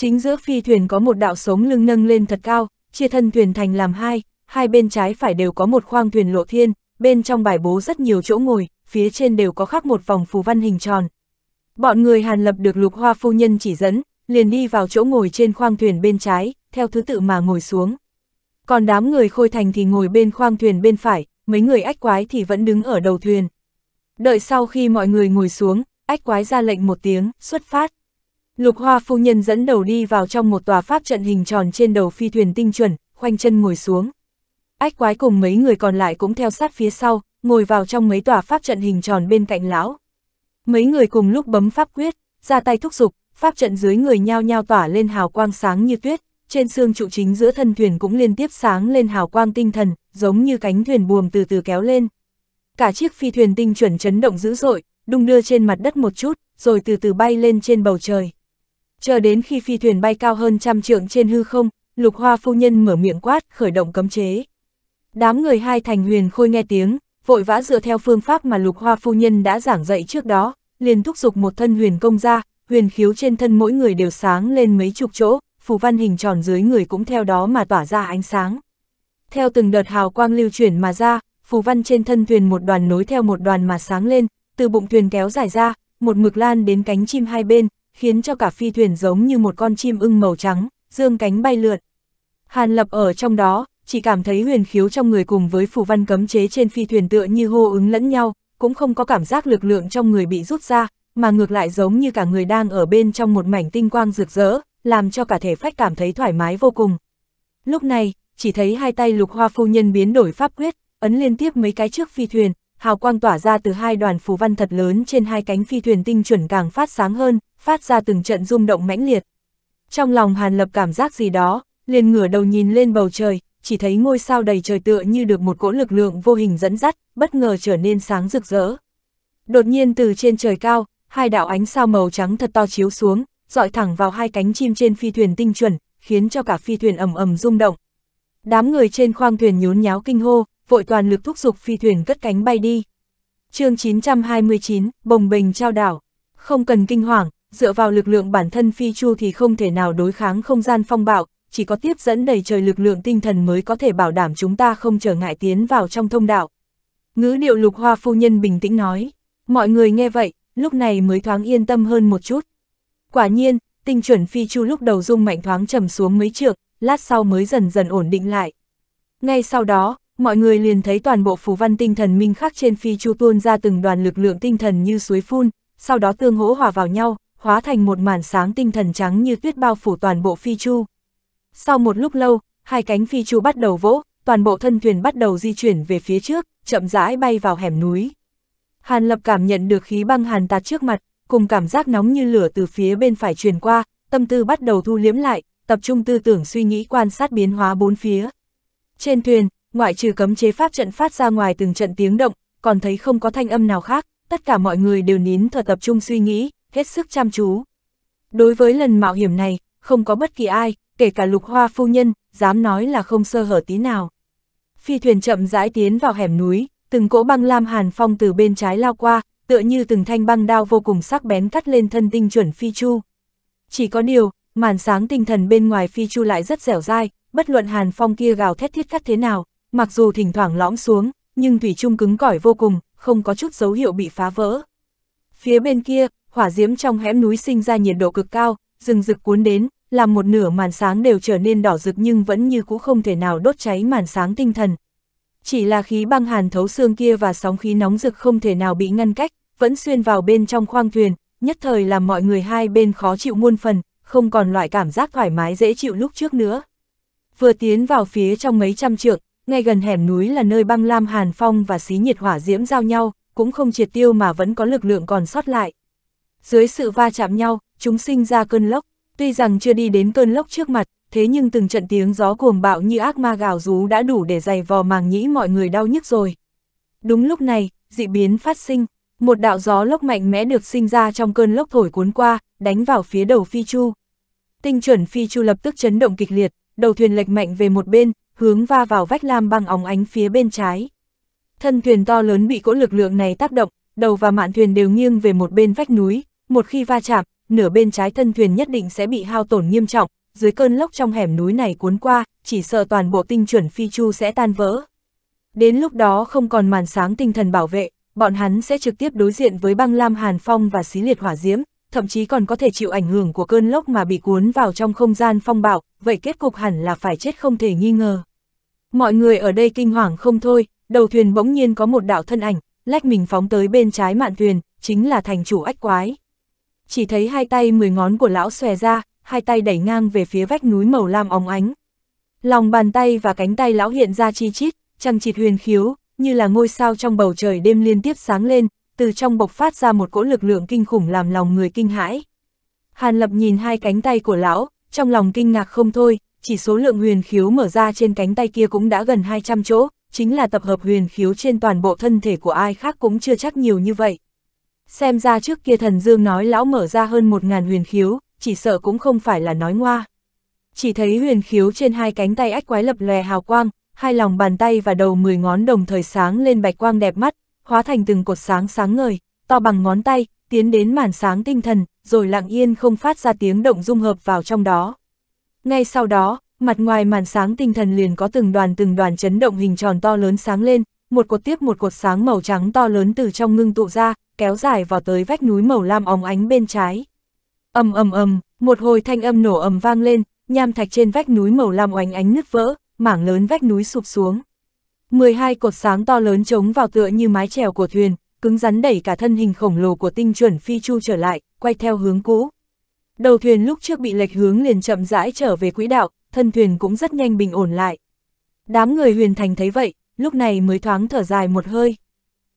Chính giữa phi thuyền có một đạo sống lưng nâng lên thật cao, chia thân thuyền thành làm hai, hai bên trái phải đều có một khoang thuyền lộ thiên, bên trong bài bố rất nhiều chỗ ngồi, phía trên đều có khắc một vòng phù văn hình tròn. Bọn người Hàn Lập được lục hoa phu nhân chỉ dẫn, liền đi vào chỗ ngồi trên khoang thuyền bên trái, theo thứ tự mà ngồi xuống. Còn đám người khôi thành thì ngồi bên khoang thuyền bên phải, mấy người ách quái thì vẫn đứng ở đầu thuyền. Đợi sau khi mọi người ngồi xuống, ách quái ra lệnh một tiếng, xuất phát. Lục Hoa Phu Nhân dẫn đầu đi vào trong một tòa pháp trận hình tròn trên đầu phi thuyền tinh chuẩn, khoanh chân ngồi xuống. Ách quái cùng mấy người còn lại cũng theo sát phía sau, ngồi vào trong mấy tòa pháp trận hình tròn bên cạnh lão. Mấy người cùng lúc bấm pháp quyết, ra tay thúc giục, pháp trận dưới người nhao nhao tỏa lên hào quang sáng như tuyết, trên xương trụ chính giữa thân thuyền cũng liên tiếp sáng lên hào quang tinh thần, giống như cánh thuyền buồm từ từ kéo lên. Cả chiếc phi thuyền tinh chuẩn chấn động dữ dội, đung đưa trên mặt đất một chút, rồi từ từ bay lên trên bầu trời chờ đến khi phi thuyền bay cao hơn trăm trượng trên hư không, lục hoa phu nhân mở miệng quát khởi động cấm chế. Đám người hai thành huyền khôi nghe tiếng, vội vã dựa theo phương pháp mà lục hoa phu nhân đã giảng dạy trước đó, liền thúc giục một thân huyền công ra, huyền khiếu trên thân mỗi người đều sáng lên mấy chục chỗ, phù văn hình tròn dưới người cũng theo đó mà tỏa ra ánh sáng. Theo từng đợt hào quang lưu chuyển mà ra, phù văn trên thân thuyền một đoàn nối theo một đoàn mà sáng lên, từ bụng thuyền kéo dài ra, một mực lan đến cánh chim hai bên, khiến cho cả phi thuyền giống như một con chim ưng màu trắng, dương cánh bay lượn. Hàn Lập ở trong đó, chỉ cảm thấy huyền khiếu trong người cùng với phù văn cấm chế trên phi thuyền tựa như hô ứng lẫn nhau, cũng không có cảm giác lực lượng trong người bị rút ra, mà ngược lại giống như cả người đang ở bên trong một mảnh tinh quang rực rỡ, làm cho cả thể phách cảm thấy thoải mái vô cùng. Lúc này, chỉ thấy hai tay lục hoa phu nhân biến đổi pháp quyết, ấn liên tiếp mấy cái trước phi thuyền, hào quang tỏa ra từ hai đoàn phù văn thật lớn trên hai cánh phi thuyền tinh chuẩn càng phát sáng hơn, phát ra từng trận rung động mãnh liệt. Trong lòng Hàn Lập cảm giác gì đó, liền ngửa đầu nhìn lên bầu trời, chỉ thấy ngôi sao đầy trời tựa như được một cỗ lực lượng vô hình dẫn dắt, bất ngờ trở nên sáng rực rỡ. Đột nhiên từ trên trời cao, hai đạo ánh sao màu trắng thật to chiếu xuống, dọi thẳng vào hai cánh chim trên phi thuyền tinh chuẩn, khiến cho cả phi thuyền ầm ầm rung động. Đám người trên khoang thuyền nhốn nháo kinh hô, vội toàn lực thúc giục phi thuyền cất cánh bay đi. chương 929, bồng bình trao đảo. Không cần kinh hoàng, dựa vào lực lượng bản thân phi chu thì không thể nào đối kháng không gian phong bạo, chỉ có tiếp dẫn đầy trời lực lượng tinh thần mới có thể bảo đảm chúng ta không trở ngại tiến vào trong thông đạo. Ngữ điệu lục hoa phu nhân bình tĩnh nói, mọi người nghe vậy, lúc này mới thoáng yên tâm hơn một chút. Quả nhiên, tinh chuẩn phi chu lúc đầu rung mạnh thoáng trầm xuống mấy trượng, lát sau mới dần dần ổn định lại. Ngay sau đó, mọi người liền thấy toàn bộ phù văn tinh thần minh khắc trên phi chu tuôn ra từng đoàn lực lượng tinh thần như suối phun, sau đó tương hỗ hòa vào nhau, hóa thành một màn sáng tinh thần trắng như tuyết bao phủ toàn bộ phi chu. Sau một lúc lâu, hai cánh phi chu bắt đầu vỗ, toàn bộ thân thuyền bắt đầu di chuyển về phía trước, chậm rãi bay vào hẻm núi. Hàn Lập cảm nhận được khí băng hàn tạt trước mặt, cùng cảm giác nóng như lửa từ phía bên phải truyền qua, tâm tư bắt đầu thu liếm lại, tập trung tư tưởng suy nghĩ quan sát biến hóa bốn phía. Trên thuyền, ngoại trừ cấm chế pháp trận phát ra ngoài từng trận tiếng động, còn thấy không có thanh âm nào khác, tất cả mọi người đều nín thở tập trung suy nghĩ, hết sức chăm chú. Đối với lần mạo hiểm này, không có bất kỳ ai, kể cả lục hoa phu nhân, dám nói là không sơ hở tí nào. Phi thuyền chậm rãi tiến vào hẻm núi, từng cỗ băng lam hàn phong từ bên trái lao qua, tựa như từng thanh băng đao vô cùng sắc bén cắt lên thân tinh chuẩn phi chu. Chỉ có điều, màn sáng tinh thần bên ngoài phi chu lại rất dẻo dai, bất luận hàn phong kia gào thét thiết cắt thế nào, mặc dù thỉnh thoảng lõm xuống, nhưng thủy chung cứng cỏi vô cùng, không có chút dấu hiệu bị phá vỡ. Phía bên kia, hỏa diễm trong hẻm núi sinh ra nhiệt độ cực cao, rừng rực cuốn đến, làm một nửa màn sáng đều trở nên đỏ rực nhưng vẫn như cũ không thể nào đốt cháy màn sáng tinh thần. Chỉ là khí băng hàn thấu xương kia và sóng khí nóng rực không thể nào bị ngăn cách, vẫn xuyên vào bên trong khoang thuyền, nhất thời làm mọi người hai bên khó chịu muôn phần, không còn loại cảm giác thoải mái dễ chịu lúc trước nữa. Vừa tiến vào phía trong mấy trăm trượng, ngay gần hẻm núi là nơi băng lam hàn phong và xí nhiệt hỏa diễm giao nhau, cũng không triệt tiêu mà vẫn có lực lượng còn sót lại. Dưới sự va chạm nhau, chúng sinh ra cơn lốc, tuy rằng chưa đi đến cơn lốc trước mặt, thế nhưng từng trận tiếng gió cuồng bạo như ác ma gào rú đã đủ để dày vò màng nhĩ mọi người đau nhức rồi. Đúng lúc này, dị biến phát sinh, một đạo gió lốc mạnh mẽ được sinh ra trong cơn lốc thổi cuốn qua, đánh vào phía đầu phi chu. Tinh chuẩn phi chu lập tức chấn động kịch liệt, đầu thuyền lệch mạnh về một bên, hướng va vào vách lam băng óng ánh phía bên trái. Thân thuyền to lớn bị cỗ lực lượng này tác động, đầu và mạn thuyền đều nghiêng về một bên vách núi, một khi va chạm, nửa bên trái thân thuyền nhất định sẽ bị hao tổn nghiêm trọng, dưới cơn lốc trong hẻm núi này cuốn qua, chỉ sợ toàn bộ tinh chuẩn phi chu sẽ tan vỡ. Đến lúc đó không còn màn sáng tinh thần bảo vệ, bọn hắn sẽ trực tiếp đối diện với băng lam hàn phong và xí liệt hỏa diễm, thậm chí còn có thể chịu ảnh hưởng của cơn lốc mà bị cuốn vào trong không gian phong bạo, vậy kết cục hẳn là phải chết không thể nghi ngờ. Mọi người ở đây kinh hoàng không thôi, đầu thuyền bỗng nhiên có một đạo thân ảnh, lách mình phóng tới bên trái mạn thuyền, chính là thành chủ ách quái. Chỉ thấy hai tay mười ngón của lão xòe ra, hai tay đẩy ngang về phía vách núi màu lam óng ánh. Lòng bàn tay và cánh tay lão hiện ra chi chít, trăng chịt huyền khiếu, như là ngôi sao trong bầu trời đêm liên tiếp sáng lên, từ trong bộc phát ra một cỗ lực lượng kinh khủng làm lòng người kinh hãi. Hàn Lập nhìn hai cánh tay của lão, trong lòng kinh ngạc không thôi, chỉ số lượng huyền khiếu mở ra trên cánh tay kia cũng đã gần 200 chỗ, chính là tập hợp huyền khiếu trên toàn bộ thân thể của ai khác cũng chưa chắc nhiều như vậy. Xem ra trước kia thần Dương nói lão mở ra hơn 1.000 huyền khiếu, chỉ sợ cũng không phải là nói ngoa. Chỉ thấy huyền khiếu trên hai cánh tay ách quái lập lòe hào quang, hai lòng bàn tay và đầu 10 ngón đồng thời sáng lên bạch quang đẹp mắt, hóa thành từng cột sáng sáng ngời, to bằng ngón tay, tiến đến màn sáng tinh thần, rồi lặng yên không phát ra tiếng động dung hợp vào trong đó. Ngay sau đó, mặt ngoài màn sáng tinh thần liền có từng đoàn từng đoàn chấn động hình tròn to lớn sáng lên, một cột tiếp một cột sáng màu trắng to lớn từ trong ngưng tụ ra, kéo dài vào tới vách núi màu lam óng ánh bên trái. Ầm ầm ầm, một hồi thanh âm nổ ầm vang lên, nham thạch trên vách núi màu lam óng ánh nứt vỡ, mảng lớn vách núi sụp xuống. 12 cột sáng to lớn chống vào tựa như mái chèo của thuyền, cứng rắn đẩy cả thân hình khổng lồ của tinh chuẩn phi chu trở lại, quay theo hướng cũ. Đầu thuyền lúc trước bị lệch hướng liền chậm rãi trở về quỹ đạo, thân thuyền cũng rất nhanh bình ổn lại. Đám người huyền thành thấy vậy, lúc này mới thoáng thở dài một hơi.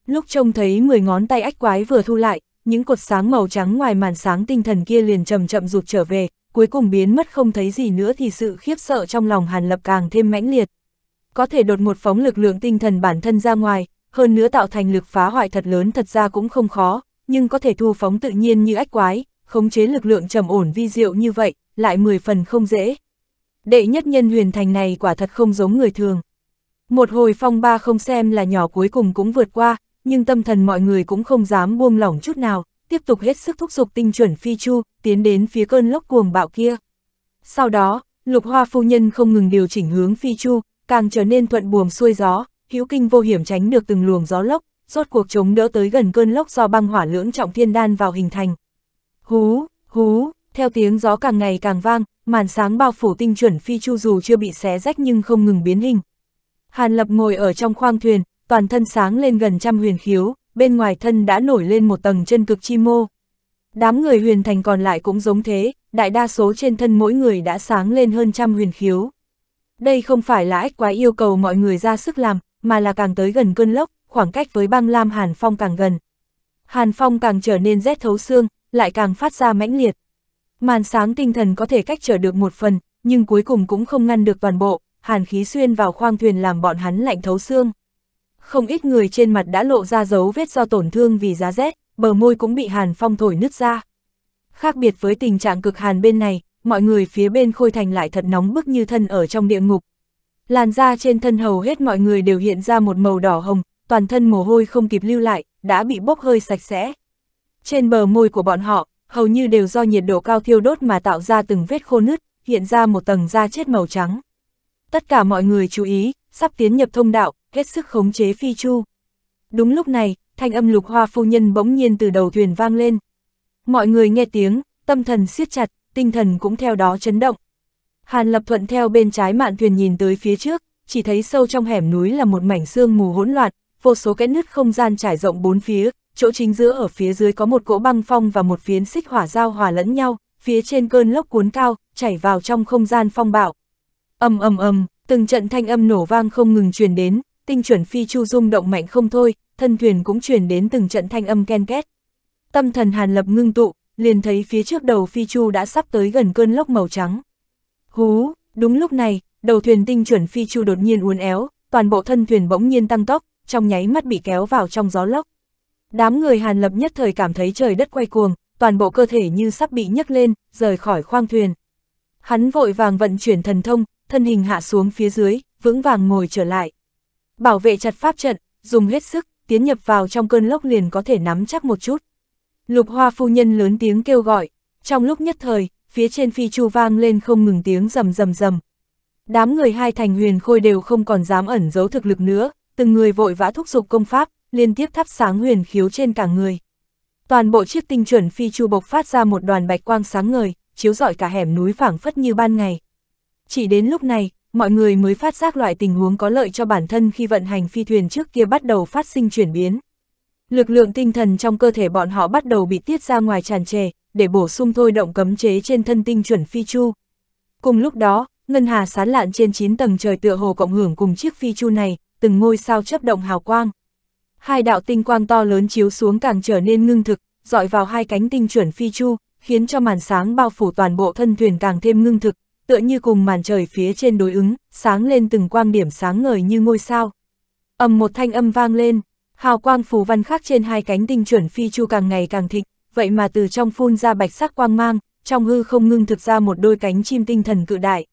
Lúc trông thấy 10 ngón tay ách quái vừa thu lại, những cột sáng màu trắng ngoài màn sáng tinh thần kia liền chậm chậm rụt trở về, cuối cùng biến mất không thấy gì nữa thì sự khiếp sợ trong lòng Hàn Lập càng thêm mãnh liệt. Có thể đột một phóng lực lượng tinh thần bản thân ra ngoài, hơn nữa tạo thành lực phá hoại thật lớn thật ra cũng không khó, nhưng có thể thu phóng tự nhiên như ách quái, khống chế lực lượng trầm ổn vi diệu như vậy, lại 10 phần không dễ. Đệ nhất nhân huyền thành này quả thật không giống người thường. Một hồi phong ba không xem là nhỏ cuối cùng cũng vượt qua, nhưng tâm thần mọi người cũng không dám buông lỏng chút nào, tiếp tục hết sức thúc giục tinh chuẩn phi chu, tiến đến phía cơn lốc cuồng bạo kia. Sau đó, lục hoa phu nhân không ngừng điều chỉnh hướng phi chu, càng trở nên thuận buồm xuôi gió, hữu kinh vô hiểm tránh được từng luồng gió lốc, rốt cuộc chống đỡ tới gần cơn lốc do băng hỏa lưỡng trọng thiên đan vào hình thành, Hú, hú, theo tiếng gió càng ngày càng vang, màn sáng bao phủ tinh chuẩn phi chu dù chưa bị xé rách nhưng không ngừng biến hình. Hàn Lập ngồi ở trong khoang thuyền, toàn thân sáng lên gần trăm huyền khiếu, bên ngoài thân đã nổi lên một tầng chân cực chi mô. Đám người huyền thành còn lại cũng giống thế, đại đa số trên thân mỗi người đã sáng lên hơn trăm huyền khiếu. Đây không phải là ách quá yêu cầu mọi người ra sức làm, mà là càng tới gần cơn lốc, khoảng cách với băng lam Hàn Phong càng gần. Hàn Phong càng trở nên rét thấu xương, lại càng phát ra mãnh liệt. Màn sáng tinh thần có thể cách trở được một phần, nhưng cuối cùng cũng không ngăn được toàn bộ, hàn khí xuyên vào khoang thuyền làm bọn hắn lạnh thấu xương. Không ít người trên mặt đã lộ ra dấu vết do tổn thương vì giá rét, bờ môi cũng bị hàn phong thổi nứt ra. Khác biệt với tình trạng cực hàn bên này, mọi người phía bên khôi thành lại thật nóng bức như thân ở trong địa ngục. Làn da trên thân hầu hết mọi người đều hiện ra một màu đỏ hồng, toàn thân mồ hôi không kịp lưu lại, đã bị bốc hơi sạch sẽ. Trên bờ môi của bọn họ, hầu như đều do nhiệt độ cao thiêu đốt mà tạo ra từng vết khô nứt, hiện ra một tầng da chết màu trắng. Tất cả mọi người chú ý, sắp tiến nhập thông đạo, hết sức khống chế phi chu. Đúng lúc này, thanh âm lục hoa phu nhân bỗng nhiên từ đầu thuyền vang lên. Mọi người nghe tiếng, tâm thần siết chặt, tinh thần cũng theo đó chấn động. Hàn Lập Thuận theo bên trái mạn thuyền nhìn tới phía trước, chỉ thấy sâu trong hẻm núi là một mảnh xương mù hỗn loạn, vô số kẽ nứt không gian trải rộng bốn phía, chỗ chính giữa ở phía dưới có một cỗ băng phong và một phiến xích hỏa giao hòa lẫn nhau, phía trên cơn lốc cuốn cao, chảy vào trong không gian phong bạo. Ầm ầm ầm, từng trận thanh âm nổ vang không ngừng truyền đến, tinh chuẩn phi chu rung động mạnh không thôi, thân thuyền cũng truyền đến từng trận thanh âm ken két. Tâm thần Hàn Lập ngưng tụ, liền thấy phía trước đầu phi chu đã sắp tới gần cơn lốc màu trắng. Hú, đúng lúc này, đầu thuyền tinh chuẩn phi chu đột nhiên uốn éo, toàn bộ thân thuyền bỗng nhiên tăng tốc, trong nháy mắt bị kéo vào trong gió lốc. Đám người Hàn Lập nhất thời cảm thấy trời đất quay cuồng, toàn bộ cơ thể như sắp bị nhấc lên, rời khỏi khoang thuyền. Hắn vội vàng vận chuyển thần thông, thân hình hạ xuống phía dưới, vững vàng ngồi trở lại. Bảo vệ chặt pháp trận, dùng hết sức, tiến nhập vào trong cơn lốc liền có thể nắm chắc một chút. Lục hoa phu nhân lớn tiếng kêu gọi, trong lúc nhất thời, phía trên phi chu vang lên không ngừng tiếng rầm rầm rầm. Đám người hai thành huyền khôi đều không còn dám ẩn giấu thực lực nữa, từng người vội vã thúc giục công pháp, liên tiếp thắp sáng huyền khiếu trên cả người. Toàn bộ chiếc tinh chuẩn phi chu bộc phát ra một đoàn bạch quang sáng ngời, chiếu rọi cả hẻm núi phảng phất như ban ngày. Chỉ đến lúc này, mọi người mới phát giác loại tình huống có lợi cho bản thân khi vận hành phi thuyền trước kia bắt đầu phát sinh chuyển biến. Lực lượng tinh thần trong cơ thể bọn họ bắt đầu bị tiết ra ngoài tràn trề, để bổ sung thôi động cấm chế trên thân tinh chuẩn phi chu. Cùng lúc đó, ngân hà sán lạn trên 9 tầng trời tựa hồ cộng hưởng cùng chiếc phi chu này, từng ngôi sao chấp động hào quang. Hai đạo tinh quang to lớn chiếu xuống càng trở nên ngưng thực, dọi vào hai cánh tinh chuẩn phi chu, khiến cho màn sáng bao phủ toàn bộ thân thuyền càng thêm ngưng thực, tựa như cùng màn trời phía trên đối ứng, sáng lên từng quang điểm sáng ngời như ngôi sao. ầm một thanh âm vang lên, hào quang phù văn khắc trên hai cánh tinh chuẩn phi chu càng ngày càng thịnh, vậy mà từ trong phun ra bạch sắc quang mang, trong hư không ngưng thực ra một đôi cánh chim tinh thần cự đại.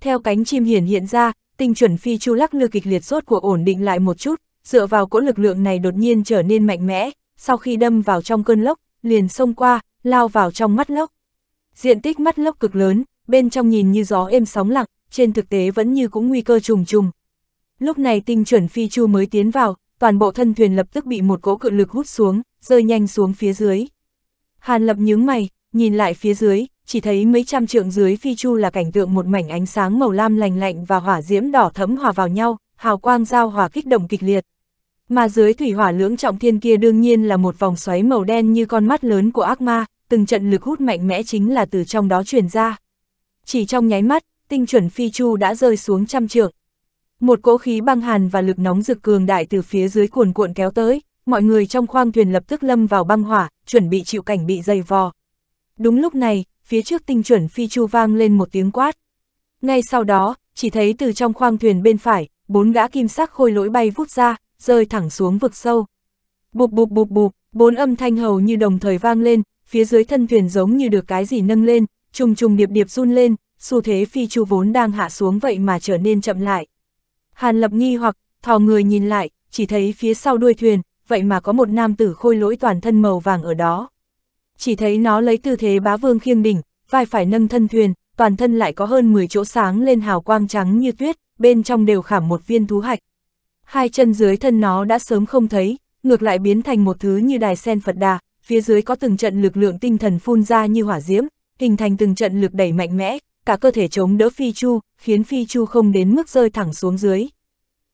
Theo cánh chim hiển hiện ra, tinh chuẩn phi chu lắc lư kịch liệt rốt cuộc ổn định lại một chút, dựa vào cỗ lực lượng này đột nhiên trở nên mạnh mẽ, sau khi đâm vào trong cơn lốc, liền xông qua, lao vào trong mắt lốc. Diện tích mắt lốc cực lớn, bên trong nhìn như gió êm sóng lặng, trên thực tế vẫn như cũng nguy cơ trùng trùng. Lúc này tinh chuẩn phi chu mới tiến vào, toàn bộ thân thuyền lập tức bị một cỗ cự lực hút xuống, rơi nhanh xuống phía dưới. Hàn lập nhướng mày, nhìn lại phía dưới, chỉ thấy mấy trăm trượng dưới phi chu là cảnh tượng một mảnh ánh sáng màu lam lành lạnh và hỏa diễm đỏ thấm hòa vào nhau, hào quang giao hòa kích động kịch liệt. Mà dưới thủy hỏa lưỡng trọng thiên kia đương nhiên là một vòng xoáy màu đen như con mắt lớn của ác ma, từng trận lực hút mạnh mẽ chính là từ trong đó truyền ra. Chỉ trong nháy mắt, tinh chuẩn phi chu đã rơi xuống trăm trượng. Một cỗ khí băng hàn và lực nóng rực cường đại từ phía dưới cuồn cuộn kéo tới, mọi người trong khoang thuyền lập tức lâm vào băng hỏa, chuẩn bị chịu cảnh bị dày vò. Đúng lúc này, phía trước tinh chuẩn phi chu vang lên một tiếng quát. Ngay sau đó, chỉ thấy từ trong khoang thuyền bên phải, bốn gã kim sắc khôi lỗi bay vút ra, rơi thẳng xuống vực sâu. Bụp bụp bụp bụp, bốn âm thanh hầu như đồng thời vang lên, phía dưới thân thuyền giống như được cái gì nâng lên, trùng trùng điệp điệp run lên, xu thế phi chu vốn đang hạ xuống vậy mà trở nên chậm lại. Hàn lập nghi hoặc, thò người nhìn lại, chỉ thấy phía sau đuôi thuyền, vậy mà có một nam tử khôi lỗi toàn thân màu vàng ở đó chỉ thấy nó lấy tư thế bá vương khiêng đỉnh, vai phải nâng thân thuyền, toàn thân lại có hơn 10 chỗ sáng lên hào quang trắng như tuyết, bên trong đều khảm một viên thú hạch. Hai chân dưới thân nó đã sớm không thấy, ngược lại biến thành một thứ như đài sen Phật Đà, phía dưới có từng trận lực lượng tinh thần phun ra như hỏa diễm, hình thành từng trận lực đẩy mạnh mẽ, cả cơ thể chống đỡ phi chu, khiến phi chu không đến mức rơi thẳng xuống dưới.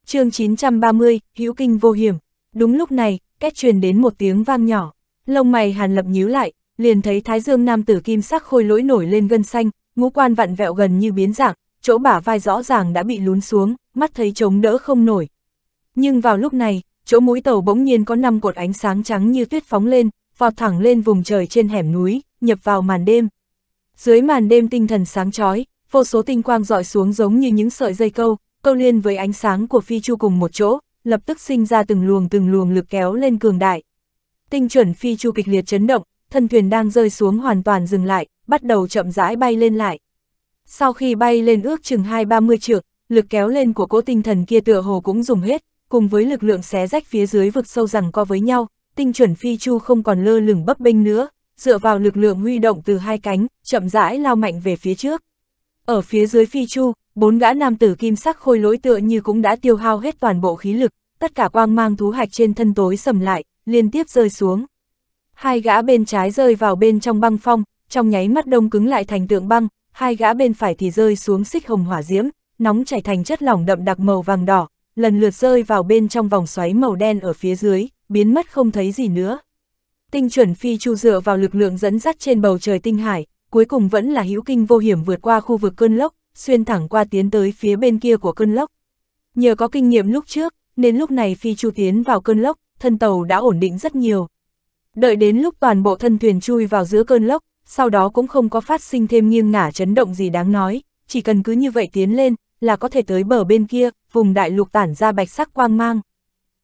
chương 930, hữu kinh vô hiểm. Đúng lúc này, kết truyền đến một tiếng vang nhỏ, lông mày Hàn Lập nhíu lại, liền thấy thái dương nam tử kim sắc khôi lỗi nổi lên gân xanh, ngũ quan vặn vẹo gần như biến dạng, chỗ bả vai rõ ràng đã bị lún xuống, mắt thấy chống đỡ không nổi. Nhưng vào lúc này, chỗ mũi tàu bỗng nhiên có năm cột ánh sáng trắng như tuyết phóng lên, vọt thẳng lên vùng trời trên hẻm núi, nhập vào màn đêm. Dưới màn đêm tinh thần sáng chói, vô số tinh quang dọi xuống giống như những sợi dây câu, câu liên với ánh sáng của phi chu cùng một chỗ, lập tức sinh ra từng luồng từng luồng lực kéo lên cường đại. Tinh chuẩn phi chu kịch liệt chấn động, thân thuyền đang rơi xuống hoàn toàn dừng lại, bắt đầu chậm rãi bay lên lại. Sau khi bay lên ước chừng hai ba mươi trượng, lực kéo lên của cỗ tinh thần kia tựa hồ cũng dùng hết, cùng với lực lượng xé rách phía dưới vực sâu rằng co với nhau, tinh chuẩn phi chu không còn lơ lửng bấp bênh nữa, dựa vào lực lượng huy động từ hai cánh, chậm rãi lao mạnh về phía trước. Ở phía dưới phi chu, bốn gã nam tử kim sắc khôi lỗi tựa như cũng đã tiêu hao hết toàn bộ khí lực, tất cả quang mang thú hạch trên thân tối sầm lại, liên tiếp rơi xuống. Hai gã bên trái rơi vào bên trong băng phong, trong nháy mắt đông cứng lại thành tượng băng, hai gã bên phải thì rơi xuống xích hồng hỏa diễm, nóng chảy thành chất lỏng đậm đặc màu vàng đỏ, lần lượt rơi vào bên trong vòng xoáy màu đen ở phía dưới, biến mất không thấy gì nữa. Tinh chuẩn phi chu dựa vào lực lượng dẫn dắt trên bầu trời tinh hải, cuối cùng vẫn là hữu kinh vô hiểm vượt qua khu vực cơn lốc, xuyên thẳng qua tiến tới phía bên kia của cơn lốc. Nhờ có kinh nghiệm lúc trước, nên lúc này phi chu tiến vào cơn lốc, thân tàu đã ổn định rất nhiều đợi đến lúc toàn bộ thân thuyền chui vào giữa cơn lốc, sau đó cũng không có phát sinh thêm nghiêng ngả chấn động gì đáng nói, chỉ cần cứ như vậy tiến lên, là có thể tới bờ bên kia, vùng đại lục tản ra bạch sắc quang mang.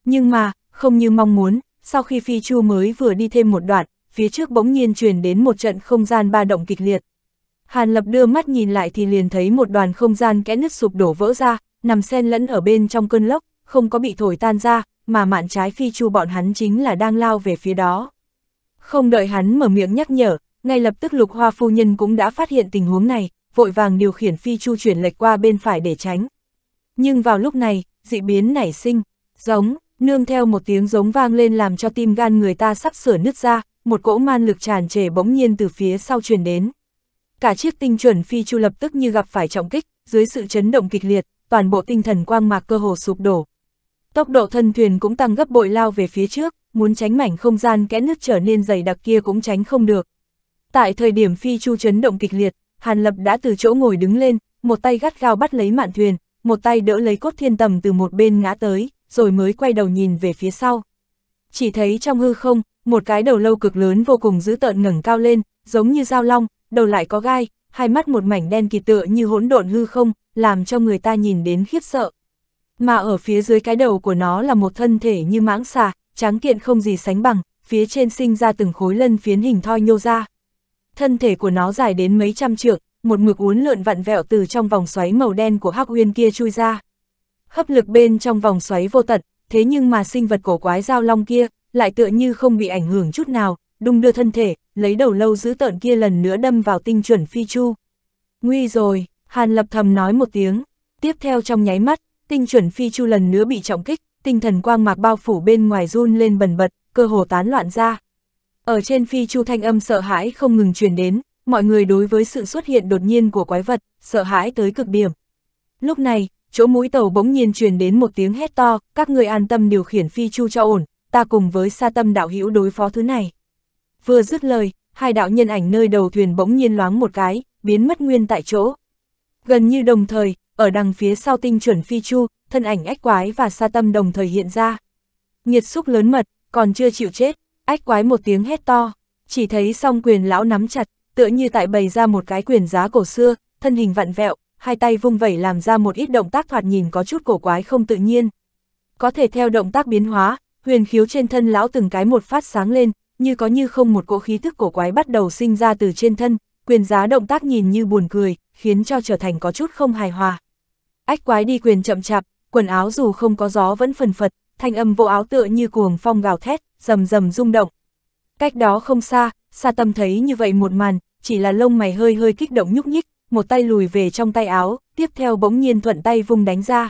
Nhưng mà, không như mong muốn, sau khi phi chu mới vừa đi thêm một đoạn, phía trước bỗng nhiên truyền đến một trận không gian ba động kịch liệt. Hàn Lập đưa mắt nhìn lại thì liền thấy một đoàn không gian kẽ nứt sụp đổ vỡ ra, nằm xen lẫn ở bên trong cơn lốc, không có bị thổi tan ra, mà mạn trái phi chu bọn hắn chính là đang lao về phía đó. Không đợi hắn mở miệng nhắc nhở, ngay lập tức lục hoa phu nhân cũng đã phát hiện tình huống này, vội vàng điều khiển phi chu chuyển lệch qua bên phải để tránh. Nhưng vào lúc này, dị biến nảy sinh, giống, nương theo một tiếng giống vang lên làm cho tim gan người ta sắp sửa nứt ra, một cỗ man lực tràn trề bỗng nhiên từ phía sau truyền đến. Cả chiếc tinh chuẩn phi chu lập tức như gặp phải trọng kích, dưới sự chấn động kịch liệt, toàn bộ tinh thần quang mạc cơ hồ sụp đổ, Tốc độ thân thuyền cũng tăng gấp bội lao về phía trước, muốn tránh mảnh không gian kẽ nước trở nên dày đặc kia cũng tránh không được. Tại thời điểm phi chu chấn động kịch liệt, Hàn Lập đã từ chỗ ngồi đứng lên, một tay gắt gao bắt lấy mạn thuyền, một tay đỡ lấy cốt thiên tầm từ một bên ngã tới, rồi mới quay đầu nhìn về phía sau. Chỉ thấy trong hư không, một cái đầu lâu cực lớn vô cùng dữ tợn ngẩng cao lên, giống như dao long, đầu lại có gai, hai mắt một mảnh đen kỳ tựa như hỗn độn hư không, làm cho người ta nhìn đến khiếp sợ. Mà ở phía dưới cái đầu của nó là một thân thể như mãng xà, tráng kiện không gì sánh bằng, phía trên sinh ra từng khối lân phiến hình thoi nhô ra. Thân thể của nó dài đến mấy trăm trượng, một mực uốn lượn vặn vẹo từ trong vòng xoáy màu đen của hắc uyên kia chui ra. Hấp lực bên trong vòng xoáy vô tận, thế nhưng mà sinh vật cổ quái giao long kia lại tựa như không bị ảnh hưởng chút nào, đung đưa thân thể, lấy đầu lâu giữ tợn kia lần nữa đâm vào tinh chuẩn phi chu. Nguy rồi, Hàn Lập thầm nói một tiếng, tiếp theo trong nháy mắt, tinh chuẩn phi chu lần nữa bị trọng kích, tinh thần quang mạc bao phủ bên ngoài run lên bần bật, cơ hồ tán loạn ra. Ở trên phi chu thanh âm sợ hãi không ngừng truyền đến, mọi người đối với sự xuất hiện đột nhiên của quái vật, sợ hãi tới cực điểm. Lúc này, chỗ mũi tàu bỗng nhiên truyền đến một tiếng hét to, các người an tâm điều khiển phi chu cho ổn, ta cùng với sa tâm đạo hữu đối phó thứ này. Vừa dứt lời, hai đạo nhân ảnh nơi đầu thuyền bỗng nhiên loáng một cái, biến mất nguyên tại chỗ. Gần như đồng thời, ở đằng phía sau tinh chuẩn phi chu, thân ảnh ách quái và sa tâm đồng thời hiện ra. Nhiệt xúc lớn mật, còn chưa chịu chết, ách quái một tiếng hét to, chỉ thấy song quyền lão nắm chặt, tựa như tại bày ra một cái quyền giá cổ xưa, thân hình vặn vẹo, hai tay vung vẩy làm ra một ít động tác thoạt nhìn có chút cổ quái không tự nhiên. Có thể theo động tác biến hóa, huyền khiếu trên thân lão từng cái một phát sáng lên, như có như không một cỗ khí thức cổ quái bắt đầu sinh ra từ trên thân, quyền giá động tác nhìn như buồn cười, khiến cho trở thành có chút không hài hòa. Ách quái đi quyền chậm chạp, quần áo dù không có gió vẫn phần phật, thanh âm vỗ áo tựa như cuồng phong gào thét, rầm rầm rung động. Cách đó không xa, xa tâm thấy như vậy một màn, chỉ là lông mày hơi hơi kích động nhúc nhích, một tay lùi về trong tay áo, tiếp theo bỗng nhiên thuận tay vung đánh ra.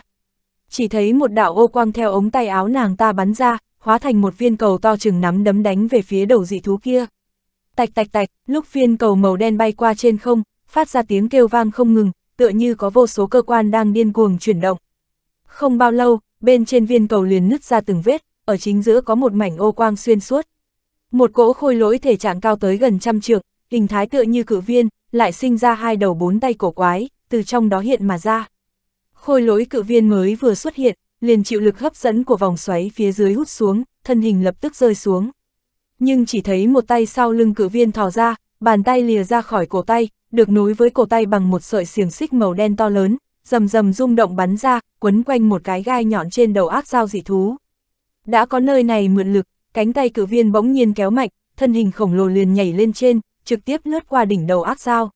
Chỉ thấy một đạo ô quang theo ống tay áo nàng ta bắn ra, hóa thành một viên cầu to chừng nắm đấm đánh về phía đầu dị thú kia. Tạch tạch tạch, lúc viên cầu màu đen bay qua trên không, phát ra tiếng kêu vang không ngừng, tựa như có vô số cơ quan đang điên cuồng chuyển động. Không bao lâu, bên trên viên cầu liền nứt ra từng vết, ở chính giữa có một mảnh ô quang xuyên suốt. Một cỗ khôi lỗi thể trạng cao tới gần trăm trượng, hình thái tựa như cự viên, lại sinh ra hai đầu bốn tay cổ quái, từ trong đó hiện mà ra. Khôi lỗi cự viên mới vừa xuất hiện, liền chịu lực hấp dẫn của vòng xoáy phía dưới hút xuống, thân hình lập tức rơi xuống. Nhưng chỉ thấy một tay sau lưng cự viên thò ra, bàn tay lìa ra khỏi cổ tay, được nối với cổ tay bằng một sợi xiềng xích màu đen to lớn, rầm rầm rung động bắn ra, quấn quanh một cái gai nhọn trên đầu ác dao dị thú. Đã có nơi này mượn lực, cánh tay cử viên bỗng nhiên kéo mạnh, thân hình khổng lồ liền nhảy lên trên, trực tiếp lướt qua đỉnh đầu ác dao.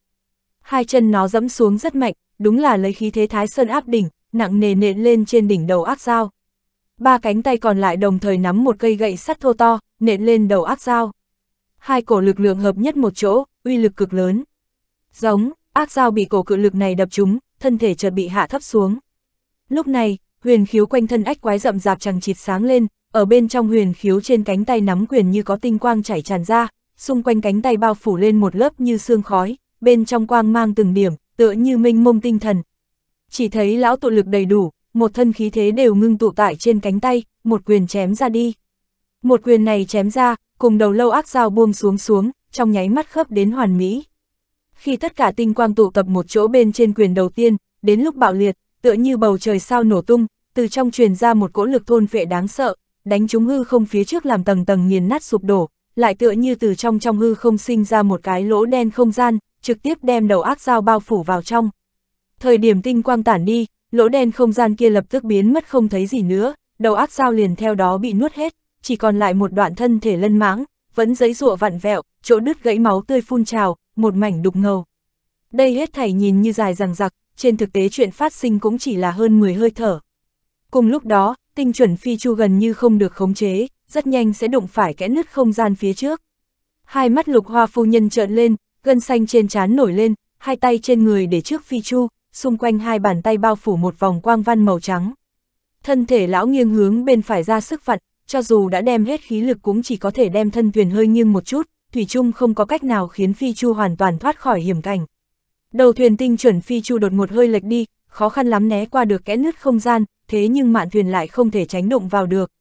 Hai chân nó dẫm xuống rất mạnh, đúng là lấy khí thế thái sơn áp đỉnh, nặng nề nện lên trên đỉnh đầu ác dao. Ba cánh tay còn lại đồng thời nắm một cây gậy sắt thô to, nện lên đầu ác dao hai cổ lực lượng hợp nhất một chỗ, uy lực cực lớn. Giống, ác dao bị cổ cự lực này đập trúng, thân thể chợt bị hạ thấp xuống. Lúc này, huyền khiếu quanh thân ách quái rậm rạp chẳng chịt sáng lên, ở bên trong huyền khiếu trên cánh tay nắm quyền như có tinh quang chảy tràn ra, xung quanh cánh tay bao phủ lên một lớp như xương khói, bên trong quang mang từng điểm, tựa như minh mông tinh thần. Chỉ thấy lão tụ lực đầy đủ, một thân khí thế đều ngưng tụ tại trên cánh tay, một quyền chém ra đi. Một quyền này chém ra, cùng đầu lâu ác dao buông xuống xuống, trong nháy mắt khớp đến hoàn mỹ. Khi tất cả tinh quang tụ tập một chỗ bên trên quyền đầu tiên, đến lúc bạo liệt, tựa như bầu trời sao nổ tung, từ trong truyền ra một cỗ lực thôn vệ đáng sợ, đánh chúng hư không phía trước làm tầng tầng nghiền nát sụp đổ, lại tựa như từ trong trong hư không sinh ra một cái lỗ đen không gian, trực tiếp đem đầu ác dao bao phủ vào trong. Thời điểm tinh quang tản đi, lỗ đen không gian kia lập tức biến mất không thấy gì nữa, đầu ác dao liền theo đó bị nuốt hết chỉ còn lại một đoạn thân thể lân mãng, vẫn giấy rụa vặn vẹo, chỗ đứt gãy máu tươi phun trào, một mảnh đục ngầu. Đây hết thảy nhìn như dài rằng giặc, trên thực tế chuyện phát sinh cũng chỉ là hơn 10 hơi thở. Cùng lúc đó, tinh chuẩn phi chu gần như không được khống chế, rất nhanh sẽ đụng phải kẽ nứt không gian phía trước. Hai mắt lục hoa phu nhân trợn lên, gân xanh trên trán nổi lên, hai tay trên người để trước phi chu, xung quanh hai bàn tay bao phủ một vòng quang văn màu trắng. Thân thể lão nghiêng hướng bên phải ra sức vặn, cho dù đã đem hết khí lực cũng chỉ có thể đem thân thuyền hơi nghiêng một chút, thủy chung không có cách nào khiến phi chu hoàn toàn thoát khỏi hiểm cảnh. Đầu thuyền tinh chuẩn phi chu đột ngột hơi lệch đi, khó khăn lắm né qua được kẽ nứt không gian, thế nhưng mạn thuyền lại không thể tránh đụng vào được.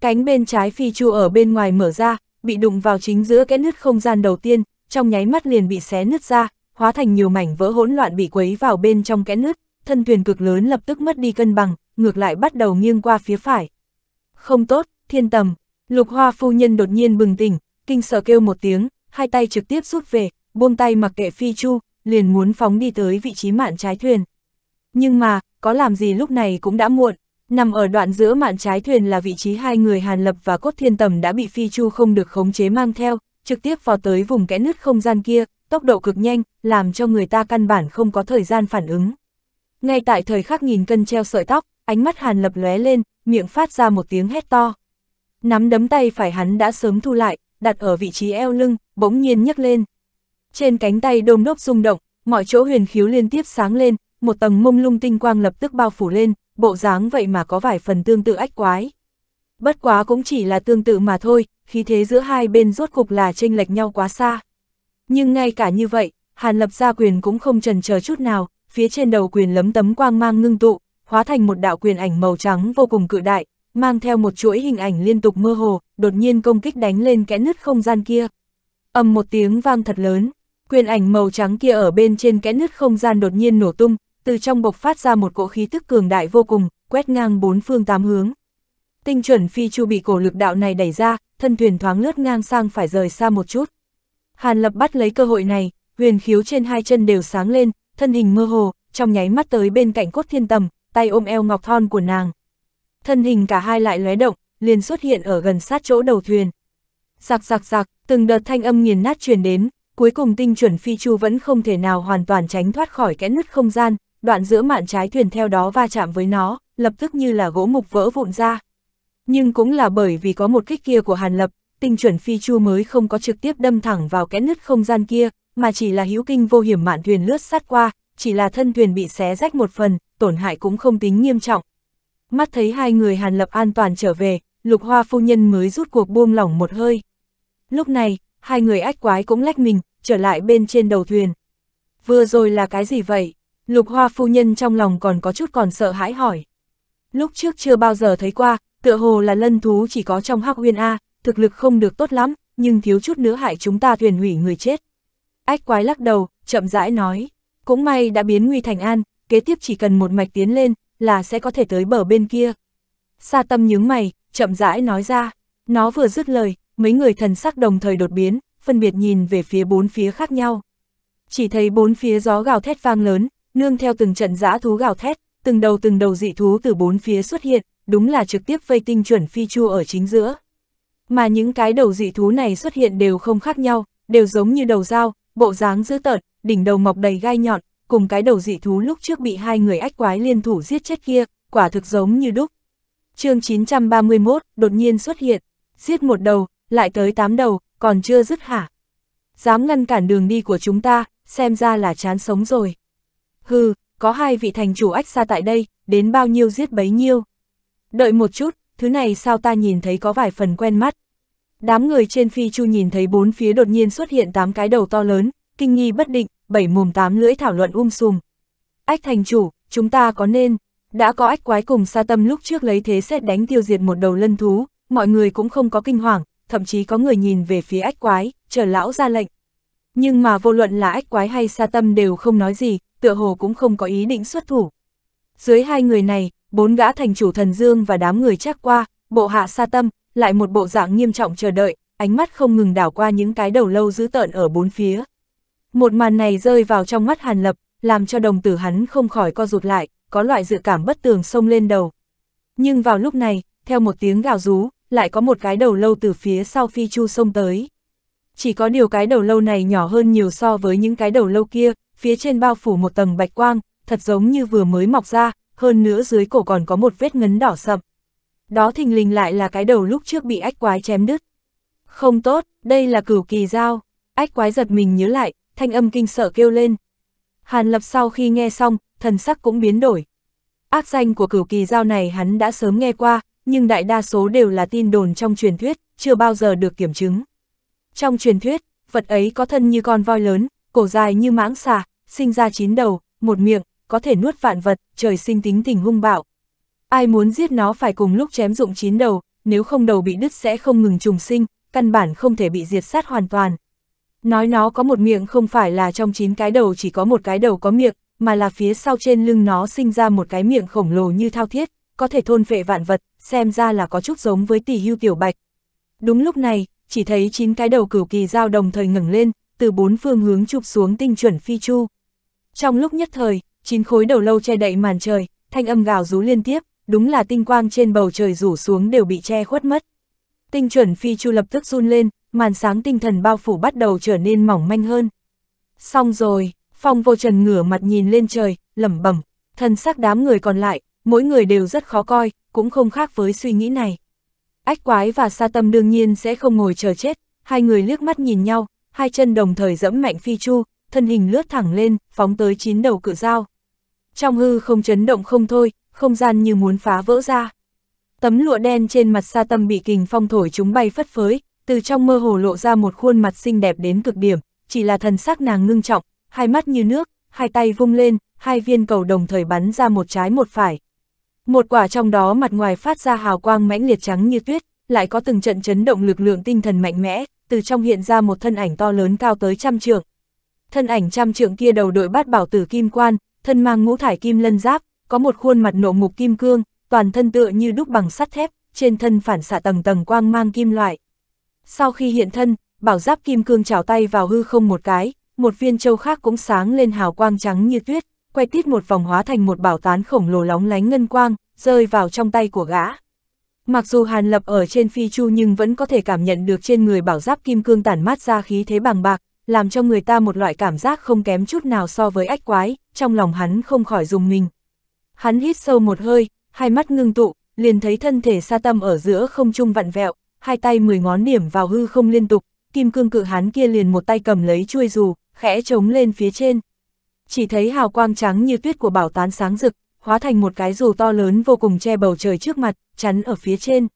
Cánh bên trái phi chu ở bên ngoài mở ra, bị đụng vào chính giữa kẽ nứt không gian đầu tiên, trong nháy mắt liền bị xé nứt ra, hóa thành nhiều mảnh vỡ hỗn loạn bị quấy vào bên trong kẽ nứt, thân thuyền cực lớn lập tức mất đi cân bằng, ngược lại bắt đầu nghiêng qua phía phải. Không tốt, thiên tầm, lục hoa phu nhân đột nhiên bừng tỉnh, kinh sợ kêu một tiếng, hai tay trực tiếp rút về, buông tay mặc kệ phi chu, liền muốn phóng đi tới vị trí mạn trái thuyền. Nhưng mà, có làm gì lúc này cũng đã muộn, nằm ở đoạn giữa mạn trái thuyền là vị trí hai người Hàn Lập và Cốt Thiên Tầm đã bị Phi Chu không được khống chế mang theo, trực tiếp vào tới vùng kẽ nứt không gian kia, tốc độ cực nhanh, làm cho người ta căn bản không có thời gian phản ứng. Ngay tại thời khắc nghìn cân treo sợi tóc, ánh mắt Hàn Lập lóe lên, miệng phát ra một tiếng hét to. Nắm đấm tay phải hắn đã sớm thu lại, đặt ở vị trí eo lưng, bỗng nhiên nhấc lên. Trên cánh tay đôm đốc rung động, mọi chỗ huyền khiếu liên tiếp sáng lên, một tầng mông lung tinh quang lập tức bao phủ lên, bộ dáng vậy mà có vài phần tương tự ách quái. Bất quá cũng chỉ là tương tự mà thôi, khí thế giữa hai bên rốt cục là chênh lệch nhau quá xa. Nhưng ngay cả như vậy, Hàn Lập gia quyền cũng không trần chờ chút nào, phía trên đầu quyền lấm tấm quang mang ngưng tụ, hóa thành một đạo quyền ảnh màu trắng vô cùng cự đại, mang theo một chuỗi hình ảnh liên tục mơ hồ, đột nhiên công kích đánh lên kẽ nứt không gian kia. ầm một tiếng vang thật lớn, quyền ảnh màu trắng kia ở bên trên kẽ nứt không gian đột nhiên nổ tung, từ trong bộc phát ra một cỗ khí tức cường đại vô cùng, quét ngang bốn phương tám hướng. Tinh chuẩn phi chu bị cổ lực đạo này đẩy ra, thân thuyền thoáng lướt ngang sang phải rời xa một chút. Hàn Lập bắt lấy cơ hội này, huyền khiếu trên hai chân đều sáng lên, thân hình mơ hồ, trong nháy mắt tới bên cạnh cốt thiên tầm, tay ôm eo ngọc thon của nàng, thân hình cả hai lại lóe động, liền xuất hiện ở gần sát chỗ đầu thuyền. Giặc giặc giặc, từng đợt thanh âm nghiền nát truyền đến, cuối cùng tinh chuẩn phi chu vẫn không thể nào hoàn toàn tránh thoát khỏi kẽ nứt không gian, đoạn giữa mạn trái thuyền theo đó va chạm với nó, lập tức như là gỗ mục vỡ vụn ra. Nhưng cũng là bởi vì có một kích kia của Hàn Lập, tinh chuẩn phi chu mới không có trực tiếp đâm thẳng vào kẽ nứt không gian kia, mà chỉ là hữu kinh vô hiểm mạn thuyền lướt sát qua, chỉ là thân thuyền bị xé rách một phần, tổn hại cũng không tính nghiêm trọng, mắt thấy hai người Hàn Lập an toàn trở về, lục hoa phu nhân mới rút cuộc buông lỏng một hơi. Lúc này, hai người ách quái cũng lách mình, trở lại bên trên đầu thuyền. Vừa rồi là cái gì vậy? Lục hoa phu nhân trong lòng còn có chút còn sợ hãi hỏi. Lúc trước chưa bao giờ thấy qua, tựa hồ là lân thú chỉ có trong hắc huyên A, thực lực không được tốt lắm, nhưng thiếu chút nữa hại chúng ta thuyền hủy người chết. Ách quái lắc đầu, chậm rãi nói, cũng may đã biến nguy thành an, kế tiếp chỉ cần một mạch tiến lên, là sẽ có thể tới bờ bên kia. Sa tâm nhướng mày, chậm rãi nói ra, nó vừa dứt lời, mấy người thần sắc đồng thời đột biến, phân biệt nhìn về phía bốn phía khác nhau. Chỉ thấy bốn phía gió gào thét vang lớn, nương theo từng trận giã thú gào thét, từng đầu từng đầu dị thú từ bốn phía xuất hiện, đúng là trực tiếp vây tinh chuẩn phi chu ở chính giữa. Mà những cái đầu dị thú này xuất hiện đều không khác nhau, đều giống như đầu dao, bộ dáng dữ tợn, đỉnh đầu mọc đầy gai nhọn, cùng cái đầu dị thú lúc trước bị hai người ách quái liên thủ giết chết kia, quả thực giống như đúc. chương 931, đột nhiên xuất hiện, giết một đầu, lại tới tám đầu, còn chưa dứt hả. Dám ngăn cản đường đi của chúng ta, xem ra là chán sống rồi. Hừ, có hai vị thành chủ ách xa tại đây, đến bao nhiêu giết bấy nhiêu. Đợi một chút, thứ này sao ta nhìn thấy có vài phần quen mắt. Đám người trên phi chu nhìn thấy bốn phía đột nhiên xuất hiện tám cái đầu to lớn, kinh nghi bất định, bảy mồm tám lưỡi thảo luận um sùm. Ách thành chủ, chúng ta có nên, đã có ách quái cùng sa tâm lúc trước lấy thế xét đánh tiêu diệt một đầu lân thú, mọi người cũng không có kinh hoàng, thậm chí có người nhìn về phía ách quái, chờ lão ra lệnh. Nhưng mà vô luận là ách quái hay sa tâm đều không nói gì, tựa hồ cũng không có ý định xuất thủ. Dưới hai người này, bốn gã thành chủ thần dương và đám người chắc qua, bộ hạ sa tâm, lại một bộ dạng nghiêm trọng chờ đợi, ánh mắt không ngừng đảo qua những cái đầu lâu dữ tợn ở bốn phía. Một màn này rơi vào trong mắt Hàn Lập, làm cho đồng tử hắn không khỏi co rụt lại, có loại dự cảm bất tường xông lên đầu. Nhưng vào lúc này, theo một tiếng gào rú, lại có một cái đầu lâu từ phía sau phi chu xông tới. Chỉ có điều cái đầu lâu này nhỏ hơn nhiều so với những cái đầu lâu kia, phía trên bao phủ một tầng bạch quang, thật giống như vừa mới mọc ra, hơn nữa dưới cổ còn có một vết ngấn đỏ sậm. Đó thình lình lại là cái đầu lúc trước bị ách quái chém đứt. Không tốt, đây là cửu kỳ dao. Ách quái giật mình nhớ lại, thanh âm kinh sợ kêu lên. Hàn Lập sau khi nghe xong, thần sắc cũng biến đổi. Ác danh của cửu kỳ giao này hắn đã sớm nghe qua, nhưng đại đa số đều là tin đồn trong truyền thuyết, chưa bao giờ được kiểm chứng. Trong truyền thuyết, vật ấy có thân như con voi lớn, cổ dài như mãng xà, sinh ra chín đầu, một miệng, có thể nuốt vạn vật, trời sinh tính tình hung bạo. Ai muốn giết nó phải cùng lúc chém dụng chín đầu, nếu không đầu bị đứt sẽ không ngừng trùng sinh, căn bản không thể bị diệt sát hoàn toàn. Nói nó có một miệng không phải là trong chín cái đầu chỉ có một cái đầu có miệng, mà là phía sau trên lưng nó sinh ra một cái miệng khổng lồ như thao thiết, có thể thôn phệ vạn vật, xem ra là có chút giống với tỷ hưu tiểu bạch. Đúng lúc này, chỉ thấy chín cái đầu cửu kỳ dao đồng thời ngừng lên, từ bốn phương hướng chụp xuống tinh chuẩn phi chu. Trong lúc nhất thời, chín khối đầu lâu che đậy màn trời, thanh âm gào rú liên tiếp, đúng là tinh quang trên bầu trời rủ xuống đều bị che khuất mất. Tinh chuẩn phi chu lập tức run lên, màn sáng tinh thần bao phủ bắt đầu trở nên mỏng manh hơn. Xong rồi, phong vô trần ngửa mặt nhìn lên trời, lẩm bẩm, thân xác đám người còn lại, mỗi người đều rất khó coi, cũng không khác với suy nghĩ này. Ách quái và sa tâm đương nhiên sẽ không ngồi chờ chết, hai người liếc mắt nhìn nhau, hai chân đồng thời dẫm mạnh phi chu, thân hình lướt thẳng lên, phóng tới chín đầu cự dao. Trong hư không chấn động không thôi, không gian như muốn phá vỡ ra. Tấm lụa đen trên mặt sa tâm bị kình phong thổi chúng bay phất phới, từ trong mơ hồ lộ ra một khuôn mặt xinh đẹp đến cực điểm, chỉ là thần sắc nàng ngưng trọng, hai mắt như nước, hai tay vung lên, hai viên cầu đồng thời bắn ra một trái một phải. Một quả trong đó mặt ngoài phát ra hào quang mãnh liệt trắng như tuyết, lại có từng trận chấn động lực lượng tinh thần mạnh mẽ, từ trong hiện ra một thân ảnh to lớn cao tới trăm trượng. Thân ảnh trăm trượng kia đầu đội bát bảo tử kim quan, thân mang ngũ thải kim lân giáp, có một khuôn mặt nộ mục kim cương, toàn thân tựa như đúc bằng sắt thép, trên thân phản xạ tầng tầng quang mang kim loại. Sau khi hiện thân, bảo giáp kim cương chảo tay vào hư không một cái, một viên châu khác cũng sáng lên hào quang trắng như tuyết, quay tít một vòng hóa thành một bảo tán khổng lồ lóng lánh ngân quang, rơi vào trong tay của gã. Mặc dù Hàn Lập ở trên phi chu nhưng vẫn có thể cảm nhận được trên người bảo giáp kim cương tản mát ra khí thế bằng bạc, làm cho người ta một loại cảm giác không kém chút nào so với ách quái, trong lòng hắn không khỏi dùng mình. Hắn hít sâu một hơi, hai mắt ngưng tụ, liền thấy thân thể sa tâm ở giữa không trung vặn vẹo, hai tay mười ngón điểm vào hư không liên tục, kim cương cự hán kia liền một tay cầm lấy chuôi dù, khẽ chống lên phía trên. Chỉ thấy hào quang trắng như tuyết của bảo tán sáng rực, hóa thành một cái dù to lớn vô cùng che bầu trời trước mặt, chắn ở phía trên.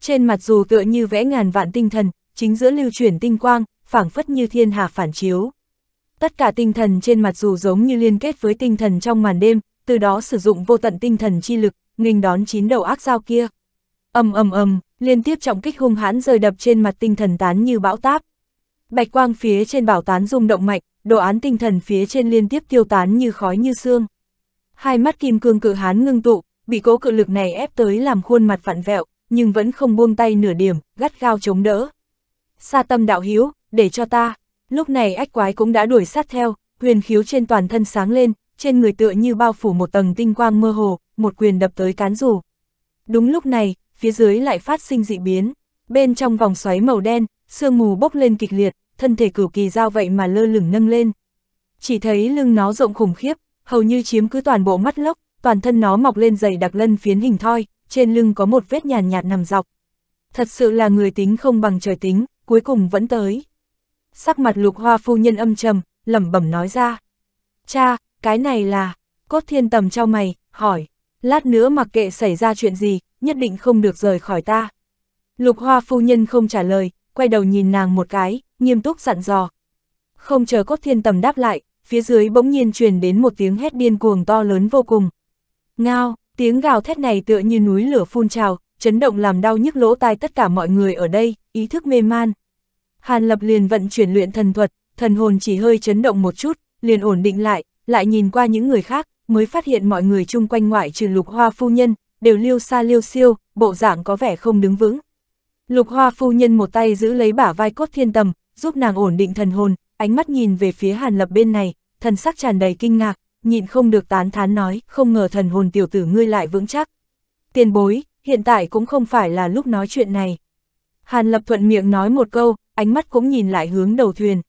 Trên mặt dù tựa như vẽ ngàn vạn tinh thần, chính giữa lưu chuyển tinh quang, phảng phất như thiên hà phản chiếu. Tất cả tinh thần trên mặt dù giống như liên kết với tinh thần trong màn đêm, từ đó sử dụng vô tận tinh thần chi lực, nghênh đón chín đầu ác giao kia ầm ầm ầm, liên tiếp trọng kích hung hãn rơi đập trên mặt tinh thần tán như bão táp. Bạch quang phía trên bảo tán rung động mạnh, đồ án tinh thần phía trên liên tiếp tiêu tán như khói như xương. Hai mắt kim cương cự hán ngưng tụ, bị cố cự lực này ép tới làm khuôn mặt vặn vẹo, nhưng vẫn không buông tay nửa điểm, gắt gao chống đỡ. xa tâm đạo hiếu, để cho ta. Lúc này ách quái cũng đã đuổi sát theo, huyền khiếu trên toàn thân sáng lên, trên người tựa như bao phủ một tầng tinh quang mơ hồ, một quyền đập tới cán rủ. Đúng lúc này, phía dưới lại phát sinh dị biến. Bên trong vòng xoáy màu đen, sương mù bốc lên kịch liệt, thân thể cửu kỳ giao vậy mà lơ lửng nâng lên. Chỉ thấy lưng nó rộng khủng khiếp, hầu như chiếm cứ toàn bộ mắt lốc, toàn thân nó mọc lên dày đặc lân phiến hình thoi, trên lưng có một vết nhàn nhạt, nằm dọc. Thật sự là người tính không bằng trời tính, cuối cùng vẫn tới. Sắc mặt lục hoa phu nhân âm trầm, lẩm bẩm nói ra. Cha, cái này là, cốt thiên tầm cho mày, hỏi, lát nữa mặc kệ xảy ra chuyện gì, nhất định không được rời khỏi ta. Lục hoa phu nhân không trả lời, quay đầu nhìn nàng một cái, nghiêm túc dặn dò. Không chờ cốt thiên tầm đáp lại, phía dưới bỗng nhiên truyền đến một tiếng hét điên cuồng to lớn vô cùng. Ngao, tiếng gào thét này tựa như núi lửa phun trào, chấn động làm đau nhức lỗ tai tất cả mọi người ở đây, ý thức mê man. Hàn Lập liền vận chuyển luyện thần thuật, thần hồn chỉ hơi chấn động một chút, liền ổn định lại, lại nhìn qua những người khác, mới phát hiện mọi người chung quanh ngoại trừ lục hoa phu nhân, đều liêu xa liêu siêu, bộ dạng có vẻ không đứng vững. Lục hoa phu nhân một tay giữ lấy bả vai cốt thiên tầm, giúp nàng ổn định thần hồn, ánh mắt nhìn về phía hàn lập bên này, thần sắc tràn đầy kinh ngạc, nhịn không được tán thán nói, không ngờ thần hồn tiểu tử ngươi lại vững chắc. Tiền bối, hiện tại cũng không phải là lúc nói chuyện này. Hàn lập thuận miệng nói một câu, ánh mắt cũng nhìn lại hướng đầu thuyền.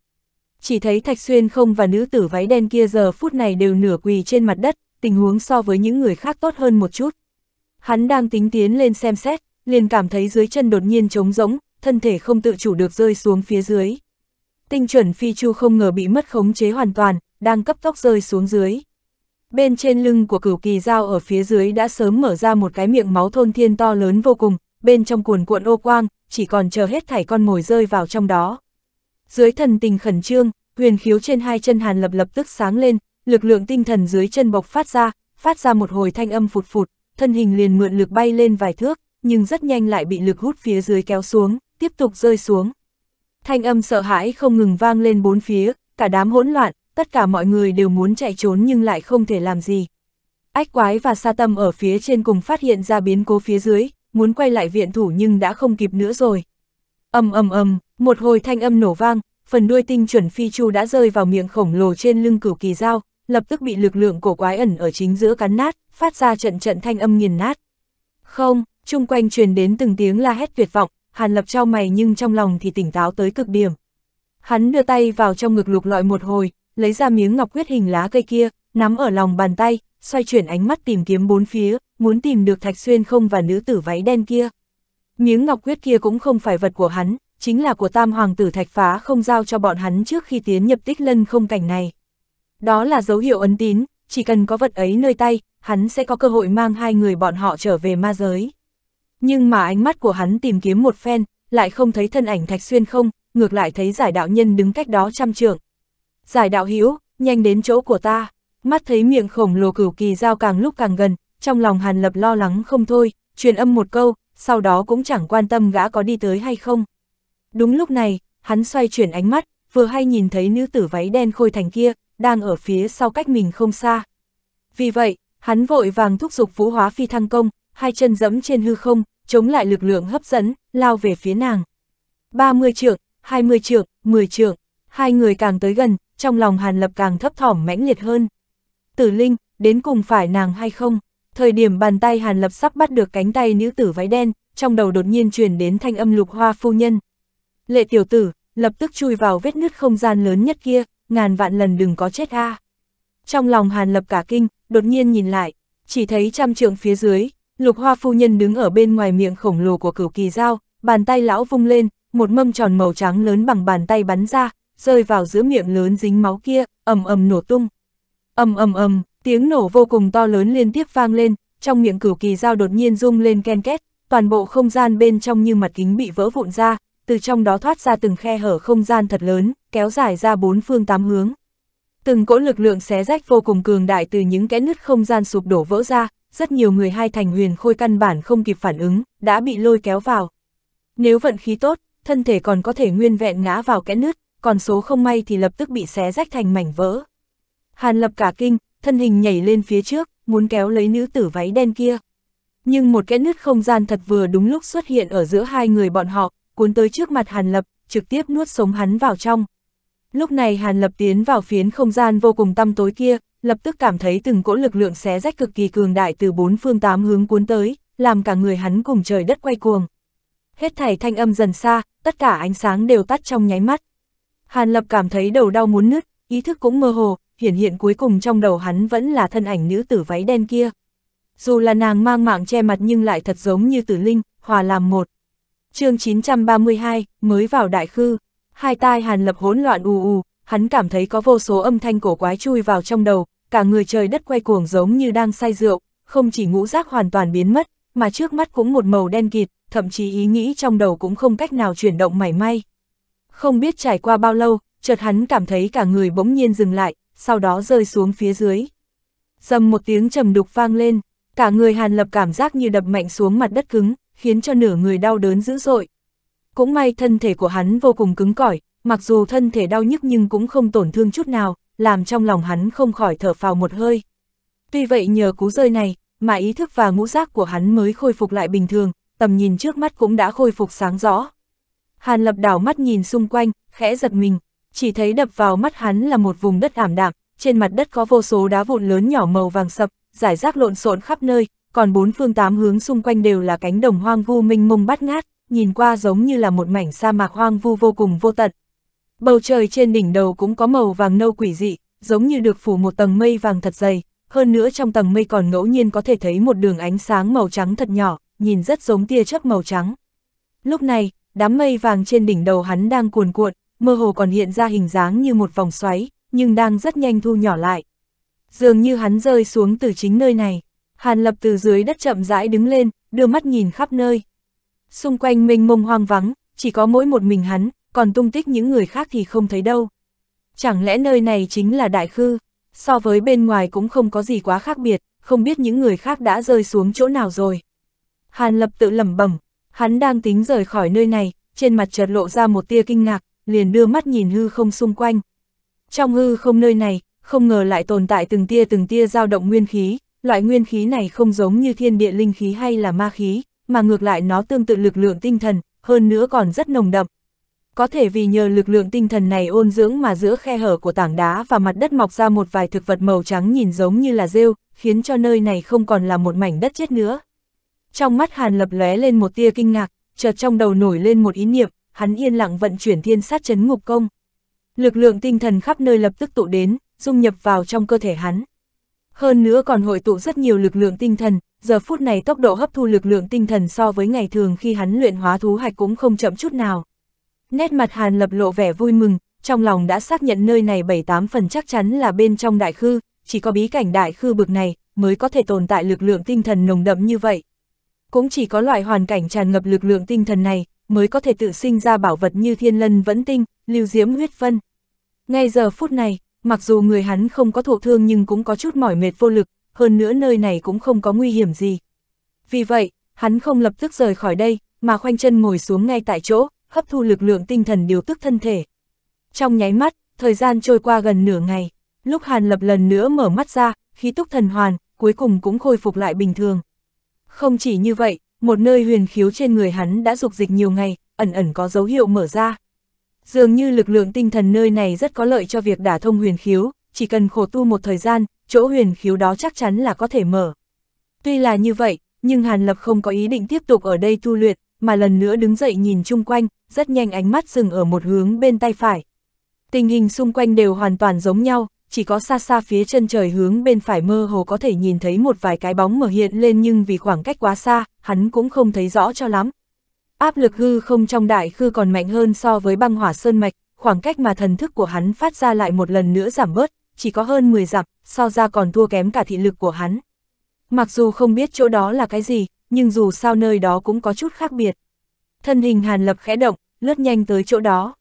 Chỉ thấy Thạch Xuyên không và nữ tử váy đen kia giờ phút này đều nửa quỳ trên mặt đất, tình huống so với những người khác tốt hơn một chút. Hắn đang tính tiến lên xem xét, liền cảm thấy dưới chân đột nhiên trống rỗng, thân thể không tự chủ được rơi xuống phía dưới. Tinh chuẩn phi chu không ngờ bị mất khống chế hoàn toàn, đang cấp tốc rơi xuống dưới. Bên trên lưng của cửu kỳ dao ở phía dưới đã sớm mở ra một cái miệng máu thôn thiên to lớn vô cùng, bên trong cuồn cuộn ô quang, chỉ còn chờ hết thảy con mồi rơi vào trong đó. Dưới thần tình khẩn trương, huyền khiếu trên hai chân hàn lập lập tức sáng lên, lực lượng tinh thần dưới chân bộc phát ra, phát ra một hồi thanh âm phụt phụt, thân hình liền mượn lực bay lên vài thước, nhưng rất nhanh lại bị lực hút phía dưới kéo xuống, tiếp tục rơi xuống. Thanh âm sợ hãi không ngừng vang lên bốn phía, cả đám hỗn loạn, tất cả mọi người đều muốn chạy trốn nhưng lại không thể làm gì. Ách quái và sa tâm ở phía trên cùng phát hiện ra biến cố phía dưới, muốn quay lại viện thủ nhưng đã không kịp nữa rồi. ầm ầm ầm, một hồi thanh âm nổ vang, phần đuôi tinh chuẩn phi chu đã rơi vào miệng khổng lồ trên lưng cửu kỳ dao, lập tức bị lực lượng cổ quái ẩn ở chính giữa cắn nát, phát ra trận trận thanh âm nghiền nát. Không, chung quanh truyền đến từng tiếng la hét tuyệt vọng, Hàn Lập trao mày nhưng trong lòng thì tỉnh táo tới cực điểm. Hắn đưa tay vào trong ngực lục lọi một hồi, lấy ra miếng ngọc quyết hình lá cây kia, nắm ở lòng bàn tay, xoay chuyển ánh mắt tìm kiếm bốn phía, muốn tìm được Thạch Xuyên không và nữ tử váy đen kia. Miếng ngọc quyết kia cũng không phải vật của hắn, chính là của tam hoàng tử Thạch Phá không giao cho bọn hắn trước khi tiến nhập tích lân không cảnh này. Đó là dấu hiệu ấn tín, chỉ cần có vật ấy nơi tay, hắn sẽ có cơ hội mang hai người bọn họ trở về ma giới. Nhưng mà ánh mắt của hắn tìm kiếm một phen, lại không thấy thân ảnh Thạch Xuyên không, ngược lại thấy giải đạo nhân đứng cách đó trăm trưởng Giải đạo hiếu nhanh đến chỗ của ta, mắt thấy miệng khổng lồ cửu kỳ giao càng lúc càng gần, trong lòng Hàn Lập lo lắng không thôi, truyền âm một câu, sau đó cũng chẳng quan tâm gã có đi tới hay không. Đúng lúc này, hắn xoay chuyển ánh mắt, vừa hay nhìn thấy nữ tử váy đen khôi thành kia, đang ở phía sau cách mình không xa. Vì vậy, hắn vội vàng thúc giục vũ hóa phi thăng công, hai chân dẫm trên hư không, chống lại lực lượng hấp dẫn, lao về phía nàng. 30 trượng, 20 trượng, 10 trượng, hai người càng tới gần, trong lòng Hàn Lập càng thấp thỏm mãnh liệt hơn. Tử Linh, đến cùng phải nàng hay không? Thời điểm bàn tay Hàn Lập sắp bắt được cánh tay nữ tử váy đen, trong đầu đột nhiên truyền đến thanh âm lục hoa phu nhân. Lệ tiểu tử, lập tức chui vào vết nứt không gian lớn nhất kia, ngàn vạn lần đừng có chết a Trong lòng Hàn Lập cả kinh, đột nhiên nhìn lại, chỉ thấy trăm trượng phía dưới, lục hoa phu nhân đứng ở bên ngoài miệng khổng lồ của cửu kỳ dao, bàn tay lão vung lên, một mâm tròn màu trắng lớn bằng bàn tay bắn ra, rơi vào giữa miệng lớn dính máu kia, ầm ầm nổ tung. Ầm ầm ầm, tiếng nổ vô cùng to lớn liên tiếp vang lên, trong miệng cửu kỳ dao đột nhiên rung lên ken két, toàn bộ không gian bên trong như mặt kính bị vỡ vụn ra, từ trong đó thoát ra từng khe hở không gian thật lớn, kéo dài ra bốn phương tám hướng. Từng cỗ lực lượng xé rách vô cùng cường đại từ những kẽ nứt không gian sụp đổ vỡ ra, rất nhiều người hai thành huyền khôi căn bản không kịp phản ứng, đã bị lôi kéo vào. Nếu vận khí tốt, thân thể còn có thể nguyên vẹn ngã vào kẽ nứt, còn số không may thì lập tức bị xé rách thành mảnh vỡ. Hàn lập cả kinh, thân hình nhảy lên phía trước, muốn kéo lấy nữ tử váy đen kia. Nhưng một kẽ nứt không gian thật vừa đúng lúc xuất hiện ở giữa hai người bọn họ, cuốn tới trước mặt Hàn Lập, trực tiếp nuốt sống hắn vào trong. Lúc này Hàn Lập tiến vào phiến không gian vô cùng tăm tối kia, lập tức cảm thấy từng cỗ lực lượng xé rách cực kỳ cường đại từ bốn phương tám hướng cuốn tới, làm cả người hắn cùng trời đất quay cuồng. Hết thảy thanh âm dần xa, tất cả ánh sáng đều tắt trong nháy mắt. Hàn Lập cảm thấy đầu đau muốn nứt, ý thức cũng mơ hồ, hiển hiện cuối cùng trong đầu hắn vẫn là thân ảnh nữ tử váy đen kia. Dù là nàng mang mạng che mặt nhưng lại thật giống như tử linh, hòa làm một chương 932, mới vào đại khư, hai tai hàn lập hỗn loạn ù ù, hắn cảm thấy có vô số âm thanh cổ quái chui vào trong đầu, cả người trời đất quay cuồng giống như đang say rượu, không chỉ ngũ giác hoàn toàn biến mất, mà trước mắt cũng một màu đen kịt, thậm chí ý nghĩ trong đầu cũng không cách nào chuyển động mảy may. Không biết trải qua bao lâu, chợt hắn cảm thấy cả người bỗng nhiên dừng lại, sau đó rơi xuống phía dưới. Dầm một tiếng trầm đục vang lên, cả người Hàn Lập cảm giác như đập mạnh xuống mặt đất cứng, khiến cho nửa người đau đớn dữ dội. Cũng may thân thể của hắn vô cùng cứng cỏi, mặc dù thân thể đau nhức nhưng cũng không tổn thương chút nào, làm trong lòng hắn không khỏi thở phào một hơi. Tuy vậy nhờ cú rơi này, mà ý thức và ngũ giác của hắn mới khôi phục lại bình thường, tầm nhìn trước mắt cũng đã khôi phục sáng rõ. Hàn lập đảo mắt nhìn xung quanh, khẽ giật mình, chỉ thấy đập vào mắt hắn là một vùng đất ảm đạm, trên mặt đất có vô số đá vụn lớn nhỏ màu vàng sập, giải rác lộn xộn khắp nơi, còn bốn phương tám hướng xung quanh đều là cánh đồng hoang vu minh mông bát ngát, nhìn qua giống như là một mảnh sa mạc hoang vu vô cùng vô tận. Bầu trời trên đỉnh đầu cũng có màu vàng nâu quỷ dị, giống như được phủ một tầng mây vàng thật dày, hơn nữa trong tầng mây còn ngẫu nhiên có thể thấy một đường ánh sáng màu trắng thật nhỏ, nhìn rất giống tia chớp màu trắng. Lúc này, đám mây vàng trên đỉnh đầu hắn đang cuồn cuộn, mơ hồ còn hiện ra hình dáng như một vòng xoáy, nhưng đang rất nhanh thu nhỏ lại. Dường như hắn rơi xuống từ chính nơi này. Hàn Lập từ dưới đất chậm rãi đứng lên, đưa mắt nhìn khắp nơi. Xung quanh mênh mông hoang vắng, chỉ có mỗi một mình hắn, còn tung tích những người khác thì không thấy đâu. Chẳng lẽ nơi này chính là đại khư? So với bên ngoài cũng không có gì quá khác biệt, không biết những người khác đã rơi xuống chỗ nào rồi. Hàn Lập tự lẩm bẩm, hắn đang tính rời khỏi nơi này, trên mặt chợt lộ ra một tia kinh ngạc, liền đưa mắt nhìn hư không xung quanh. Trong hư không nơi này, không ngờ lại tồn tại từng tia từng tia dao động nguyên khí, loại nguyên khí này không giống như thiên địa linh khí hay là ma khí, mà ngược lại nó tương tự lực lượng tinh thần, hơn nữa còn rất nồng đậm. Có thể vì nhờ lực lượng tinh thần này ôn dưỡng mà giữa khe hở của tảng đá và mặt đất mọc ra một vài thực vật màu trắng nhìn giống như là rêu, khiến cho nơi này không còn là một mảnh đất chết nữa. Trong mắt Hàn lập lóe lên một tia kinh ngạc, chợt trong đầu nổi lên một ý niệm, hắn yên lặng vận chuyển thiên sát chấn ngục công. Lực lượng tinh thần khắp nơi lập tức tụ đến, dung nhập vào trong cơ thể hắn. Hơn nữa còn hội tụ rất nhiều lực lượng tinh thần, giờ phút này tốc độ hấp thu lực lượng tinh thần so với ngày thường khi hắn luyện hóa thú hạch cũng không chậm chút nào. Nét mặt Hàn Lập lộ vẻ vui mừng, trong lòng đã xác nhận nơi này 7-8 phần chắc chắn là bên trong đại khư, chỉ có bí cảnh đại khư bực này mới có thể tồn tại lực lượng tinh thần nồng đậm như vậy. Cũng chỉ có loại hoàn cảnh tràn ngập lực lượng tinh thần này mới có thể tự sinh ra bảo vật như thiên lân vẫn tinh, lưu diễm huyết vân Ngay giờ phút này, mặc dù người hắn không có thổ thương nhưng cũng có chút mỏi mệt vô lực, hơn nữa nơi này cũng không có nguy hiểm gì. Vì vậy, hắn không lập tức rời khỏi đây, mà khoanh chân ngồi xuống ngay tại chỗ, hấp thu lực lượng tinh thần điều tức thân thể. Trong nháy mắt, thời gian trôi qua gần nửa ngày, lúc Hàn Lập lần nữa mở mắt ra, khí túc thần hoàn, cuối cùng cũng khôi phục lại bình thường. Không chỉ như vậy, một nơi huyền khiếu trên người hắn đã dục dịch nhiều ngày, ẩn ẩn có dấu hiệu mở ra. Dường như lực lượng tinh thần nơi này rất có lợi cho việc đả thông huyền khiếu, chỉ cần khổ tu một thời gian, chỗ huyền khiếu đó chắc chắn là có thể mở. Tuy là như vậy, nhưng Hàn Lập không có ý định tiếp tục ở đây tu luyện, mà lần nữa đứng dậy nhìn chung quanh, rất nhanh ánh mắt dừng ở một hướng bên tay phải. Tình hình xung quanh đều hoàn toàn giống nhau, chỉ có xa xa phía chân trời hướng bên phải mơ hồ có thể nhìn thấy một vài cái bóng mở hiện lên nhưng vì khoảng cách quá xa, hắn cũng không thấy rõ cho lắm. Áp lực hư không trong đại khư còn mạnh hơn so với băng hỏa sơn mạch, khoảng cách mà thần thức của hắn phát ra lại một lần nữa giảm bớt, chỉ có hơn 10 dặm, so ra còn thua kém cả thị lực của hắn. Mặc dù không biết chỗ đó là cái gì, nhưng dù sao nơi đó cũng có chút khác biệt. Thân hình Hàn Lập khẽ động, lướt nhanh tới chỗ đó.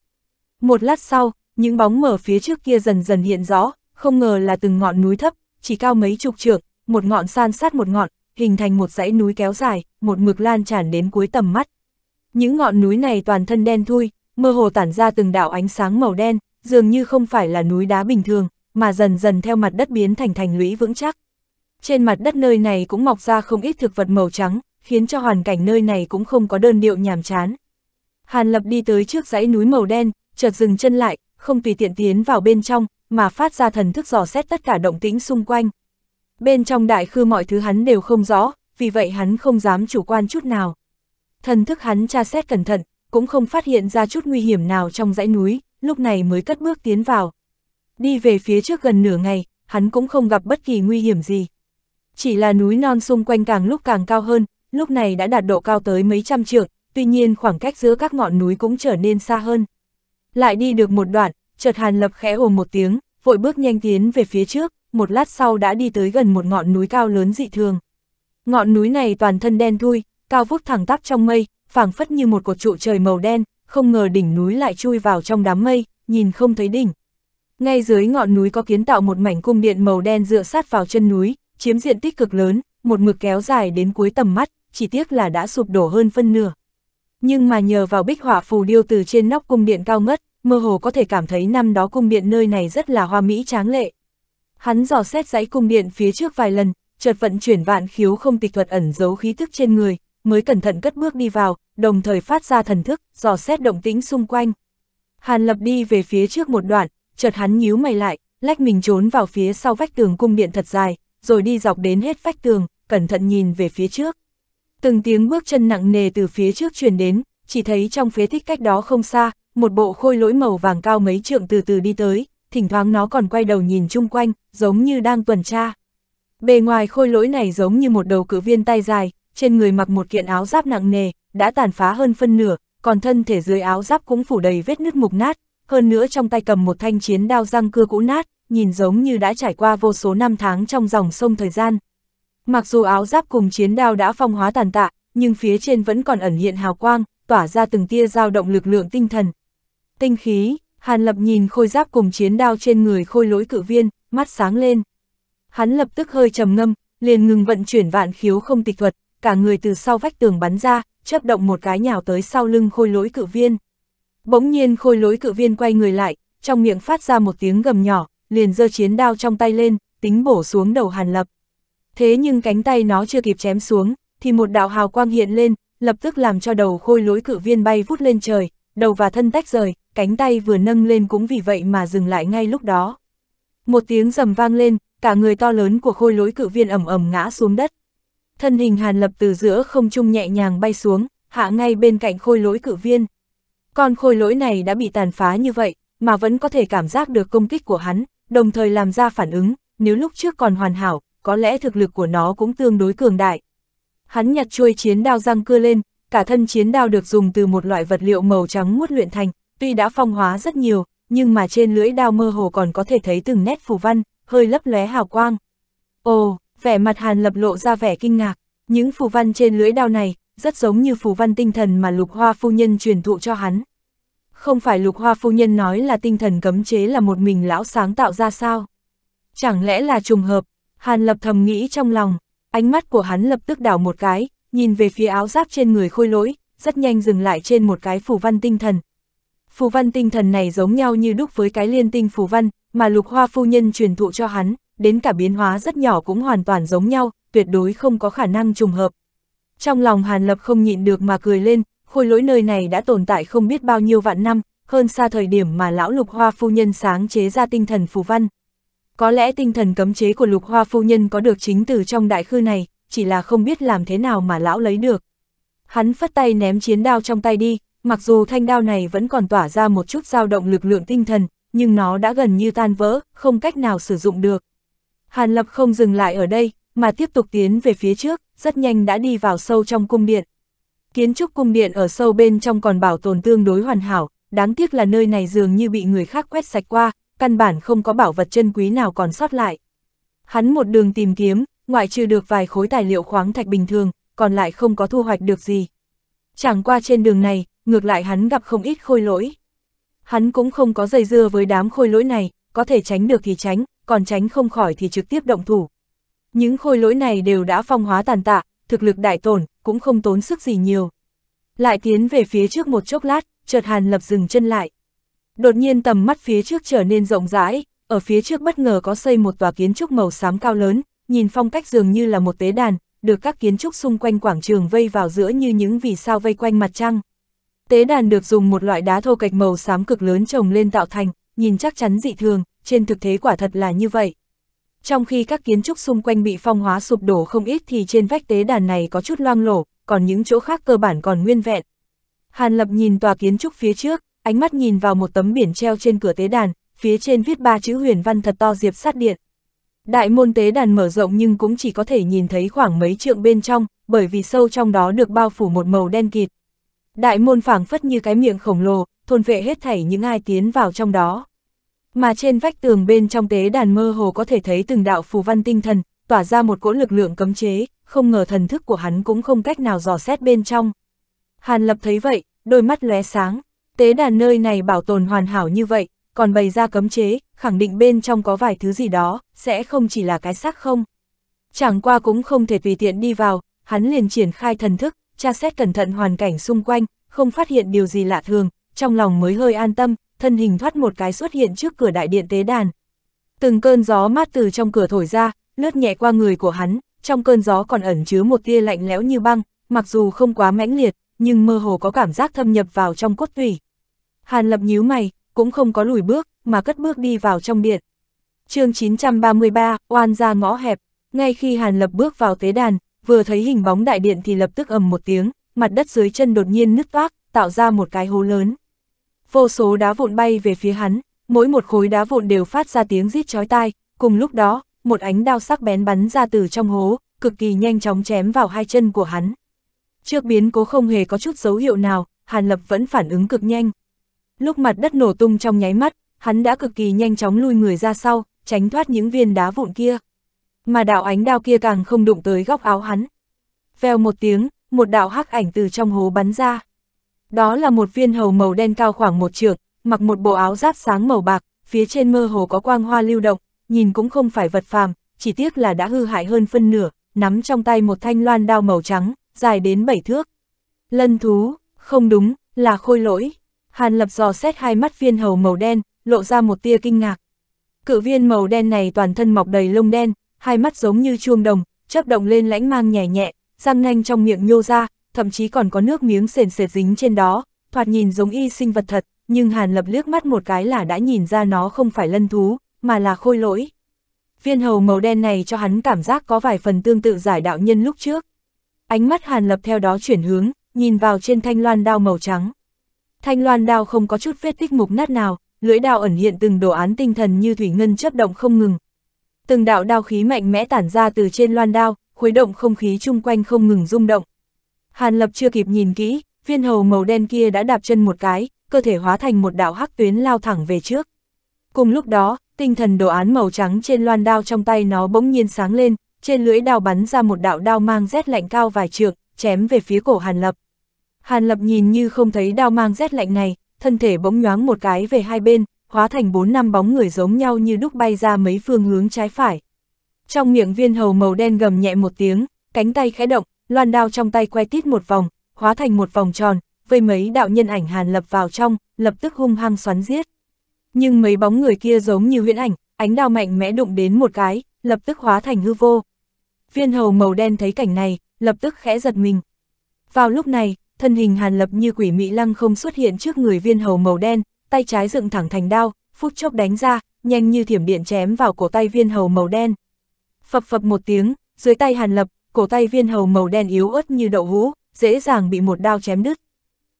Một lát sau, những bóng mở phía trước kia dần dần hiện rõ, không ngờ là từng ngọn núi thấp, chỉ cao mấy chục trượng, một ngọn san sát một ngọn, hình thành một dãy núi kéo dài, một mực lan tràn đến cuối tầm mắt. Những ngọn núi này toàn thân đen thui, mơ hồ tản ra từng đạo ánh sáng màu đen, dường như không phải là núi đá bình thường, mà dần dần theo mặt đất biến thành thành lũy vững chắc. Trên mặt đất nơi này cũng mọc ra không ít thực vật màu trắng, khiến cho hoàn cảnh nơi này cũng không có đơn điệu nhàm chán. Hàn Lập đi tới trước dãy núi màu đen, chợt dừng chân lại, không tùy tiện tiến vào bên trong, mà phát ra thần thức dò xét tất cả động tĩnh xung quanh. Bên trong đại khư mọi thứ hắn đều không rõ, vì vậy hắn không dám chủ quan chút nào. Thần thức hắn tra xét cẩn thận, cũng không phát hiện ra chút nguy hiểm nào trong dãy núi, lúc này mới cất bước tiến vào. Đi về phía trước gần nửa ngày, hắn cũng không gặp bất kỳ nguy hiểm gì. Chỉ là núi non xung quanh càng lúc càng cao hơn, lúc này đã đạt độ cao tới mấy trăm trượng, tuy nhiên khoảng cách giữa các ngọn núi cũng trở nên xa hơn. Lại đi được một đoạn, chợt Hàn Lập khẽ ồ một tiếng, vội bước nhanh tiến về phía trước, một lát sau đã đi tới gần một ngọn núi cao lớn dị thường. Ngọn núi này toàn thân đen thui, cao vút thẳng tắp trong mây, phảng phất như một cột trụ trời màu đen, không ngờ đỉnh núi lại chui vào trong đám mây, nhìn không thấy đỉnh. Ngay dưới ngọn núi có kiến tạo một mảnh cung điện màu đen dựa sát vào chân núi, chiếm diện tích cực lớn, một mực kéo dài đến cuối tầm mắt, chỉ tiếc là đã sụp đổ hơn phân nửa. Nhưng mà nhờ vào bích họa phù điêu từ trên nóc cung điện cao ngất, mơ hồ có thể cảm thấy năm đó cung điện nơi này rất là hoa mỹ tráng lệ. Hắn dò xét dãy cung điện phía trước vài lần, chợt vận chuyển vạn khiếu không tịch thuật ẩn giấu khí tức trên người, mới cẩn thận cất bước đi vào, đồng thời phát ra thần thức, dò xét động tĩnh xung quanh. Hàn Lập đi về phía trước một đoạn, chợt hắn nhíu mày lại, lách mình trốn vào phía sau vách tường cung điện thật dài, rồi đi dọc đến hết vách tường, cẩn thận nhìn về phía trước. Từng tiếng bước chân nặng nề từ phía trước truyền đến, chỉ thấy trong phế tích cách đó không xa, một bộ khôi lỗi màu vàng cao mấy trượng từ từ đi tới, thỉnh thoảng nó còn quay đầu nhìn chung quanh, giống như đang tuần tra. Bề ngoài khôi lỗi này giống như một đầu cự viên tay dài, trên người mặc một kiện áo giáp nặng nề, đã tàn phá hơn phân nửa, còn thân thể dưới áo giáp cũng phủ đầy vết nứt mục nát, hơn nữa trong tay cầm một thanh chiến đao răng cưa cũ nát, nhìn giống như đã trải qua vô số năm tháng trong dòng sông thời gian. Mặc dù áo giáp cùng chiến đao đã phong hóa tàn tạ, nhưng phía trên vẫn còn ẩn hiện hào quang, tỏa ra từng tia dao động lực lượng tinh thần. Tinh khí, Hàn Lập nhìn khôi giáp cùng chiến đao trên người khôi lỗi cự viên, mắt sáng lên. Hắn lập tức hơi trầm ngâm, liền ngừng vận chuyển vạn khiếu không tịch thuật, cả người từ sau vách tường bắn ra, chớp động một cái nhào tới sau lưng khôi lỗi cự viên. Bỗng nhiên khôi lỗi cự viên quay người lại, trong miệng phát ra một tiếng gầm nhỏ, liền giơ chiến đao trong tay lên, tính bổ xuống đầu Hàn Lập. Thế nhưng cánh tay nó chưa kịp chém xuống, thì một đạo hào quang hiện lên, lập tức làm cho đầu khôi lỗi cự viên bay vút lên trời, đầu và thân tách rời, cánh tay vừa nâng lên cũng vì vậy mà dừng lại ngay lúc đó. Một tiếng rầm vang lên, cả người to lớn của khôi lỗi cự viên ẩm ẩm ngã xuống đất thân hình Hàn Lập từ giữa không trung nhẹ nhàng bay xuống, hạ ngay bên cạnh khôi lỗi cử viên. Con khôi lỗi này đã bị tàn phá như vậy, mà vẫn có thể cảm giác được công kích của hắn, đồng thời làm ra phản ứng, nếu lúc trước còn hoàn hảo, có lẽ thực lực của nó cũng tương đối cường đại. Hắn nhặt chuôi chiến đao răng cưa lên, cả thân chiến đao được dùng từ một loại vật liệu màu trắng muốt luyện thành, tuy đã phong hóa rất nhiều, nhưng mà trên lưỡi đao mơ hồ còn có thể thấy từng nét phù văn, hơi lấp lóe hào quang. Ồ, vẻ mặt Hàn Lập lộ ra vẻ kinh ngạc, những phù văn trên lưỡi đao này, rất giống như phù văn tinh thần mà lục hoa phu nhân truyền thụ cho hắn. Không phải lục hoa phu nhân nói là tinh thần cấm chế là một mình lão sáng tạo ra sao? Chẳng lẽ là trùng hợp? Hàn Lập thầm nghĩ trong lòng, ánh mắt của hắn lập tức đảo một cái, nhìn về phía áo giáp trên người khôi lỗi, rất nhanh dừng lại trên một cái phù văn tinh thần. Phù văn tinh thần này giống nhau như đúc với cái liên tinh phù văn mà lục hoa phu nhân truyền thụ cho hắn, đến cả biến hóa rất nhỏ cũng hoàn toàn giống nhau, tuyệt đối không có khả năng trùng hợp. Trong lòng Hàn Lập không nhịn được mà cười lên, khôi lỗi nơi này đã tồn tại không biết bao nhiêu vạn năm, hơn xa thời điểm mà lão lục hoa phu nhân sáng chế ra tinh thần phù văn. Có lẽ tinh thần cấm chế của lục hoa phu nhân có được chính từ trong đại khư này, chỉ là không biết làm thế nào mà lão lấy được. Hắn phất tay ném chiến đao trong tay đi, mặc dù thanh đao này vẫn còn tỏa ra một chút dao động lực lượng tinh thần, nhưng nó đã gần như tan vỡ, không cách nào sử dụng được. Hàn Lập không dừng lại ở đây, mà tiếp tục tiến về phía trước, rất nhanh đã đi vào sâu trong cung điện. Kiến trúc cung điện ở sâu bên trong còn bảo tồn tương đối hoàn hảo, đáng tiếc là nơi này dường như bị người khác quét sạch qua, căn bản không có bảo vật chân quý nào còn sót lại. Hắn một đường tìm kiếm, ngoại trừ được vài khối tài liệu khoáng thạch bình thường, còn lại không có thu hoạch được gì. Chẳng qua trên đường này, ngược lại hắn gặp không ít khôi lỗi. Hắn cũng không có dây dưa với đám khôi lỗi này, có thể tránh được thì tránh, còn tránh không khỏi thì trực tiếp động thủ. Những khôi lỗi này đều đã phong hóa tàn tạ, thực lực đại tổn, cũng không tốn sức gì nhiều. Lại tiến về phía trước một chốc lát, chợt Hàn Lập dừng chân lại. Đột nhiên tầm mắt phía trước trở nên rộng rãi, ở phía trước bất ngờ có xây một tòa kiến trúc màu xám cao lớn, nhìn phong cách dường như là một tế đàn, được các kiến trúc xung quanh quảng trường vây vào giữa như những vì sao vây quanh mặt trăng. Tế đàn được dùng một loại đá thô cạch màu xám cực lớn trồng lên tạo thành, nhìn chắc chắn dị thường, trên thực tế quả thật là như vậy. Trong khi các kiến trúc xung quanh bị phong hóa sụp đổ không ít thì trên vách tế đàn này có chút loang lổ, còn những chỗ khác cơ bản còn nguyên vẹn. Hàn Lập nhìn tòa kiến trúc phía trước, ánh mắt nhìn vào một tấm biển treo trên cửa tế đàn, phía trên viết ba chữ huyền văn thật to diệp sát điện. Đại môn tế đàn mở rộng nhưng cũng chỉ có thể nhìn thấy khoảng mấy trượng bên trong, bởi vì sâu trong đó được bao phủ một màu đen kịt. Đại môn phảng phất như cái miệng khổng lồ, thôn vệ hết thảy những ai tiến vào trong đó mà trên vách tường bên trong tế đàn mơ hồ có thể thấy từng đạo phù văn tinh thần, tỏa ra một cỗ lực lượng cấm chế, không ngờ thần thức của hắn cũng không cách nào dò xét bên trong. Hàn Lập thấy vậy, đôi mắt lóe sáng, tế đàn nơi này bảo tồn hoàn hảo như vậy, còn bày ra cấm chế, khẳng định bên trong có vài thứ gì đó, sẽ không chỉ là cái xác không. Chẳng qua cũng không thể tùy tiện đi vào, hắn liền triển khai thần thức, tra xét cẩn thận hoàn cảnh xung quanh, không phát hiện điều gì lạ thường, trong lòng mới hơi an tâm, thân hình thoát một cái xuất hiện trước cửa đại điện tế đàn. Từng cơn gió mát từ trong cửa thổi ra, lướt nhẹ qua người của hắn, trong cơn gió còn ẩn chứa một tia lạnh lẽo như băng, mặc dù không quá mãnh liệt, nhưng mơ hồ có cảm giác thâm nhập vào trong cốt tủy. Hàn Lập nhíu mày, cũng không có lùi bước, mà cất bước đi vào trong điện. chương 933, oan ra ngõ hẹp, ngay khi Hàn Lập bước vào tế đàn, vừa thấy hình bóng đại điện thì lập tức ầm một tiếng, mặt đất dưới chân đột nhiên nứt toác, tạo ra một cái hố lớn vô số đá vụn bay về phía hắn, mỗi một khối đá vụn đều phát ra tiếng rít chói tai, cùng lúc đó, một ánh đao sắc bén bắn ra từ trong hố, cực kỳ nhanh chóng chém vào hai chân của hắn. Trước biến cố không hề có chút dấu hiệu nào, Hàn Lập vẫn phản ứng cực nhanh. Lúc mặt đất nổ tung trong nháy mắt, hắn đã cực kỳ nhanh chóng lui người ra sau, tránh thoát những viên đá vụn kia. Mà đạo ánh đao kia càng không đụng tới góc áo hắn. Vèo một tiếng, một đạo hắc ảnh từ trong hố bắn ra. Đó là một viên hầu màu đen cao khoảng một trượng, mặc một bộ áo giáp sáng màu bạc, phía trên mơ hồ có quang hoa lưu động, nhìn cũng không phải vật phàm, chỉ tiếc là đã hư hại hơn phân nửa, nắm trong tay một thanh loan đao màu trắng, dài đến bảy thước. Lân thú, không đúng, là khôi lỗi. Hàn lập dò xét hai mắt viên hầu màu đen, lộ ra một tia kinh ngạc. Cự viên màu đen này toàn thân mọc đầy lông đen, hai mắt giống như chuông đồng, chớp động lên lãnh mang nhẹ nhẹ, răng nanh trong miệng nhô ra, thậm chí còn có nước miếng sền sệt dính trên đó, thoạt nhìn giống y sinh vật thật, nhưng Hàn Lập liếc mắt một cái là đã nhìn ra nó không phải lân thú, mà là khôi lỗi. Viên hầu màu đen này cho hắn cảm giác có vài phần tương tự giải đạo nhân lúc trước. Ánh mắt Hàn Lập theo đó chuyển hướng, nhìn vào trên thanh loan đao màu trắng. Thanh loan đao không có chút vết tích mục nát nào, lưỡi đao ẩn hiện từng đồ án tinh thần như thủy ngân chấp động không ngừng. Từng đạo đao khí mạnh mẽ tản ra từ trên loan đao, khuấy động không khí chung quanh không ngừng rung động, Hàn Lập chưa kịp nhìn kỹ, viên hầu màu đen kia đã đạp chân một cái, cơ thể hóa thành một đạo hắc tuyến lao thẳng về trước. Cùng lúc đó, tinh thần đồ án màu trắng trên loan đao trong tay nó bỗng nhiên sáng lên, trên lưỡi đao bắn ra một đạo đao mang rét lạnh cao vài trượng, chém về phía cổ Hàn Lập. Hàn Lập nhìn như không thấy đao mang rét lạnh này, thân thể bỗng nhoáng một cái về hai bên, hóa thành bốn năm bóng người giống nhau như đúc bay ra mấy phương hướng trái phải. Trong miệng viên hầu màu đen gầm nhẹ một tiếng, cánh tay khẽ động, loan đao trong tay quay tít một vòng, hóa thành một vòng tròn, vây mấy đạo nhân ảnh hàn lập vào trong, lập tức hung hăng xoắn giết. Nhưng mấy bóng người kia giống như huyễn ảnh, ánh đao mạnh mẽ đụng đến một cái, lập tức hóa thành hư vô. Viên hầu màu đen thấy cảnh này, lập tức khẽ giật mình. Vào lúc này, thân hình hàn lập như quỷ mị lăng không xuất hiện trước người viên hầu màu đen, tay trái dựng thẳng thành đao, phút chốc đánh ra, nhanh như thiểm điện chém vào cổ tay viên hầu màu đen. Phập phập một tiếng, dưới tay hàn lập, cổ tay viên hầu màu đen yếu ớt như đậu hũ, dễ dàng bị một đao chém đứt.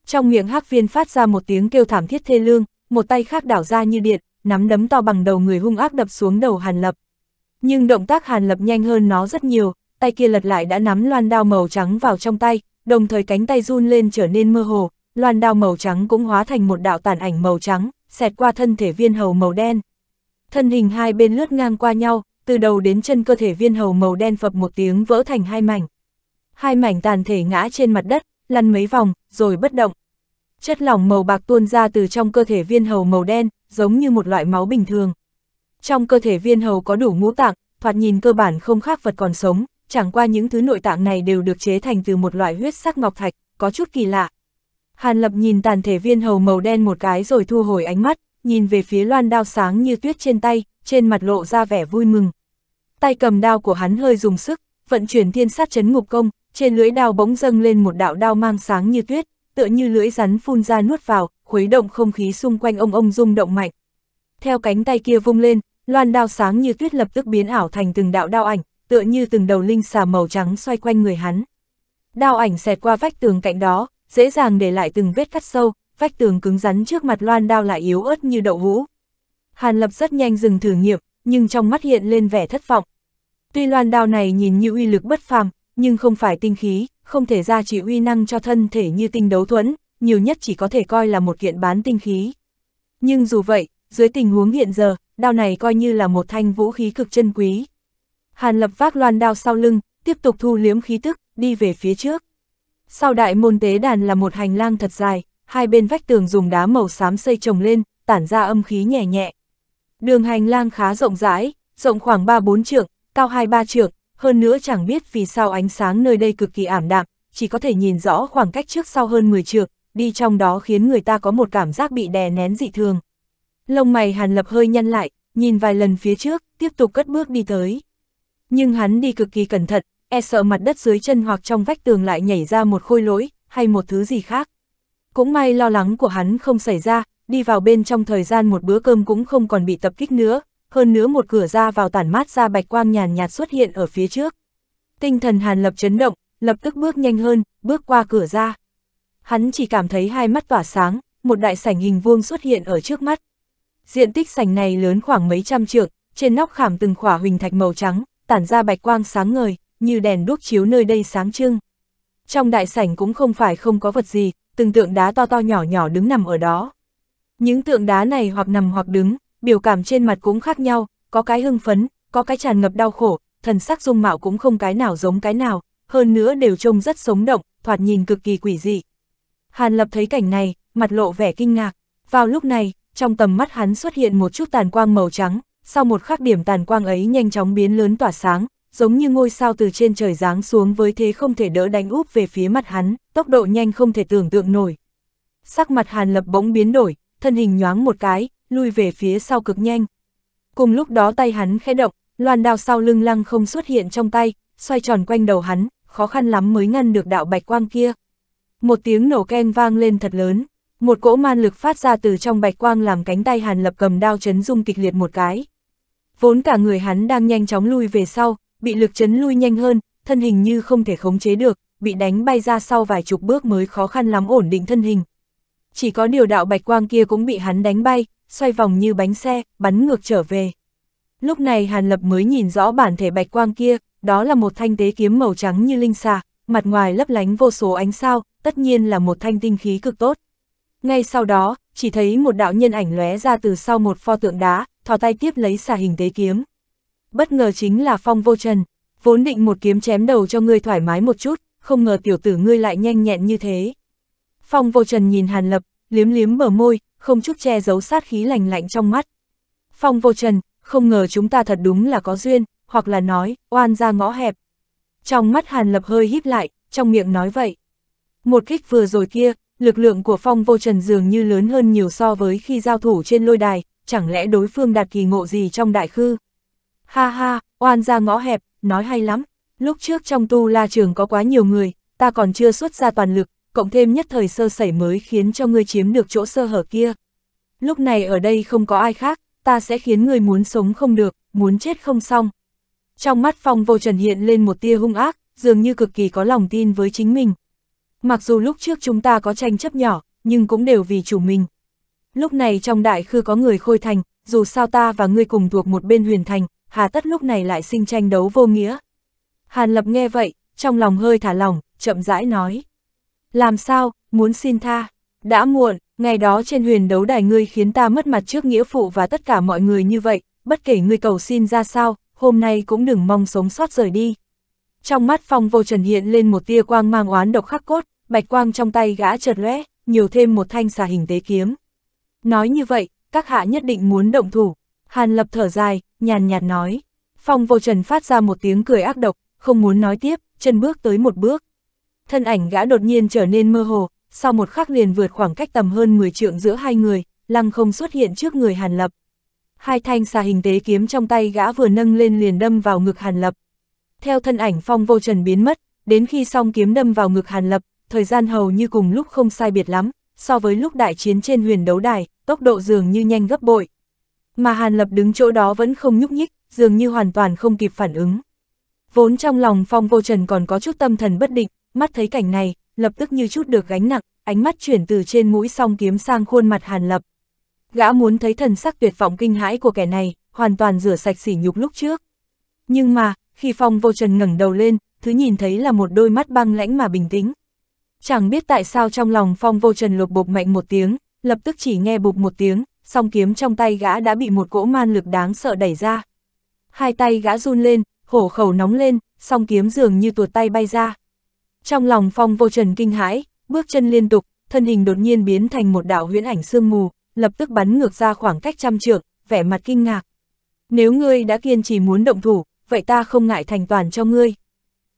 Trong miệng hắc viên phát ra một tiếng kêu thảm thiết thê lương, một tay khác đảo ra như điện, nắm đấm to bằng đầu người hung ác đập xuống đầu Hàn Lập. Nhưng động tác Hàn Lập nhanh hơn nó rất nhiều, tay kia lật lại đã nắm loan đao màu trắng vào trong tay, đồng thời cánh tay run lên trở nên mơ hồ, loan đao màu trắng cũng hóa thành một đạo tàn ảnh màu trắng, xẹt qua thân thể viên hầu màu đen. Thân hình hai bên lướt ngang qua nhau, từ đầu đến chân cơ thể viên hầu màu đen phập một tiếng vỡ thành hai mảnh. Hai mảnh tàn thể ngã trên mặt đất, lăn mấy vòng, rồi bất động. Chất lỏng màu bạc tuôn ra từ trong cơ thể viên hầu màu đen, giống như một loại máu bình thường. Trong cơ thể viên hầu có đủ ngũ tạng, thoạt nhìn cơ bản không khác vật còn sống, chẳng qua những thứ nội tạng này đều được chế thành từ một loại huyết sắc ngọc thạch, có chút kỳ lạ. Hàn Lập nhìn tàn thể viên hầu màu đen một cái rồi thu hồi ánh mắt, nhìn về phía loan đao sáng như tuyết trên tay, trên mặt lộ ra vẻ vui mừng tay cầm đao của hắn hơi dùng sức, vận chuyển thiên sát chấn ngục công, trên lưỡi đao bỗng dâng lên một đạo đao mang sáng như tuyết, tựa như lưỡi rắn phun ra nuốt vào, khuấy động không khí xung quanh ông ông rung động mạnh. Theo cánh tay kia vung lên, loan đao sáng như tuyết lập tức biến ảo thành từng đạo đao ảnh, tựa như từng đầu linh xà màu trắng xoay quanh người hắn. Đao ảnh xẹt qua vách tường cạnh đó, dễ dàng để lại từng vết cắt sâu, vách tường cứng rắn trước mặt loan đao lại yếu ớt như đậu hũ. Hàn Lập rất nhanh dừng thử nghiệm, nhưng trong mắt hiện lên vẻ thất vọng. Tuy loan đao này nhìn như uy lực bất phàm, nhưng không phải tinh khí, không thể ra chỉ uy năng cho thân thể như tinh đấu thuẫn, nhiều nhất chỉ có thể coi là một kiện bán tinh khí. Nhưng dù vậy, dưới tình huống hiện giờ, đao này coi như là một thanh vũ khí cực chân quý. Hàn lập vác loan đao sau lưng, tiếp tục thu liếm khí tức, đi về phía trước. Sau đại môn tế đàn là một hành lang thật dài, hai bên vách tường dùng đá màu xám xây trồng lên, tản ra âm khí nhẹ nhẹ. Đường hành lang khá rộng rãi, rộng khoảng 3-4 trượng, cao 2-3 trượng, hơn nữa chẳng biết vì sao ánh sáng nơi đây cực kỳ ảm đạm, chỉ có thể nhìn rõ khoảng cách trước sau hơn 10 trượng, đi trong đó khiến người ta có một cảm giác bị đè nén dị thường. Lông mày Hàn Lập hơi nhăn lại, nhìn vài lần phía trước, tiếp tục cất bước đi tới. Nhưng hắn đi cực kỳ cẩn thận, e sợ mặt đất dưới chân hoặc trong vách tường lại nhảy ra một khôi lỗi, hay một thứ gì khác. Cũng may lo lắng của hắn không xảy ra, đi vào bên trong thời gian một bữa cơm cũng không còn bị tập kích nữa, hơn nữa một cửa ra vào tản mát ra bạch quang nhàn nhạt xuất hiện ở phía trước. Tinh thần Hàn Lập chấn động, lập tức bước nhanh hơn, bước qua cửa ra. Hắn chỉ cảm thấy hai mắt tỏa sáng, một đại sảnh hình vuông xuất hiện ở trước mắt. Diện tích sảnh này lớn khoảng mấy trăm trượng, trên nóc khảm từng khỏa huỳnh thạch màu trắng, tản ra bạch quang sáng ngời, như đèn đuốc chiếu nơi đây sáng trưng. Trong đại sảnh cũng không phải không có vật gì, từng tượng đá to to nhỏ nhỏ đứng nằm ở đó. Những tượng đá này hoặc nằm hoặc đứng, biểu cảm trên mặt cũng khác nhau, có cái hưng phấn, có cái tràn ngập đau khổ, thần sắc dung mạo cũng không cái nào giống cái nào, hơn nữa đều trông rất sống động, thoạt nhìn cực kỳ quỷ dị. Hàn Lập thấy cảnh này, mặt lộ vẻ kinh ngạc. Vào lúc này, trong tầm mắt hắn xuất hiện một chút tàn quang màu trắng, sau một khắc điểm tàn quang ấy nhanh chóng biến lớn tỏa sáng, giống như ngôi sao từ trên trời giáng xuống với thế không thể đỡ đánh úp về phía mặt hắn, tốc độ nhanh không thể tưởng tượng nổi. Sắc mặt Hàn Lập bỗng biến đổi, thân hình nhoáng một cái, lui về phía sau cực nhanh. Cùng lúc đó tay hắn khẽ động, loan đao sau lưng lăng không xuất hiện trong tay, xoay tròn quanh đầu hắn, khó khăn lắm mới ngăn được đạo bạch quang kia. Một tiếng nổ ken vang lên thật lớn, một cỗ man lực phát ra từ trong bạch quang làm cánh tay Hàn Lập cầm đao chấn rung kịch liệt một cái. Vốn cả người hắn đang nhanh chóng lui về sau, bị lực chấn lui nhanh hơn, thân hình như không thể khống chế được, bị đánh bay ra sau vài chục bước mới khó khăn lắm ổn định thân hình, chỉ có điều đạo bạch quang kia cũng bị hắn đánh bay, xoay vòng như bánh xe, bắn ngược trở về. Lúc này Hàn Lập mới nhìn rõ bản thể bạch quang kia, đó là một thanh tế kiếm màu trắng như linh xà, mặt ngoài lấp lánh vô số ánh sao, tất nhiên là một thanh tinh khí cực tốt. Ngay sau đó, chỉ thấy một đạo nhân ảnh lóe ra từ sau một pho tượng đá, thò tay tiếp lấy xà hình tế kiếm. Bất ngờ chính là Phong Vô Trần, vốn định một kiếm chém đầu cho ngươi thoải mái một chút, không ngờ tiểu tử ngươi lại nhanh nhẹn như thế. Phong vô trần nhìn Hàn Lập, liếm liếm bờ môi, không chút che giấu sát khí lành lạnh trong mắt. Phong vô trần, không ngờ chúng ta thật đúng là có duyên, hoặc là nói, oan ra ngõ hẹp. Trong mắt Hàn Lập hơi híp lại, trong miệng nói vậy. Một kích vừa rồi kia, lực lượng của phong vô trần dường như lớn hơn nhiều so với khi giao thủ trên lôi đài, chẳng lẽ đối phương đạt kỳ ngộ gì trong đại khư? Ha ha, oan ra ngõ hẹp, nói hay lắm. Lúc trước trong tu la trường có quá nhiều người, ta còn chưa xuất ra toàn lực, cộng thêm nhất thời sơ sẩy mới khiến cho ngươi chiếm được chỗ sơ hở kia. Lúc này ở đây không có ai khác, ta sẽ khiến ngươi muốn sống không được, muốn chết không xong. Trong mắt Phong Vô Trần hiện lên một tia hung ác, dường như cực kỳ có lòng tin với chính mình. Mặc dù lúc trước chúng ta có tranh chấp nhỏ, nhưng cũng đều vì chủ mình. Lúc này trong đại khư có người khôi thành, dù sao ta và ngươi cùng thuộc một bên huyền thành, hà tất lúc này lại sinh tranh đấu vô nghĩa. Hàn Lập nghe vậy, trong lòng hơi thả lỏng, chậm rãi nói. Làm sao, muốn xin tha? Đã muộn, ngày đó trên huyền đấu đài ngươi khiến ta mất mặt trước nghĩa phụ và tất cả mọi người như vậy, bất kể ngươi cầu xin ra sao, hôm nay cũng đừng mong sống sót rời đi. Trong mắt phong vô trần hiện lên một tia quang mang oán độc khắc cốt, bạch quang trong tay gã chợt lóe, nhiều thêm một thanh xà hình tế kiếm. Nói như vậy, các hạ nhất định muốn động thủ. Hàn lập thở dài, nhàn nhạt nói. Phong vô trần phát ra một tiếng cười ác độc, không muốn nói tiếp, chân bước tới một bước thân ảnh gã đột nhiên trở nên mơ hồ, sau một khắc liền vượt khoảng cách tầm hơn 10 trượng giữa hai người, lăng không xuất hiện trước người Hàn Lập. Hai thanh xà hình tế kiếm trong tay gã vừa nâng lên liền đâm vào ngực Hàn Lập. Theo thân ảnh phong vô trần biến mất, đến khi song kiếm đâm vào ngực Hàn Lập, thời gian hầu như cùng lúc không sai biệt lắm, so với lúc đại chiến trên huyền đấu đài, tốc độ dường như nhanh gấp bội. Mà Hàn Lập đứng chỗ đó vẫn không nhúc nhích, dường như hoàn toàn không kịp phản ứng. Vốn trong lòng phong vô trần còn có chút tâm thần bất định, mắt thấy cảnh này, lập tức như chút được gánh nặng, ánh mắt chuyển từ trên mũi song kiếm sang khuôn mặt Hàn Lập. Gã muốn thấy thần sắc tuyệt vọng kinh hãi của kẻ này, hoàn toàn rửa sạch sỉ nhục lúc trước. Nhưng mà, khi Phong Vô Trần ngẩng đầu lên, thứ nhìn thấy là một đôi mắt băng lãnh mà bình tĩnh. Chẳng biết tại sao trong lòng Phong Vô Trần lột bột mạnh một tiếng, lập tức chỉ nghe bục một tiếng, song kiếm trong tay gã đã bị một cỗ man lực đáng sợ đẩy ra. Hai tay gã run lên, hổ khẩu nóng lên, song kiếm dường như tuột tay bay ra. Trong lòng phong vô trần kinh hãi, bước chân liên tục, thân hình đột nhiên biến thành một đạo huyễn ảnh sương mù, lập tức bắn ngược ra khoảng cách trăm trượng, vẻ mặt kinh ngạc. Nếu ngươi đã kiên trì muốn động thủ, vậy ta không ngại thành toàn cho ngươi.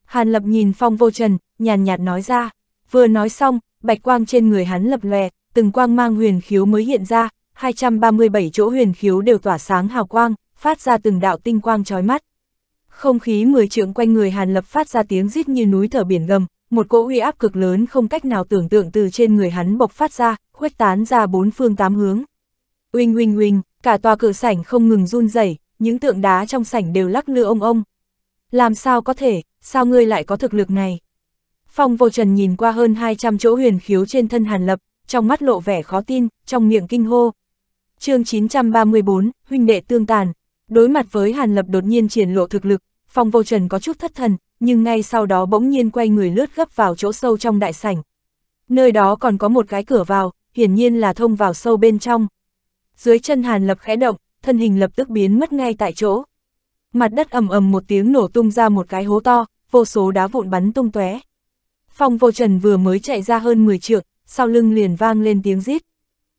Hàn lập nhìn phong vô trần, nhàn nhạt nói ra, vừa nói xong, bạch quang trên người hắn lập lè, từng quang mang huyền khiếu mới hiện ra, 237 chỗ huyền khiếu đều tỏa sáng hào quang, phát ra từng đạo tinh quang chói mắt. Không khí mười trượng quanh người Hàn Lập phát ra tiếng rít như núi thở biển gầm, một cỗ uy áp cực lớn không cách nào tưởng tượng từ trên người hắn bộc phát ra, khuếch tán ra bốn phương tám hướng. Uinh uinh uinh, cả tòa cửa sảnh không ngừng run rẩy, những tượng đá trong sảnh đều lắc lư ông ông. Làm sao có thể, sao ngươi lại có thực lực này? Phong vô trần nhìn qua hơn 200 chỗ huyền khiếu trên thân Hàn Lập, trong mắt lộ vẻ khó tin, trong miệng kinh hô. chương 934, huynh đệ tương tàn, Đối mặt với Hàn Lập đột nhiên triển lộ thực lực, Phong Vô Trần có chút thất thần, nhưng ngay sau đó bỗng nhiên quay người lướt gấp vào chỗ sâu trong đại sảnh. Nơi đó còn có một cái cửa vào, hiển nhiên là thông vào sâu bên trong. Dưới chân Hàn Lập khẽ động, thân hình lập tức biến mất ngay tại chỗ. Mặt đất ầm ầm một tiếng nổ tung ra một cái hố to, vô số đá vụn bắn tung tóe. Phong Vô Trần vừa mới chạy ra hơn 10 trượng, sau lưng liền vang lên tiếng rít.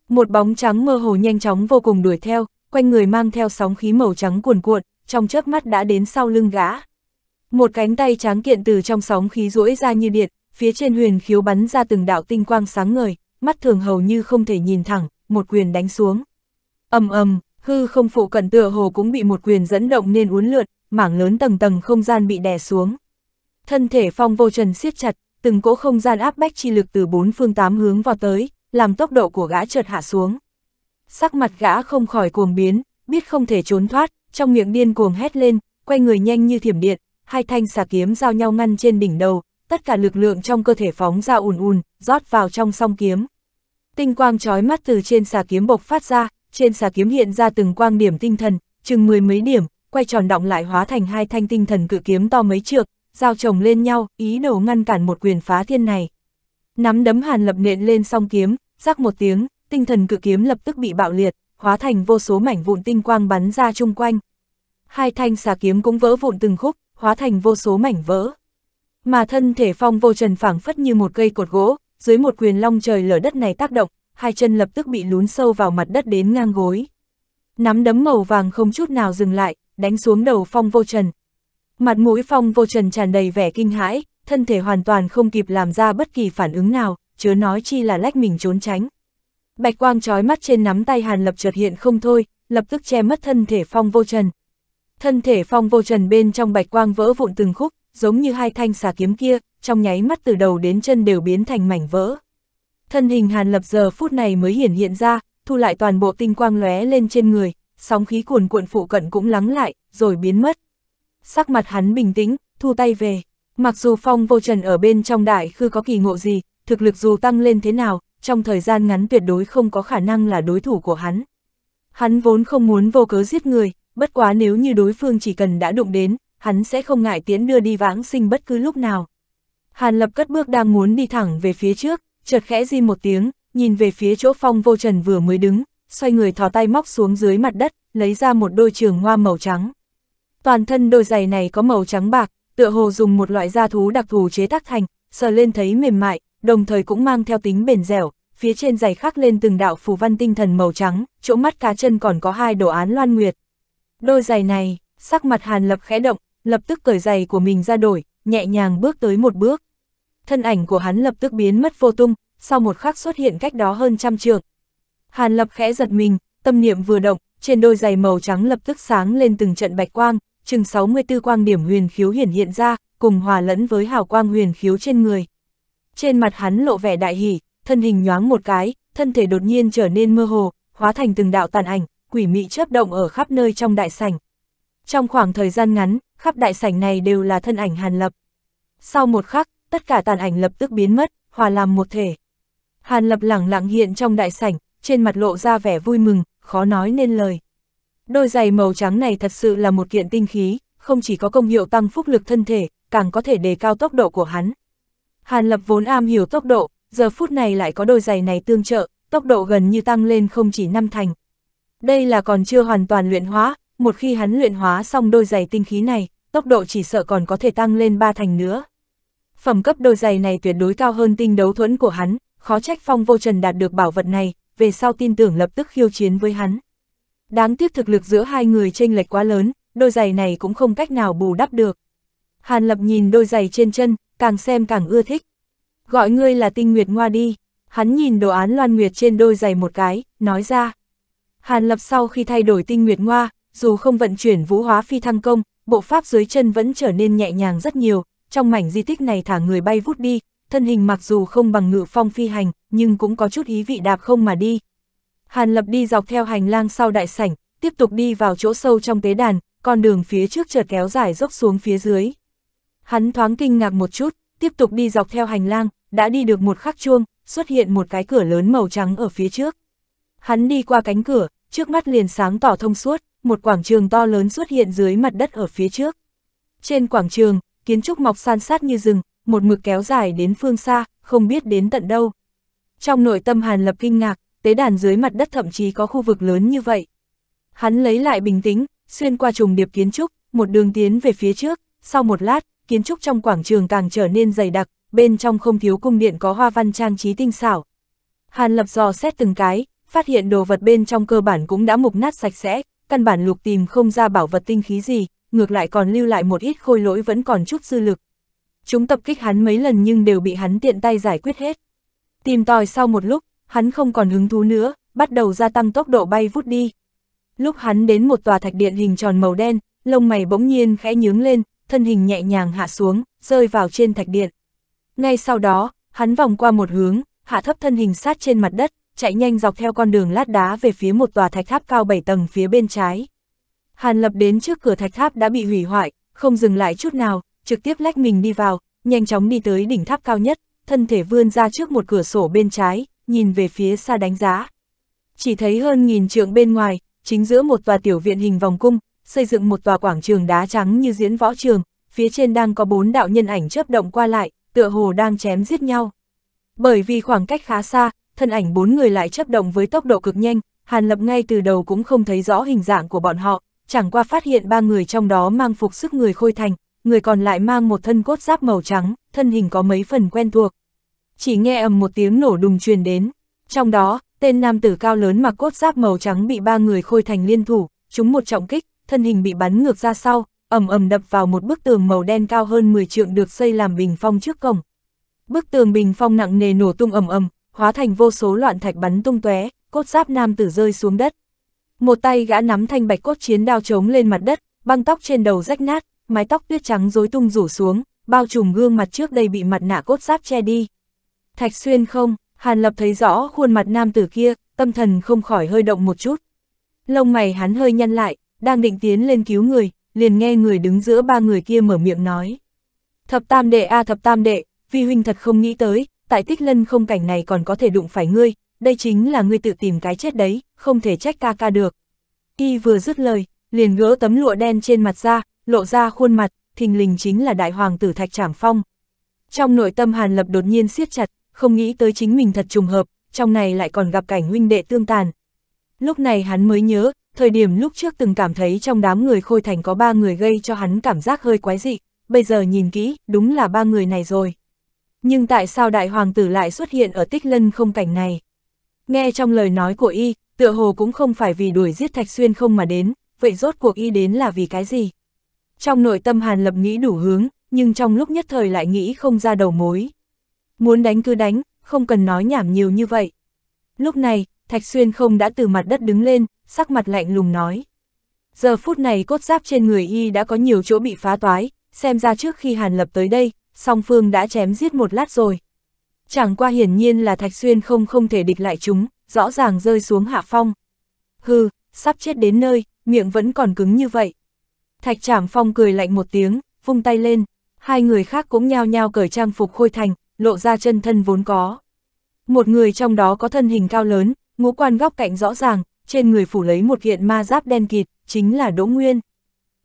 Một bóng trắng mơ hồ nhanh chóng vô cùng đuổi theo, quanh người mang theo sóng khí màu trắng cuồn cuộn, trong chớp mắt đã đến sau lưng gã. Một cánh tay tráng kiện từ trong sóng khí duỗi ra như điện, phía trên huyền khiếu bắn ra từng đạo tinh quang sáng ngời, mắt thường hầu như không thể nhìn thẳng, một quyền đánh xuống. ầm ầm, hư không phụ cận tựa hồ cũng bị một quyền dẫn động nên uốn lượn, mảng lớn tầng tầng không gian bị đè xuống. Thân thể phong vô trần siết chặt, từng cỗ không gian áp bách chi lực từ bốn phương tám hướng vào tới, làm tốc độ của gã chợt hạ xuống sắc mặt gã không khỏi cuồng biến, biết không thể trốn thoát, trong miệng điên cuồng hét lên, quay người nhanh như thiểm điện, hai thanh xà kiếm giao nhau ngăn trên đỉnh đầu, tất cả lực lượng trong cơ thể phóng ra ùn ùn, rót vào trong song kiếm. Tinh quang trói mắt từ trên xà kiếm bộc phát ra, trên xà kiếm hiện ra từng quang điểm tinh thần, chừng mười mấy điểm, quay tròn động lại hóa thành hai thanh tinh thần cự kiếm to mấy trượng, giao chồng lên nhau, ý đồ ngăn cản một quyền phá thiên này. Nắm đấm hàn lập nện lên song kiếm, rắc một tiếng, tinh thần cự kiếm lập tức bị bạo liệt, hóa thành vô số mảnh vụn tinh quang bắn ra chung quanh. Hai thanh xà kiếm cũng vỡ vụn từng khúc, hóa thành vô số mảnh vỡ. Mà thân thể phong vô trần phảng phất như một cây cột gỗ, dưới một quyền long trời lở đất này tác động, hai chân lập tức bị lún sâu vào mặt đất đến ngang gối. Nắm đấm màu vàng không chút nào dừng lại, đánh xuống đầu phong vô trần. Mặt mũi phong vô trần tràn đầy vẻ kinh hãi, thân thể hoàn toàn không kịp làm ra bất kỳ phản ứng nào, chớ nói chi là lách mình trốn tránh. Bạch quang trói mắt trên nắm tay Hàn Lập chợt hiện không thôi, lập tức che mất thân thể phong vô trần. Thân thể phong vô trần bên trong bạch quang vỡ vụn từng khúc, giống như hai thanh xà kiếm kia, trong nháy mắt từ đầu đến chân đều biến thành mảnh vỡ. Thân hình Hàn Lập giờ phút này mới hiển hiện ra, thu lại toàn bộ tinh quang lóe lên trên người, sóng khí cuồn cuộn phụ cận cũng lắng lại, rồi biến mất. Sắc mặt hắn bình tĩnh, thu tay về. Mặc dù phong vô trần ở bên trong đại khư có kỳ ngộ gì, thực lực dù tăng lên thế nào, trong thời gian ngắn tuyệt đối không có khả năng là đối thủ của hắn. Hắn vốn không muốn vô cớ giết người, bất quá nếu như đối phương chỉ cần đã đụng đến, hắn sẽ không ngại tiến đưa đi vãng sinh bất cứ lúc nào. Hàn lập cất bước đang muốn đi thẳng về phía trước, chợt khẽ di một tiếng, nhìn về phía chỗ phong vô trần vừa mới đứng, xoay người thò tay móc xuống dưới mặt đất, lấy ra một đôi trường hoa màu trắng. Toàn thân đôi giày này có màu trắng bạc, tựa hồ dùng một loại da thú đặc thù chế tác thành, sờ lên thấy mềm mại, đồng thời cũng mang theo tính bền dẻo, phía trên giày khắc lên từng đạo phù văn tinh thần màu trắng, chỗ mắt cá chân còn có hai đồ án loan nguyệt. Đôi giày này, sắc mặt Hàn Lập khẽ động, lập tức cởi giày của mình ra đổi, nhẹ nhàng bước tới một bước. Thân ảnh của hắn lập tức biến mất vô tung, sau một khắc xuất hiện cách đó hơn trăm trượng. Hàn Lập khẽ giật mình, tâm niệm vừa động, trên đôi giày màu trắng lập tức sáng lên từng trận bạch quang, chừng 64 quang điểm huyền khiếu hiển hiện ra, cùng hòa lẫn với hào quang huyền khiếu trên người trên mặt hắn lộ vẻ đại hỉ, thân hình nhoáng một cái, thân thể đột nhiên trở nên mơ hồ, hóa thành từng đạo tàn ảnh, quỷ mị chớp động ở khắp nơi trong đại sảnh. Trong khoảng thời gian ngắn, khắp đại sảnh này đều là thân ảnh Hàn Lập. Sau một khắc, tất cả tàn ảnh lập tức biến mất, hòa làm một thể. Hàn Lập lẳng lặng hiện trong đại sảnh, trên mặt lộ ra vẻ vui mừng, khó nói nên lời. Đôi giày màu trắng này thật sự là một kiện tinh khí, không chỉ có công hiệu tăng phúc lực thân thể, càng có thể đề cao tốc độ của hắn. Hàn Lập vốn am hiểu tốc độ, giờ phút này lại có đôi giày này tương trợ, tốc độ gần như tăng lên không chỉ năm thành. Đây là còn chưa hoàn toàn luyện hóa, một khi hắn luyện hóa xong đôi giày tinh khí này, tốc độ chỉ sợ còn có thể tăng lên ba thành nữa. Phẩm cấp đôi giày này tuyệt đối cao hơn tinh đấu thuẫn của hắn, khó trách phong vô trần đạt được bảo vật này, về sau tin tưởng lập tức khiêu chiến với hắn. Đáng tiếc thực lực giữa hai người chênh lệch quá lớn, đôi giày này cũng không cách nào bù đắp được. Hàn Lập nhìn đôi giày trên chân, càng xem càng ưa thích. Gọi ngươi là tinh nguyệt ngoa đi, hắn nhìn đồ án loan nguyệt trên đôi giày một cái, nói ra. Hàn Lập sau khi thay đổi tinh nguyệt ngoa, dù không vận chuyển vũ hóa phi thăng công, bộ pháp dưới chân vẫn trở nên nhẹ nhàng rất nhiều, trong mảnh di tích này thả người bay vút đi, thân hình mặc dù không bằng ngự phong phi hành, nhưng cũng có chút ý vị đạp không mà đi. Hàn Lập đi dọc theo hành lang sau đại sảnh, tiếp tục đi vào chỗ sâu trong tế đàn, con đường phía trước chợt kéo dài dốc xuống phía dưới. Hắn thoáng kinh ngạc một chút, tiếp tục đi dọc theo hành lang, đã đi được một khắc chuông, xuất hiện một cái cửa lớn màu trắng ở phía trước. Hắn đi qua cánh cửa, trước mắt liền sáng tỏ thông suốt, một quảng trường to lớn xuất hiện dưới mặt đất ở phía trước. Trên quảng trường, kiến trúc mọc san sát như rừng, một mực kéo dài đến phương xa, không biết đến tận đâu. Trong nội tâm Hàn Lập kinh ngạc, tế đàn dưới mặt đất thậm chí có khu vực lớn như vậy. Hắn lấy lại bình tĩnh, xuyên qua trùng điệp kiến trúc, một đường tiến về phía trước, sau một lát, kiến trúc trong quảng trường càng trở nên dày đặc, bên trong không thiếu cung điện có hoa văn trang trí tinh xảo. Hàn lập dò xét từng cái, phát hiện đồ vật bên trong cơ bản cũng đã mục nát sạch sẽ, căn bản lục tìm không ra bảo vật tinh khí gì, ngược lại còn lưu lại một ít khôi lỗi vẫn còn chút dư lực. Chúng tập kích hắn mấy lần nhưng đều bị hắn tiện tay giải quyết hết. Tìm tòi sau một lúc, hắn không còn hứng thú nữa, bắt đầu gia tăng tốc độ bay vút đi. Lúc hắn đến một tòa thạch điện hình tròn màu đen, lông mày bỗng nhiên khẽ nhướng lên, thân hình nhẹ nhàng hạ xuống, rơi vào trên thạch điện. Ngay sau đó, hắn vòng qua một hướng, hạ thấp thân hình sát trên mặt đất, chạy nhanh dọc theo con đường lát đá về phía một tòa thạch tháp cao 7 tầng phía bên trái. Hàn Lập đến trước cửa thạch tháp đã bị hủy hoại, không dừng lại chút nào, trực tiếp lách mình đi vào, nhanh chóng đi tới đỉnh tháp cao nhất, thân thể vươn ra trước một cửa sổ bên trái, nhìn về phía xa đánh giá. Chỉ thấy hơn nghìn trượng bên ngoài, chính giữa một tòa tiểu viện hình vòng cung, xây dựng một tòa quảng trường đá trắng như diễn võ trường, phía trên đang có bốn đạo nhân ảnh chớp động qua lại, tựa hồ đang chém giết nhau. Bởi vì khoảng cách khá xa, thân ảnh bốn người lại chớp động với tốc độ cực nhanh, Hàn Lập ngay từ đầu cũng không thấy rõ hình dạng của bọn họ, chẳng qua phát hiện ba người trong đó mang phục sức người khôi thành, người còn lại mang một thân cốt giáp màu trắng, thân hình có mấy phần quen thuộc. Chỉ nghe ầm một tiếng nổ đùng truyền đến, trong đó, tên nam tử cao lớn mặc cốt giáp màu trắng bị ba người khôi thành liên thủ, chúng một trọng kích, thân hình bị bắn ngược ra sau, ầm ầm đập vào một bức tường màu đen cao hơn 10 trượng được xây làm bình phong trước cổng. Bức tường bình phong nặng nề nổ tung ầm ầm, hóa thành vô số loạn thạch bắn tung tóe, cốt giáp nam tử rơi xuống đất. Một tay gã nắm thanh bạch cốt chiến đao chống lên mặt đất, băng tóc trên đầu rách nát, mái tóc tuyết trắng rối tung rủ xuống, bao trùm gương mặt trước đây bị mặt nạ cốt giáp che đi. Thạch xuyên không, Hàn Lập thấy rõ khuôn mặt nam tử kia, tâm thần không khỏi hơi động một chút. Lông mày hắn hơi nhăn lại, đang định tiến lên cứu người, liền nghe người đứng giữa ba người kia mở miệng nói. Thập tam đệ a à, thập tam đệ, vi huynh thật không nghĩ tới, tại tích lân không cảnh này còn có thể đụng phải ngươi, đây chính là ngươi tự tìm cái chết đấy, không thể trách ca ca được. Y vừa dứt lời, liền gỡ tấm lụa đen trên mặt ra, lộ ra khuôn mặt, thình lình chính là đại hoàng tử Thạch Trảm Phong. Trong nội tâm Hàn Lập đột nhiên siết chặt, không nghĩ tới chính mình thật trùng hợp, trong này lại còn gặp cảnh huynh đệ tương tàn. Lúc này hắn mới nhớ, thời điểm lúc trước từng cảm thấy trong đám người khôi thành có ba người gây cho hắn cảm giác hơi quái dị, bây giờ nhìn kỹ, đúng là ba người này rồi. Nhưng tại sao đại hoàng tử lại xuất hiện ở tích lân không cảnh này? Nghe trong lời nói của y, tựa hồ cũng không phải vì đuổi giết Thạch Xuyên không mà đến, vậy rốt cuộc y đến là vì cái gì? Trong nội tâm Hàn Lập nghĩ đủ hướng, nhưng trong lúc nhất thời lại nghĩ không ra đầu mối. Muốn đánh cứ đánh, không cần nói nhảm nhiều như vậy. Lúc này, Thạch Xuyên không đã từ mặt đất đứng lên, sắc mặt lạnh lùng nói. Giờ phút này cốt giáp trên người y đã có nhiều chỗ bị phá toái, xem ra trước khi Hàn Lập tới đây, song phương đã chém giết một lát rồi. Chẳng qua hiển nhiên là Thạch Xuyên không không thể địch lại chúng, rõ ràng rơi xuống hạ phong. Hừ, sắp chết đến nơi, miệng vẫn còn cứng như vậy. Thạch Trảm Phong cười lạnh một tiếng, vung tay lên, hai người khác cũng nhao nhao cởi trang phục khôi thành, lộ ra chân thân vốn có. Một người trong đó có thân hình cao lớn, ngũ quan góc cạnh rõ ràng, trên người phủ lấy một kiện ma giáp đen kịt, chính là Đỗ Nguyên.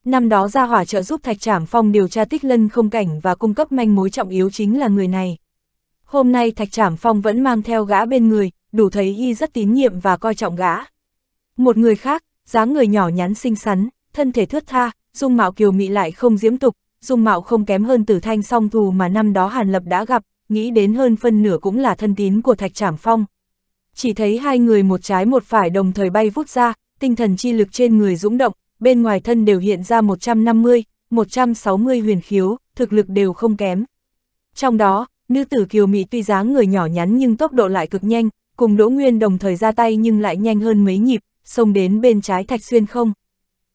Năm đó ra hỏa trợ giúp Thạch Trảm Phong điều tra tích lân không cảnh và cung cấp manh mối trọng yếu chính là người này. Hôm nay Thạch Trảm Phong vẫn mang theo gã bên người, đủ thấy y rất tín nhiệm và coi trọng gã. Một người khác, dáng người nhỏ nhắn xinh xắn, thân thể thướt tha, dung mạo kiều mị lại không diễm tục, dung mạo không kém hơn tử thanh song thù mà năm đó Hàn Lập đã gặp, nghĩ đến hơn phân nửa cũng là thân tín của Thạch Trảm Phong chỉ thấy hai người một trái một phải đồng thời bay vút ra, tinh thần chi lực trên người dũng động, bên ngoài thân đều hiện ra 150, 160 huyền khiếu, thực lực đều không kém. Trong đó, nữ tử Kiều Mỹ tuy dáng người nhỏ nhắn nhưng tốc độ lại cực nhanh, cùng Đỗ Nguyên đồng thời ra tay nhưng lại nhanh hơn mấy nhịp, xông đến bên trái Thạch Xuyên không.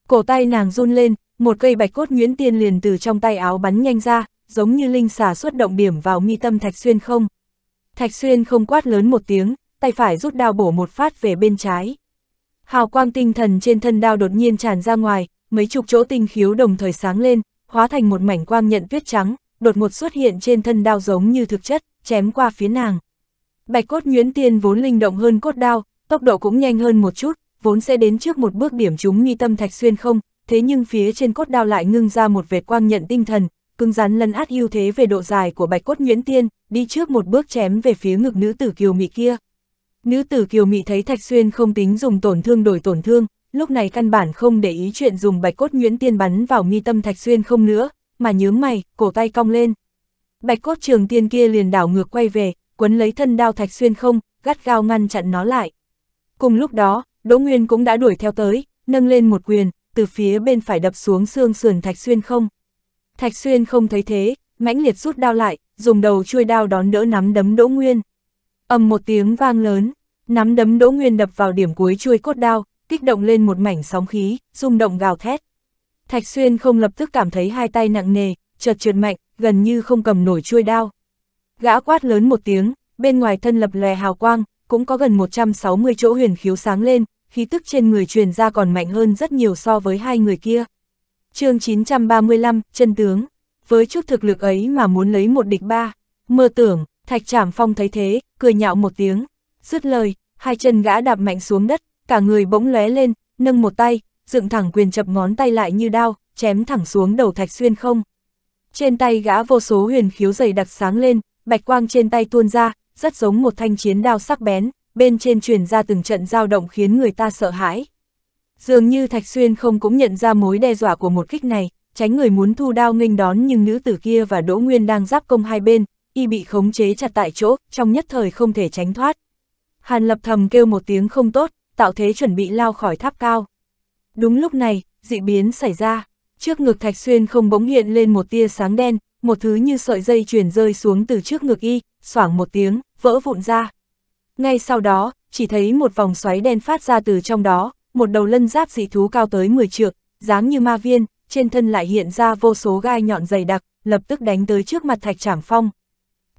Cổ tay nàng run lên, một cây bạch cốt nguyễn tiên liền từ trong tay áo bắn nhanh ra, giống như linh xà xuất động điểm vào mi tâm Thạch Xuyên không. Thạch Xuyên không quát lớn một tiếng, tay phải rút đao bổ một phát về bên trái. Hào quang tinh thần trên thân đao đột nhiên tràn ra ngoài, mấy chục chỗ tinh khiếu đồng thời sáng lên, hóa thành một mảnh quang nhận tuyết trắng, đột ngột xuất hiện trên thân đao giống như thực chất, chém qua phía nàng. Bạch cốt nhuyễn tiên vốn linh động hơn cốt đao, tốc độ cũng nhanh hơn một chút, vốn sẽ đến trước một bước điểm chúng nghi tâm thạch xuyên không, thế nhưng phía trên cốt đao lại ngưng ra một vệt quang nhận tinh thần, cứng rắn lấn át ưu thế về độ dài của bạch cốt nhuyễn tiên, đi trước một bước chém về phía ngực nữ tử kiều mị kia. Nữ tử Kiều Mị thấy Thạch Xuyên không tính dùng tổn thương đổi tổn thương, lúc này căn bản không để ý chuyện dùng bạch cốt nhuyễn tiên bắn vào mi tâm Thạch Xuyên không nữa, mà nhướng mày, cổ tay cong lên. Bạch cốt trường tiên kia liền đảo ngược quay về, quấn lấy thân đao Thạch Xuyên không, gắt gao ngăn chặn nó lại. Cùng lúc đó, Đỗ Nguyên cũng đã đuổi theo tới, nâng lên một quyền, từ phía bên phải đập xuống xương sườn Thạch Xuyên không. Thạch Xuyên không thấy thế, mãnh liệt rút đao lại, dùng đầu chui đao đón đỡ nắm đấm Đỗ Nguyên ầm một tiếng vang lớn, nắm đấm Đỗ Nguyên đập vào điểm cuối chuôi cốt đao, kích động lên một mảnh sóng khí, rung động gào thét. Thạch Xuyên không lập tức cảm thấy hai tay nặng nề, chợt trượt mạnh, gần như không cầm nổi chuôi đao. Gã quát lớn một tiếng, bên ngoài thân lập lòe hào quang, cũng có gần 160 chỗ huyền khiếu sáng lên, khí tức trên người truyền ra còn mạnh hơn rất nhiều so với hai người kia. chương 935, chân tướng, với chút thực lực ấy mà muốn lấy một địch ba, mơ tưởng, Thạch Trảm Phong thấy thế, cười nhạo một tiếng, dứt lời, hai chân gã đạp mạnh xuống đất, cả người bỗng lóe lên, nâng một tay, dựng thẳng quyền chập ngón tay lại như đao, chém thẳng xuống đầu Thạch Xuyên không. Trên tay gã vô số huyền khiếu dày đặc sáng lên, bạch quang trên tay tuôn ra, rất giống một thanh chiến đao sắc bén, bên trên truyền ra từng trận dao động khiến người ta sợ hãi. Dường như Thạch Xuyên không cũng nhận ra mối đe dọa của một kích này, tránh người muốn thu đao nghênh đón nhưng nữ tử kia và Đỗ Nguyên đang giáp công hai bên, y bị khống chế chặt tại chỗ, trong nhất thời không thể tránh thoát. Hàn lập thầm kêu một tiếng không tốt, tạo thế chuẩn bị lao khỏi tháp cao. Đúng lúc này, dị biến xảy ra, trước ngực thạch xuyên không bỗng hiện lên một tia sáng đen, một thứ như sợi dây chuyển rơi xuống từ trước ngực y, xoảng một tiếng, vỡ vụn ra. Ngay sau đó, chỉ thấy một vòng xoáy đen phát ra từ trong đó, một đầu lân giáp dị thú cao tới 10 trượng, dáng như ma viên, trên thân lại hiện ra vô số gai nhọn dày đặc, lập tức đánh tới trước mặt thạch trảm phong.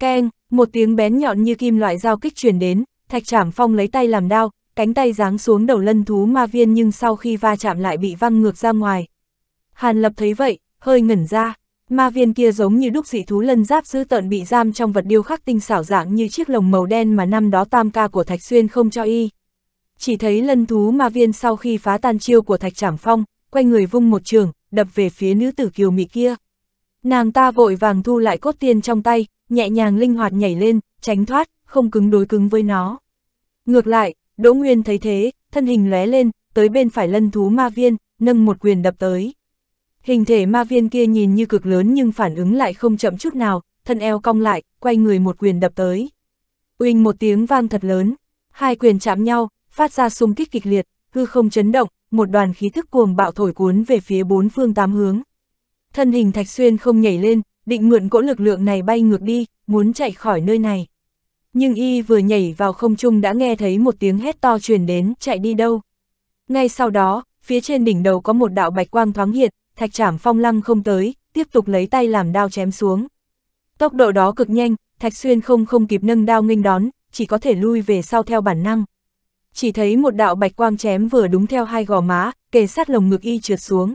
Keng, một tiếng bén nhọn như kim loại dao kích truyền đến, Thạch Trảm Phong lấy tay làm đao, cánh tay giáng xuống đầu lân thú ma viên nhưng sau khi va chạm lại bị văng ngược ra ngoài. Hàn Lập thấy vậy, hơi ngẩn ra, ma viên kia giống như đúc dị thú lân giáp dư tợn bị giam trong vật điêu khắc tinh xảo dạng như chiếc lồng màu đen mà năm đó tam ca của Thạch Xuyên không cho y. Chỉ thấy lân thú ma viên sau khi phá tan chiêu của Thạch Trảm Phong, quay người vung một trường, đập về phía nữ tử kiều mị kia. Nàng ta vội vàng thu lại cốt tiên trong tay, nhẹ nhàng linh hoạt nhảy lên, tránh thoát, không cứng đối cứng với nó. Ngược lại, Đỗ Nguyên thấy thế, thân hình lóe lên, tới bên phải lân thú ma viên, nâng một quyền đập tới. Hình thể ma viên kia nhìn như cực lớn nhưng phản ứng lại không chậm chút nào, thân eo cong lại, quay người một quyền đập tới. Uỳnh một tiếng vang thật lớn, hai quyền chạm nhau, phát ra xung kích kịch liệt, hư không chấn động, một đoàn khí thức cuồng bạo thổi cuốn về phía bốn phương tám hướng. Thân hình Thạch Xuyên không nhảy lên, định mượn cỗ lực lượng này bay ngược đi, muốn chạy khỏi nơi này. Nhưng y vừa nhảy vào không trung đã nghe thấy một tiếng hét to truyền đến, chạy đi đâu. Ngay sau đó, phía trên đỉnh đầu có một đạo bạch quang thoáng hiện, thạch trảm phong lăng không tới, tiếp tục lấy tay làm đao chém xuống. Tốc độ đó cực nhanh, thạch xuyên không không kịp nâng đao nghênh đón, chỉ có thể lui về sau theo bản năng. Chỉ thấy một đạo bạch quang chém vừa đúng theo hai gò má, kề sát lồng ngực y trượt xuống.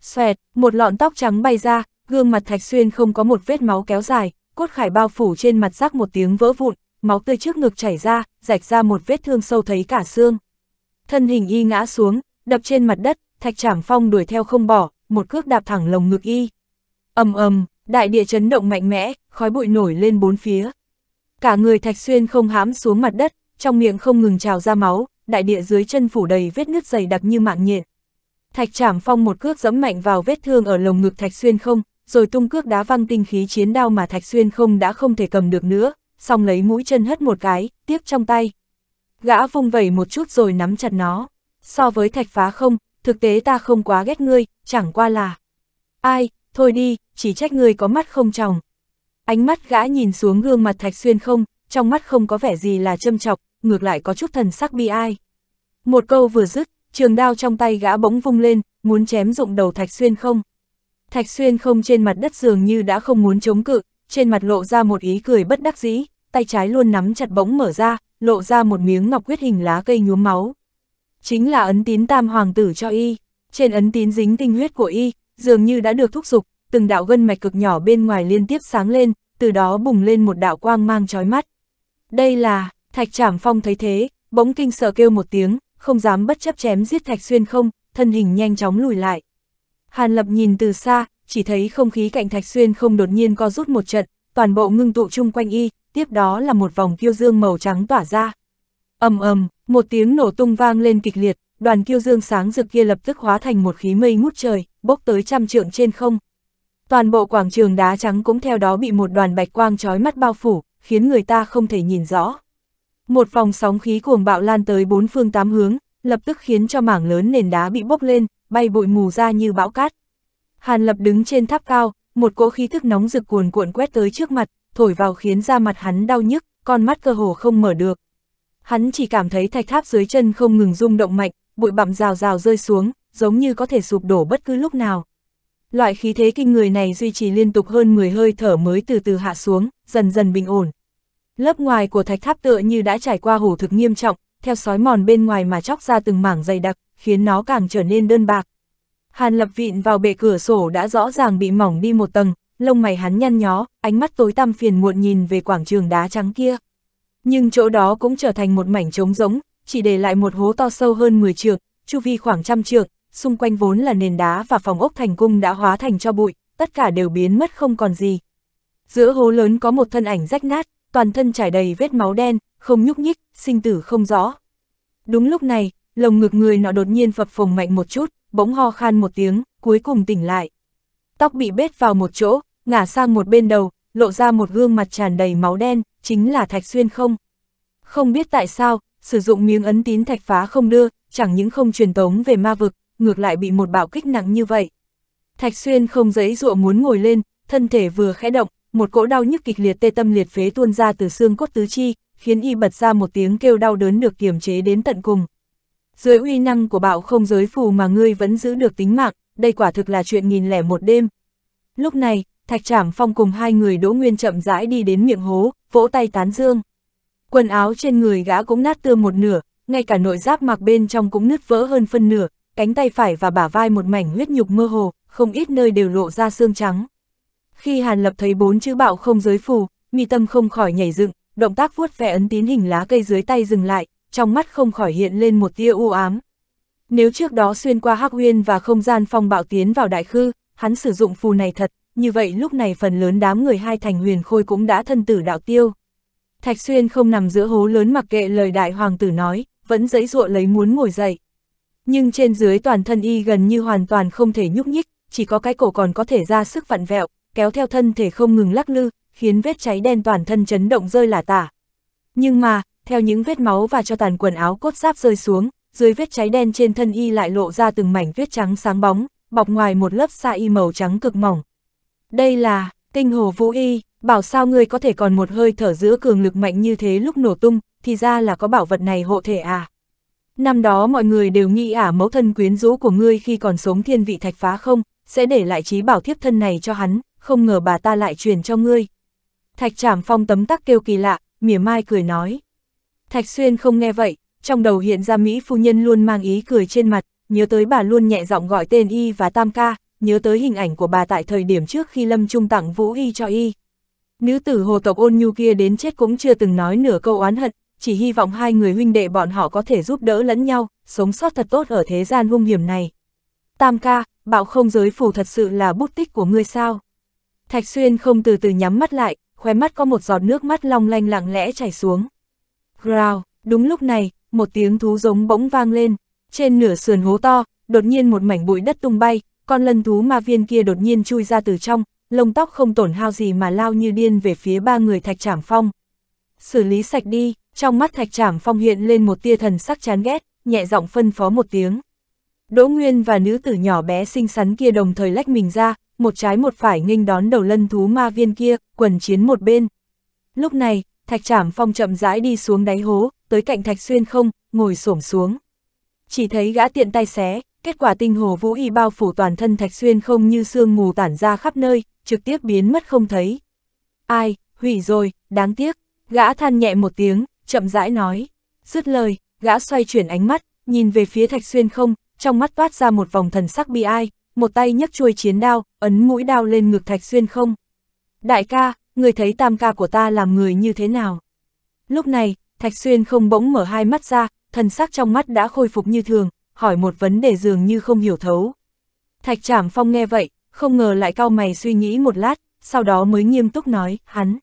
Xoẹt, một lọn tóc trắng bay ra, Gương mặt Thạch Xuyên không có một vết máu kéo dài, cốt khải bao phủ trên mặt rác một tiếng vỡ vụn, máu tươi trước ngực chảy ra, rạch ra một vết thương sâu thấy cả xương. Thân hình y ngã xuống, đập trên mặt đất, Thạch Trảm Phong đuổi theo không bỏ, một cước đạp thẳng lồng ngực y. Ầm ầm, đại địa chấn động mạnh mẽ, khói bụi nổi lên bốn phía. Cả người Thạch Xuyên không hãm xuống mặt đất, trong miệng không ngừng trào ra máu, đại địa dưới chân phủ đầy vết nứt dày đặc như mạng nhện. Thạch Trảm Phong một cước giẫm mạnh vào vết thương ở lồng ngực Thạch Xuyên không, rồi tung cước đá văng tinh khí chiến đao mà Thạch Xuyên không đã không thể cầm được nữa, xong lấy mũi chân hất một cái, tiếp trong tay. Gã vung vẩy một chút rồi nắm chặt nó. So với Thạch Phá không, thực tế ta không quá ghét ngươi, chẳng qua là... Ai, thôi đi, chỉ trách ngươi có mắt không tròng. Ánh mắt gã nhìn xuống gương mặt Thạch Xuyên không, trong mắt không có vẻ gì là châm chọc, ngược lại có chút thần sắc bi ai. Một câu vừa dứt, trường đao trong tay gã bỗng vung lên, muốn chém dụng đầu Thạch Xuyên không. Thạch Xuyên không trên mặt đất dường như đã không muốn chống cự, trên mặt lộ ra một ý cười bất đắc dĩ, tay trái luôn nắm chặt bỗng mở ra, lộ ra một miếng ngọc huyết hình lá cây nhuốm máu. Chính là ấn tín tam hoàng tử cho y, trên ấn tín dính tinh huyết của y, dường như đã được thúc giục, từng đạo gân mạch cực nhỏ bên ngoài liên tiếp sáng lên, từ đó bùng lên một đạo quang mang chói mắt. Đây là, Thạch Trảm Phong thấy thế, bỗng kinh sợ kêu một tiếng, không dám bất chấp chém giết Thạch Xuyên không, thân hình nhanh chóng lùi lại. Hàn Lập nhìn từ xa, chỉ thấy không khí cạnh Thạch Xuyên không đột nhiên co rút một trận, toàn bộ ngưng tụ chung quanh y, tiếp đó là một vòng kiêu dương màu trắng tỏa ra. ầm ầm, một tiếng nổ tung vang lên kịch liệt, đoàn kiêu dương sáng rực kia lập tức hóa thành một khí mây ngút trời, bốc tới trăm trượng trên không. Toàn bộ quảng trường đá trắng cũng theo đó bị một đoàn bạch quang trói mắt bao phủ, khiến người ta không thể nhìn rõ. Một vòng sóng khí cuồng bạo lan tới bốn phương tám hướng, lập tức khiến cho mảng lớn nền đá bị bốc lên, bay bụi mù ra như bão cát. Hàn Lập đứng trên tháp cao, một cỗ khí thức nóng rực cuồn cuộn quét tới trước mặt, thổi vào khiến da mặt hắn đau nhức, con mắt cơ hồ không mở được. Hắn chỉ cảm thấy thạch tháp dưới chân không ngừng rung động mạnh, bụi bặm rào rào rơi xuống, giống như có thể sụp đổ bất cứ lúc nào. Loại khí thế kinh người này duy trì liên tục hơn 10 hơi thở mới từ từ hạ xuống, dần dần bình ổn. Lớp ngoài của thạch tháp tựa như đã trải qua hủ thực nghiêm trọng, theo sói mòn bên ngoài mà chóc ra từng mảng dày đặc, khiến nó càng trở nên đơn bạc. Hàn lập vịn vào bệ cửa sổ đã rõ ràng bị mỏng đi một tầng, lông mày hắn nhăn nhó, ánh mắt tối tăm phiền muộn nhìn về quảng trường đá trắng kia. Nhưng chỗ đó cũng trở thành một mảnh trống rỗng, chỉ để lại một hố to sâu hơn 10 trượng, chu vi khoảng trăm trượng, xung quanh vốn là nền đá và phòng ốc thành cung đã hóa thành cho bụi, tất cả đều biến mất không còn gì. Giữa hố lớn có một thân ảnh rách nát, toàn thân trải đầy vết máu đen, không nhúc nhích, sinh tử không rõ. Đúng lúc này, lồng ngực người nọ đột nhiên phập phồng mạnh một chút, bỗng ho khan một tiếng, cuối cùng tỉnh lại. Tóc bị bết vào một chỗ, ngả sang một bên đầu, lộ ra một gương mặt tràn đầy máu đen, chính là Thạch Xuyên không. Không biết tại sao, sử dụng miếng ấn tín thạch phá không đưa, chẳng những không truyền tống về ma vực, ngược lại bị một bạo kích nặng như vậy. Thạch Xuyên không giấy dụa muốn ngồi lên, thân thể vừa khẽ động, một cỗ đau nhức kịch liệt tê tâm liệt phế tuôn ra từ xương cốt tứ chi, khiến y bật ra một tiếng kêu đau đớn được kiềm chế đến tận cùng. Dưới uy năng của bạo không giới phù mà ngươi vẫn giữ được tính mạng, đây quả thực là chuyện nghìn lẻ một đêm. Lúc này, Thạch Trảm Phong cùng hai người Đỗ Nguyên chậm rãi đi đến miệng hố, vỗ tay tán dương. Quần áo trên người gã cũng nát tươm một nửa, ngay cả nội giáp mặc bên trong cũng nứt vỡ hơn phân nửa, cánh tay phải và bả vai một mảnh huyết nhục mơ hồ, không ít nơi đều lộ ra xương trắng. Khi Hàn Lập thấy bốn chữ bạo không giới phù, mi tâm không khỏi nhảy dựng, động tác vuốt ve ấn tín hình lá cây dưới tay dừng lại, trong mắt không khỏi hiện lên một tia u ám. Nếu trước đó xuyên qua hắc huyên và không gian phong bạo tiến vào đại khư, hắn sử dụng phù này thật, như vậy lúc này phần lớn đám người hai thành huyền khôi cũng đã thân tử đạo tiêu. Thạch xuyên không nằm giữa hố lớn mặc kệ lời đại hoàng tử nói, vẫn dẫy dụa lấy muốn ngồi dậy. Nhưng trên dưới toàn thân y gần như hoàn toàn không thể nhúc nhích, chỉ có cái cổ còn có thể ra sức vặn vẹo, kéo theo thân thể không ngừng lắc lư, khiến vết cháy đen toàn thân chấn động rơi là tả. Nhưng mà, theo những vết máu và cho tàn quần áo cốt giáp rơi xuống, dưới vết cháy đen trên thân y lại lộ ra từng mảnh vết trắng sáng bóng, bọc ngoài một lớp sa y màu trắng cực mỏng. Đây là, tinh hồ vũ y, bảo sao ngươi có thể còn một hơi thở giữa cường lực mạnh như thế lúc nổ tung, thì ra là có bảo vật này hộ thể à. Năm đó mọi người đều nghĩ ả à, mẫu thân quyến rũ của ngươi khi còn sống thiên vị thạch phá không, sẽ để lại trí bảo thiếp thân này cho hắn, không ngờ bà ta lại truyền cho ngươi. Thạch trảm phong tấm tắc kêu kỳ lạ, mỉa mai cười nói. Thạch Xuyên không nghe vậy, trong đầu hiện ra Mỹ phu nhân luôn mang ý cười trên mặt, nhớ tới bà luôn nhẹ giọng gọi tên y và tam ca, nhớ tới hình ảnh của bà tại thời điểm trước khi Lâm Trung tặng vũ y cho y. Nữ tử hồ tộc ôn nhu kia đến chết cũng chưa từng nói nửa câu oán hận, chỉ hy vọng hai người huynh đệ bọn họ có thể giúp đỡ lẫn nhau, sống sót thật tốt ở thế gian hung hiểm này. Tam ca, bạo không giới phù thật sự là bút tích của ngươi sao? Thạch Xuyên không từ từ nhắm mắt lại, khóe mắt có một giọt nước mắt long lanh lặng lẽ chảy xuống. Growl, đúng lúc này, một tiếng thú giống bỗng vang lên, trên nửa sườn hố to, đột nhiên một mảnh bụi đất tung bay, con lân thú ma viên kia đột nhiên chui ra từ trong, lông tóc không tổn hao gì mà lao như điên về phía ba người Thạch Trảm Phong. Xử lý sạch đi, trong mắt Thạch Trảm Phong hiện lên một tia thần sắc chán ghét, nhẹ giọng phân phó một tiếng. Đỗ Nguyên và nữ tử nhỏ bé xinh xắn kia đồng thời lách mình ra, một trái một phải nghênh đón đầu lân thú ma viên kia, quần chiến một bên. Lúc này, Thạch Trảm Phong chậm rãi đi xuống đáy hố, tới cạnh Thạch Xuyên không, ngồi xổm xuống. Chỉ thấy gã tiện tay xé, kết quả tinh hồ vũ y bao phủ toàn thân Thạch Xuyên không như sương mù tản ra khắp nơi, trực tiếp biến mất không thấy. Ai, hủy rồi, đáng tiếc. Gã than nhẹ một tiếng, chậm rãi nói. Dứt lời, gã xoay chuyển ánh mắt, nhìn về phía Thạch Xuyên không, trong mắt toát ra một vòng thần sắc bi ai, một tay nhấc chuôi chiến đao, ấn mũi đao lên ngực Thạch Xuyên không. Đại ca, ngươi thấy tam ca của ta làm người như thế nào. Lúc này, Thạch Xuyên không bỗng mở hai mắt ra, thần sắc trong mắt đã khôi phục như thường, hỏi một vấn đề dường như không hiểu thấu. Thạch Trảm Phong nghe vậy, không ngờ lại cao mày suy nghĩ một lát, sau đó mới nghiêm túc nói, hắn.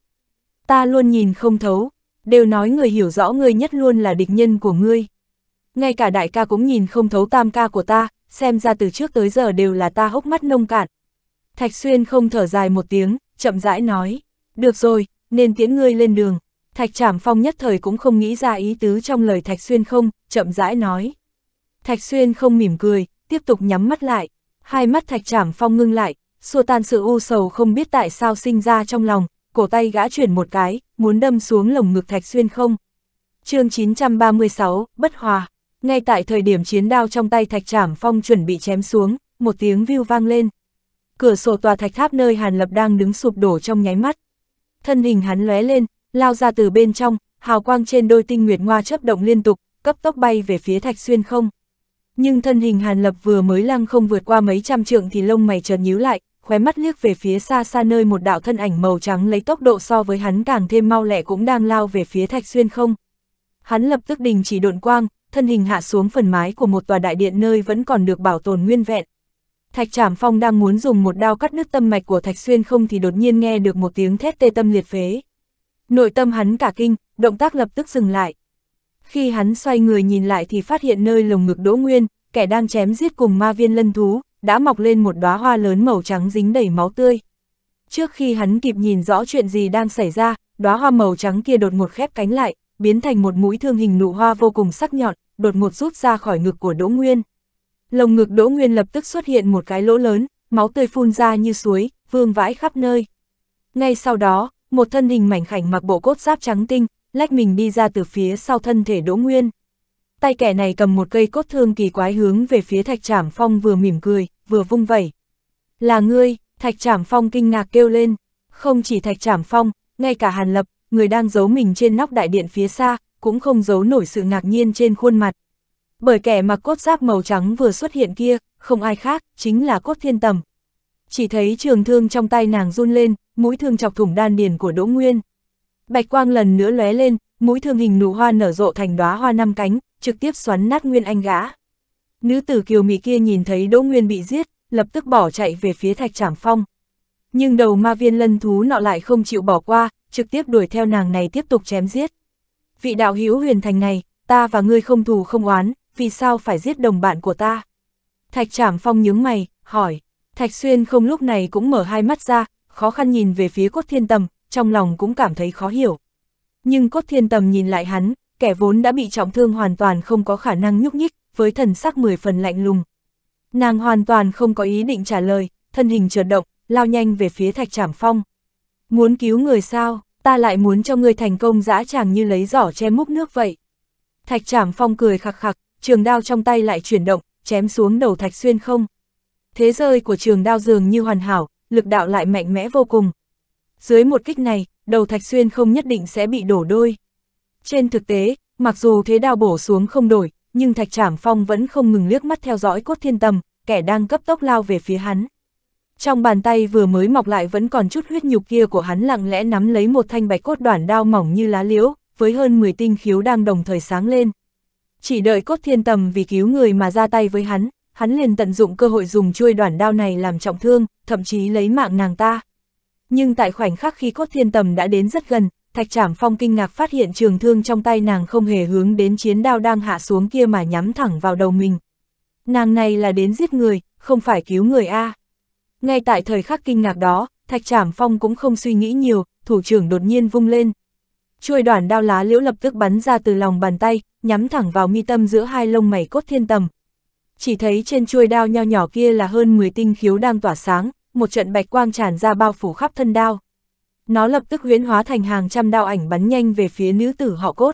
Ta luôn nhìn không thấu, đều nói người hiểu rõ ngươi nhất luôn là địch nhân của ngươi. Ngay cả đại ca cũng nhìn không thấu tam ca của ta, xem ra từ trước tới giờ đều là ta hốc mắt nông cạn. Thạch Xuyên không thở dài một tiếng, chậm rãi nói. Được rồi, nên tiễn ngươi lên đường. Thạch Trảm Phong nhất thời cũng không nghĩ ra ý tứ trong lời Thạch Xuyên không, chậm rãi nói. Thạch Xuyên không mỉm cười, tiếp tục nhắm mắt lại. Hai mắt Thạch Trảm Phong ngưng lại, xua tan sự u sầu không biết tại sao sinh ra trong lòng, cổ tay gã chuyển một cái, muốn đâm xuống lồng ngực Thạch Xuyên không. chương 936, Bất Hòa. Ngay tại thời điểm chiến đao trong tay Thạch Trảm Phong chuẩn bị chém xuống, một tiếng view vang lên. Cửa sổ tòa thạch tháp nơi Hàn Lập đang đứng sụp đổ trong nháy mắt, thân hình hắn lóe lên, lao ra từ bên trong, hào quang trên đôi tinh nguyệt ngoa chớp động liên tục, cấp tốc bay về phía Thạch Xuyên không. Nhưng thân hình Hàn Lập vừa mới lăng không vượt qua mấy trăm trượng thì lông mày chợt nhíu lại, khóe mắt liếc về phía xa xa nơi một đạo thân ảnh màu trắng lấy tốc độ so với hắn càng thêm mau lẹ cũng đang lao về phía Thạch Xuyên không. Hắn lập tức đình chỉ độn quang, thân hình hạ xuống phần mái của một tòa đại điện nơi vẫn còn được bảo tồn nguyên vẹn. Thạch Trảm Phong đang muốn dùng một đao cắt đứt tâm mạch của Thạch Xuyên không thì đột nhiên nghe được một tiếng thét tê tâm liệt phế. Nội tâm hắn cả kinh, động tác lập tức dừng lại. Khi hắn xoay người nhìn lại thì phát hiện nơi lồng ngực Đỗ Nguyên, kẻ đang chém giết cùng ma viên lân thú, đã mọc lên một đóa hoa lớn màu trắng dính đầy máu tươi. Trước khi hắn kịp nhìn rõ chuyện gì đang xảy ra, đóa hoa màu trắng kia đột ngột khép cánh lại, biến thành một mũi thương hình nụ hoa vô cùng sắc nhọn, đột ngột rút ra khỏi ngực của Đỗ Nguyên. Lồng ngực Đỗ Nguyên lập tức xuất hiện một cái lỗ lớn, máu tươi phun ra như suối, vương vãi khắp nơi. Ngay sau đó, một thân hình mảnh khảnh mặc bộ cốt giáp trắng tinh, lách mình đi ra từ phía sau thân thể Đỗ Nguyên. Tay kẻ này cầm một cây cốt thương kỳ quái hướng về phía Thạch Trảm Phong vừa mỉm cười, vừa vung vẩy. "Là ngươi?" Thạch Trảm Phong kinh ngạc kêu lên. Không chỉ Thạch Trảm Phong, ngay cả Hàn Lập, người đang giấu mình trên nóc đại điện phía xa, cũng không giấu nổi sự ngạc nhiên trên khuôn mặt. Bởi kẻ mặc cốt giáp màu trắng vừa xuất hiện kia, không ai khác, chính là cốt thiên tầm. Chỉ thấy trường thương trong tay nàng run lên, mũi thương chọc thủng đan điền của Đỗ Nguyên. Bạch quang lần nữa lóe lên, mũi thương hình nụ hoa nở rộ thành đóa hoa năm cánh, trực tiếp xoắn nát Nguyên Anh gã. Nữ tử kiều mỹ kia nhìn thấy Đỗ Nguyên bị giết, lập tức bỏ chạy về phía thạch trảm phong. Nhưng đầu ma viên lân thú nọ lại không chịu bỏ qua, trực tiếp đuổi theo nàng này tiếp tục chém giết. Vị đạo hữu huyền thành này, ta và ngươi không thù không oán, vì sao phải giết đồng bạn của ta? Thạch Trảm Phong nhướng mày, hỏi. Thạch Xuyên không lúc này cũng mở hai mắt ra, khó khăn nhìn về phía cốt thiên tầm, trong lòng cũng cảm thấy khó hiểu. Nhưng cốt thiên tầm nhìn lại hắn, kẻ vốn đã bị trọng thương hoàn toàn không có khả năng nhúc nhích, với thần sắc mười phần lạnh lùng. Nàng hoàn toàn không có ý định trả lời, thân hình chợt động, lao nhanh về phía thạch trảm phong. Muốn cứu người sao, ta lại muốn cho người thành công dã tràng như lấy giỏ che múc nước vậy. Thạch trảm phong cười khặc khặc, trường đao trong tay lại chuyển động, chém xuống đầu thạch xuyên không. Thế rơi của trường đao dường như hoàn hảo, lực đạo lại mạnh mẽ vô cùng. Dưới một kích này, đầu thạch xuyên không nhất định sẽ bị đổ đôi. Trên thực tế, mặc dù thế đao bổ xuống không đổi, nhưng thạch trảm phong vẫn không ngừng liếc mắt theo dõi cốt thiên tầm, kẻ đang cấp tốc lao về phía hắn. Trong bàn tay vừa mới mọc lại vẫn còn chút huyết nhục kia của hắn lặng lẽ nắm lấy một thanh bạch cốt đoạn đao mỏng như lá liễu, với hơn 10 tinh khiếu đang đồng thời sáng lên chỉ đợi cốt thiên tầm vì cứu người mà ra tay với hắn, hắn liền tận dụng cơ hội dùng chuôi đoạn đao này làm trọng thương, thậm chí lấy mạng nàng ta. Nhưng tại khoảnh khắc khi cốt thiên tầm đã đến rất gần, Thạch Trảm Phong kinh ngạc phát hiện trường thương trong tay nàng không hề hướng đến chiến đao đang hạ xuống kia mà nhắm thẳng vào đầu mình. Nàng này là đến giết người, không phải cứu người a. Ngay tại thời khắc kinh ngạc đó, Thạch Trảm Phong cũng không suy nghĩ nhiều, thủ trưởng đột nhiên vung lên, chuôi đoạn đao lá liễu lập tức bắn ra từ lòng bàn tay, nhắm thẳng vào mi tâm giữa hai lông mày cốt thiên tầm. Chỉ thấy trên chuôi đao nho nhỏ kia là hơn 10 tinh khiếu đang tỏa sáng, một trận bạch quang tràn ra bao phủ khắp thân đao. Nó lập tức huyễn hóa thành hàng trăm đao ảnh bắn nhanh về phía nữ tử họ cốt.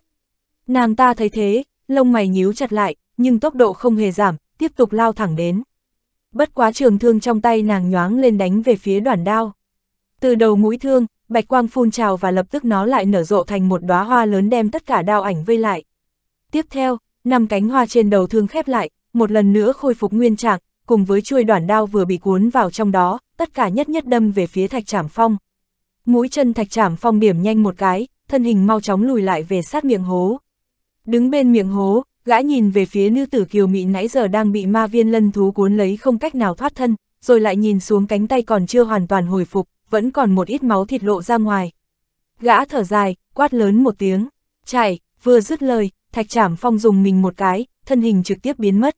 Nàng ta thấy thế, lông mày nhíu chặt lại, nhưng tốc độ không hề giảm, tiếp tục lao thẳng đến. Bất quá trường thương trong tay nàng nhoáng lên đánh về phía đoàn đao. Từ đầu mũi thương, bạch quang phun trào và lập tức nó lại nở rộ thành một đóa hoa lớn đem tất cả đao ảnh vây lại. Tiếp theo, năm cánh hoa trên đầu thương khép lại, một lần nữa khôi phục nguyên trạng, cùng với chuôi đoàn đao vừa bị cuốn vào trong đó, tất cả nhất nhất đâm về phía thạch trảm phong. Mũi chân thạch trảm phong điểm nhanh một cái, thân hình mau chóng lùi lại về sát miệng hố. Đứng bên miệng hố, gã nhìn về phía nữ tử kiều mị nãy giờ đang bị ma viên lân thú cuốn lấy không cách nào thoát thân, rồi lại nhìn xuống cánh tay còn chưa hoàn toàn hồi phục, vẫn còn một ít máu thịt lộ ra ngoài. Gã thở dài, quát lớn một tiếng, chạy, vừa dứt lời, thạch trảm phong dùng mình một cái, thân hình trực tiếp biến mất.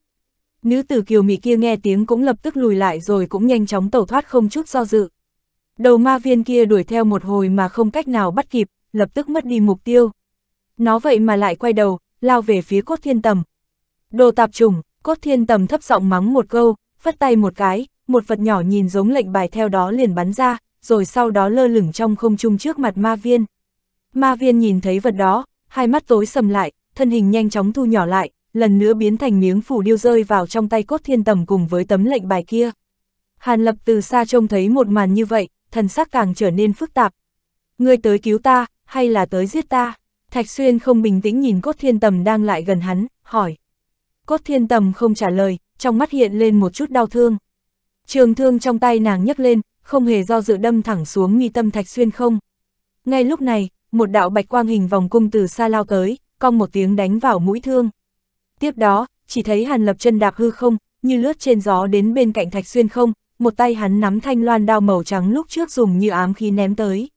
Nữ tử kiều mị kia nghe tiếng cũng lập tức lùi lại rồi cũng nhanh chóng tẩu thoát không chút do dự. Đầu ma viên kia đuổi theo một hồi mà không cách nào bắt kịp, lập tức mất đi mục tiêu. Nó vậy mà lại quay đầu, lao về phía cốt thiên tầm. Đồ tạp trùng, cốt thiên tầm thấp giọng mắng một câu, phất tay một cái, một vật nhỏ nhìn giống lệnh bài theo đó liền bắn ra rồi sau đó lơ lửng trong không trung trước mặt ma viên. Ma viên nhìn thấy vật đó, hai mắt tối sầm lại, thân hình nhanh chóng thu nhỏ lại, lần nữa biến thành miếng phủ điêu rơi vào trong tay cốt thiên tầm cùng với tấm lệnh bài kia. Hàn lập từ xa trông thấy một màn như vậy, thần sắc càng trở nên phức tạp. Ngươi tới cứu ta, hay là tới giết ta? Thạch Xuyên không bình tĩnh nhìn cốt thiên tầm đang lại gần hắn, hỏi. Cốt thiên tầm không trả lời, trong mắt hiện lên một chút đau thương. Trường thương trong tay nàng nhấc lên, không hề do dự đâm thẳng xuống nghi tâm thạch xuyên không. Ngay lúc này, một đạo bạch quang hình vòng cung từ xa lao tới, cong một tiếng đánh vào mũi thương. Tiếp đó, chỉ thấy Hàn Lập chân đạp hư không, như lướt trên gió đến bên cạnh thạch xuyên không, một tay hắn nắm thanh loan đao màu trắng lúc trước dùng như ám khí ném tới.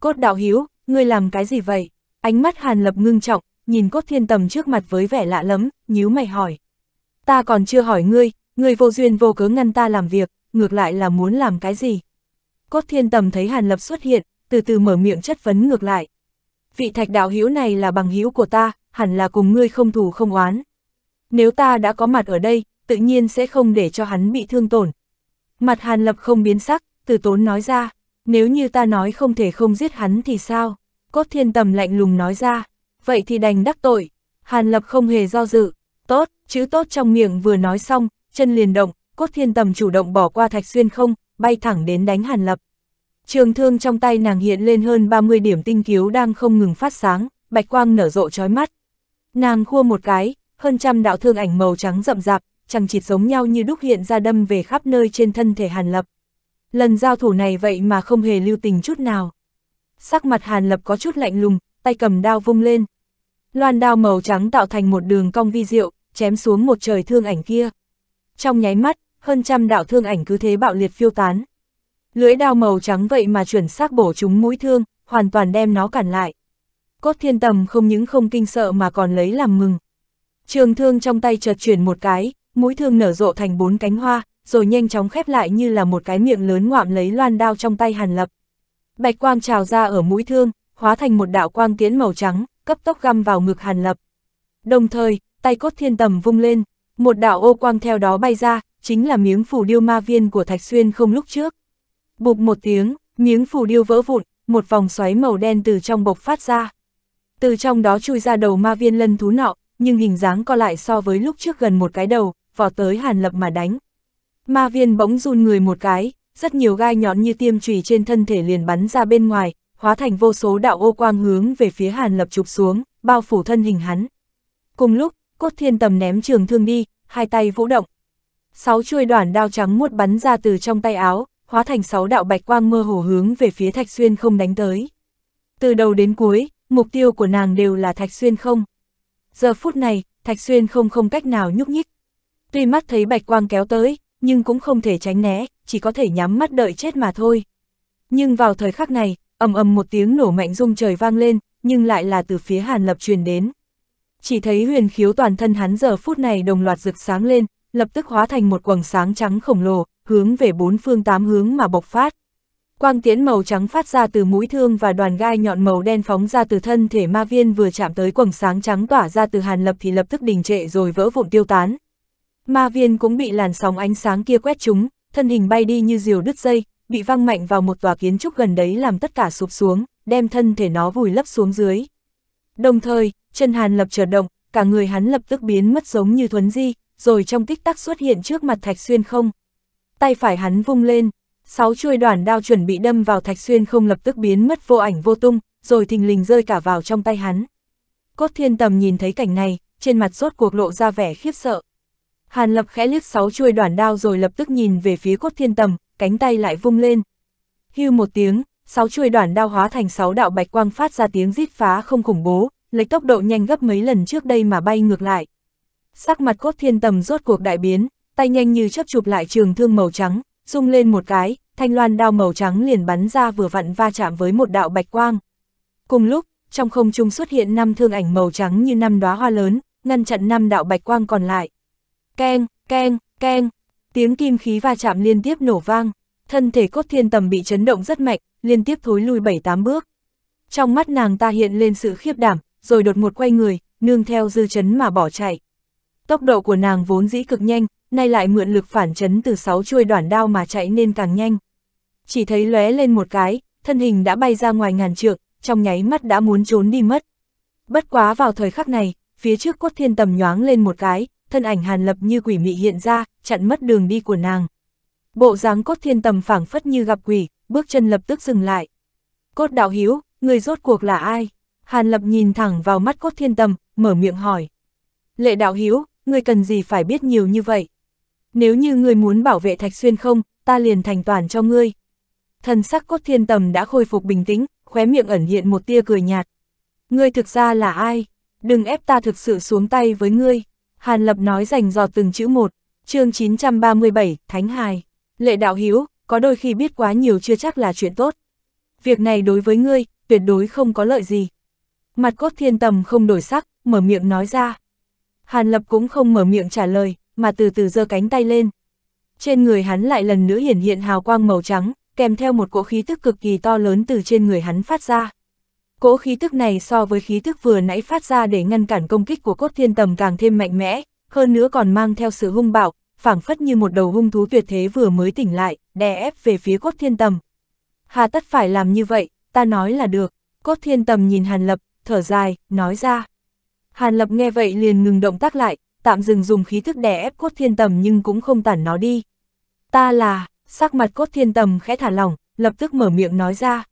Cốt đạo hiếu, ngươi làm cái gì vậy? Ánh mắt Hàn Lập ngưng trọng, nhìn cốt thiên tầm trước mặt với vẻ lạ lắm, nhíu mày hỏi. Ta còn chưa hỏi ngươi, ngươi vô duyên vô cớ ngăn ta làm việc, ngược lại là muốn làm cái gì. Cốt thiên tầm thấy Hàn Lập xuất hiện, từ từ mở miệng chất vấn ngược lại. Vị thạch đạo hữu này là bằng hữu của ta, hẳn là cùng ngươi không thù không oán. Nếu ta đã có mặt ở đây, tự nhiên sẽ không để cho hắn bị thương tổn. Mặt Hàn Lập không biến sắc, từ tốn nói ra, nếu như ta nói không thể không giết hắn thì sao? Cốt thiên tầm lạnh lùng nói ra, vậy thì đành đắc tội. Hàn Lập không hề do dự, tốt, chữ tốt trong miệng vừa nói xong, chân liền động, cốt thiên tầm chủ động bỏ qua thạch xuyên không, bay thẳng đến đánh hàn lập. Trường thương trong tay nàng hiện lên hơn 30 điểm tinh cứu đang không ngừng phát sáng, bạch quang nở rộ trói mắt. Nàng khua một cái, hơn trăm đạo thương ảnh màu trắng rậm rạp, chẳng chịt giống nhau như đúc hiện ra đâm về khắp nơi trên thân thể Hàn Lập. Lần giao thủ này vậy mà không hề lưu tình chút nào. Sắc mặt Hàn Lập có chút lạnh lùng, tay cầm đao vung lên. Loan đao màu trắng tạo thành một đường cong vi diệu, chém xuống một trời thương ảnh kia. Trong nháy mắt, hơn trăm đạo thương ảnh cứ thế bạo liệt phiêu tán. Lưỡi đao màu trắng vậy mà chuẩn xác bổ chúng mũi thương, hoàn toàn đem nó cản lại. Cốt thiên tầm không những không kinh sợ mà còn lấy làm mừng. Trường thương trong tay chợt chuyển một cái, mũi thương nở rộ thành bốn cánh hoa, rồi nhanh chóng khép lại như là một cái miệng lớn ngoạm lấy loan đao trong tay hàn lập. Bạch quang trào ra ở mũi thương, hóa thành một đạo quang tiến màu trắng, cấp tốc găm vào ngực hàn lập. Đồng thời, tay cốt thiên tầm vung lên, một đạo ô quang theo đó bay ra, chính là miếng phủ điêu ma viên của Thạch Xuyên không lúc trước. Bụp một tiếng, miếng phủ điêu vỡ vụn, một vòng xoáy màu đen từ trong bộc phát ra. Từ trong đó chui ra đầu ma viên lân thú nọ, nhưng hình dáng co lại so với lúc trước gần một cái đầu, vọt tới hàn lập mà đánh. Ma viên bỗng run người một cái, rất nhiều gai nhọn như tiêm chùy trên thân thể liền bắn ra bên ngoài, hóa thành vô số đạo ô quang hướng về phía hàn lập chụp xuống, bao phủ thân hình hắn. Cùng lúc, cốt thiên tầm ném trường thương đi, hai tay vũ động, sáu chuôi đoạn đao trắng muốt bắn ra từ trong tay áo, hóa thành sáu đạo bạch quang mơ hồ hướng về phía Thạch Xuyên không đánh tới. Từ đầu đến cuối, mục tiêu của nàng đều là Thạch Xuyên không. Giờ phút này, Thạch Xuyên không không cách nào nhúc nhích. Tuy mắt thấy bạch quang kéo tới, nhưng cũng không thể tránh né, chỉ có thể nhắm mắt đợi chết mà thôi. Nhưng vào thời khắc này, ầm ầm một tiếng nổ mạnh rung trời vang lên, nhưng lại là từ phía Hàn Lập truyền đến. Chỉ thấy huyền khiếu toàn thân hắn giờ phút này đồng loạt rực sáng lên, lập tức hóa thành một quầng sáng trắng khổng lồ, hướng về bốn phương tám hướng mà bộc phát. Quang tiễn màu trắng phát ra từ mũi thương và đoàn gai nhọn màu đen phóng ra từ thân thể ma viên vừa chạm tới quầng sáng trắng tỏa ra từ hàn lập thì lập tức đình trệ rồi vỡ vụn tiêu tán. Ma viên cũng bị làn sóng ánh sáng kia quét chúng, thân hình bay đi như diều đứt dây, bị văng mạnh vào một tòa kiến trúc gần đấy làm tất cả sụp xuống, đem thân thể nó vùi lấp xuống dưới. Đồng thời, chân hàn lập trở động, cả người hắn lập tức biến mất giống như thuấn di, rồi trong tích tắc xuất hiện trước mặt Thạch Xuyên không. Tay phải hắn vung lên, sáu chuôi đoàn đao chuẩn bị đâm vào Thạch Xuyên không lập tức biến mất vô ảnh vô tung, rồi thình lình rơi cả vào trong tay hắn. Cốt thiên tầm nhìn thấy cảnh này, trên mặt rốt cuộc lộ ra vẻ khiếp sợ. Hàn lập khẽ liếc sáu chuôi đoàn đao rồi lập tức nhìn về phía cốt thiên tầm, cánh tay lại vung lên. Hưu một tiếng, sáu chuôi đoàn đao hóa thành sáu đạo bạch quang phát ra tiếng rít phá không khủng bố, lấy tốc độ nhanh gấp mấy lần trước đây mà bay ngược lại sắc mặt cốt thiên tầm rốt cuộc đại biến, tay nhanh như chấp chụp lại trường thương màu trắng, rung lên một cái, thanh loan đao màu trắng liền bắn ra vừa vặn va chạm với một đạo bạch quang. Cùng lúc, trong không trung xuất hiện năm thương ảnh màu trắng như năm đóa hoa lớn, ngăn chặn năm đạo bạch quang còn lại. Keng, keng, keng, tiếng kim khí va chạm liên tiếp nổ vang, thân thể cốt thiên tầm bị chấn động rất mạnh, liên tiếp thối lui 7-8 bước. Trong mắt nàng ta hiện lên sự khiếp đảm, rồi đột ngột quay người, nương theo dư chấn mà bỏ chạy. Tốc độ của nàng vốn dĩ cực nhanh, nay lại mượn lực phản chấn từ sáu chuôi đoạn đao mà chạy nên càng nhanh. Chỉ thấy lóe lên một cái, thân hình đã bay ra ngoài ngàn trượng, trong nháy mắt đã muốn trốn đi mất. Bất quá vào thời khắc này, phía trước cốt thiên tầm nhoáng lên một cái, thân ảnh hàn lập như quỷ mị hiện ra, chặn mất đường đi của nàng. Bộ dáng cốt thiên tầm phảng phất như gặp quỷ, bước chân lập tức dừng lại. Cốt đạo hiếu, người rốt cuộc là ai? Hàn lập nhìn thẳng vào mắt cốt thiên tầm, mở miệng hỏi. Lệ đạo hiếu, ngươi cần gì phải biết nhiều như vậy. Nếu như ngươi muốn bảo vệ Thạch Xuyên không, ta liền thành toàn cho ngươi. Thần sắc cốt thiên tầm đã khôi phục bình tĩnh, khóe miệng ẩn hiện một tia cười nhạt. Ngươi thực ra là ai? Đừng ép ta thực sự xuống tay với ngươi. Hàn Lập nói rành giọt từng chữ một, chương 937, Thánh Hài. Lệ đạo hiếu, có đôi khi biết quá nhiều chưa chắc là chuyện tốt. Việc này đối với ngươi, tuyệt đối không có lợi gì. Mặt cốt thiên tầm không đổi sắc, mở miệng nói ra. Hàn Lập cũng không mở miệng trả lời, mà từ từ giơ cánh tay lên. Trên người hắn lại lần nữa hiển hiện hào quang màu trắng, kèm theo một cỗ khí tức cực kỳ to lớn từ trên người hắn phát ra. Cỗ khí tức này so với khí tức vừa nãy phát ra để ngăn cản công kích của cốt thiên tầm càng thêm mạnh mẽ, hơn nữa còn mang theo sự hung bạo, phảng phất như một đầu hung thú tuyệt thế vừa mới tỉnh lại, đè ép về phía cốt thiên tầm. Hà tất phải làm như vậy, ta nói là được. Cốt thiên tầm nhìn Hàn Lập, thở dài, nói ra. Hàn Lập nghe vậy liền ngừng động tác lại, tạm dừng dùng khí thức đè ép cốt thiên tầm nhưng cũng không tản nó đi. Ta là, sắc mặt cốt thiên tầm khẽ thả lỏng, lập tức mở miệng nói ra.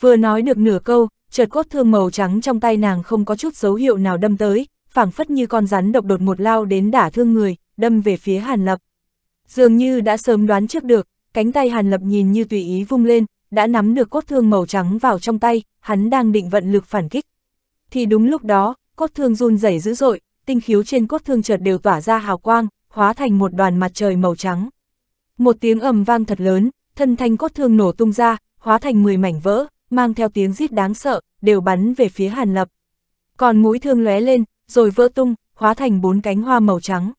Vừa nói được nửa câu, chợt cốt thương màu trắng trong tay nàng không có chút dấu hiệu nào đâm tới, phảng phất như con rắn độc đột một lao đến đả thương người, đâm về phía Hàn Lập. Dường như đã sớm đoán trước được, cánh tay Hàn Lập nhìn như tùy ý vung lên, đã nắm được cốt thương màu trắng vào trong tay, hắn đang định vận lực phản kích. Thì đúng lúc đó, cốt thương run rẩy dữ dội, tinh khiếu trên cốt thương chợt đều tỏa ra hào quang, hóa thành một đoàn mặt trời màu trắng. Một tiếng ầm vang thật lớn, thân thanh cốt thương nổ tung ra, hóa thành 10 mảnh vỡ, mang theo tiếng rít đáng sợ, đều bắn về phía Hàn Lập. Còn mũi thương lóe lên, rồi vỡ tung, hóa thành bốn cánh hoa màu trắng.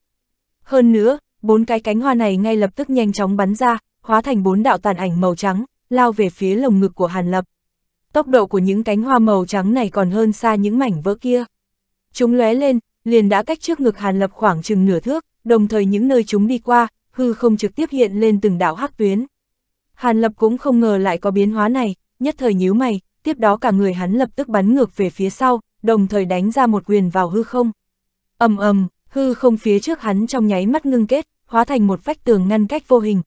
Hơn nữa, bốn cái cánh hoa này ngay lập tức nhanh chóng bắn ra, hóa thành bốn đạo tàn ảnh màu trắng, lao về phía lồng ngực của Hàn Lập. Tốc độ của những cánh hoa màu trắng này còn hơn xa những mảnh vỡ kia. Chúng lóe lên, liền đã cách trước ngực Hàn Lập khoảng chừng nửa thước, đồng thời những nơi chúng đi qua, hư không trực tiếp hiện lên từng đảo hắc tuyến. Hàn Lập cũng không ngờ lại có biến hóa này, nhất thời nhíu mày, tiếp đó cả người hắn lập tức bắn ngược về phía sau, đồng thời đánh ra một quyền vào hư không. Ầm ầm, hư không phía trước hắn trong nháy mắt ngưng kết, hóa thành một vách tường ngăn cách vô hình.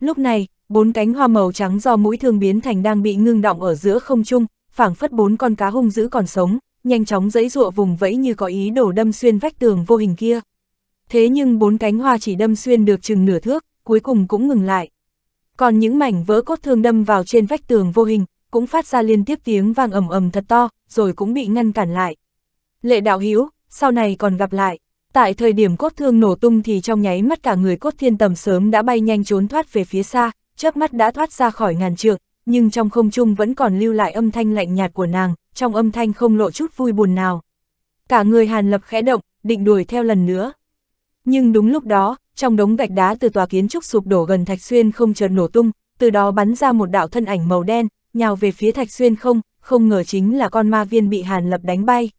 Lúc này, bốn cánh hoa màu trắng do mũi thương biến thành đang bị ngưng động ở giữa không trung, phảng phất bốn con cá hung dữ còn sống, nhanh chóng dẫy dụa vùng vẫy như có ý đổ đâm xuyên vách tường vô hình kia. Thế nhưng bốn cánh hoa chỉ đâm xuyên được chừng nửa thước, cuối cùng cũng ngừng lại. Còn những mảnh vỡ cốt thương đâm vào trên vách tường vô hình, cũng phát ra liên tiếp tiếng vang ầm ầm thật to, rồi cũng bị ngăn cản lại. Lệ đạo hữu sau này còn gặp lại. Tại thời điểm cốt thương nổ tung thì trong nháy mắt cả người cốt thiên tầm sớm đã bay nhanh trốn thoát về phía xa, chớp mắt đã thoát ra khỏi ngàn trượng, nhưng trong không trung vẫn còn lưu lại âm thanh lạnh nhạt của nàng, trong âm thanh không lộ chút vui buồn nào. Cả người Hàn Lập khẽ động, định đuổi theo lần nữa. Nhưng đúng lúc đó, trong đống gạch đá từ tòa kiến trúc sụp đổ gần Thạch Xuyên không chợt nổ tung, từ đó bắn ra một đạo thân ảnh màu đen, nhào về phía Thạch Xuyên không, không ngờ chính là con ma viên bị Hàn Lập đánh bay.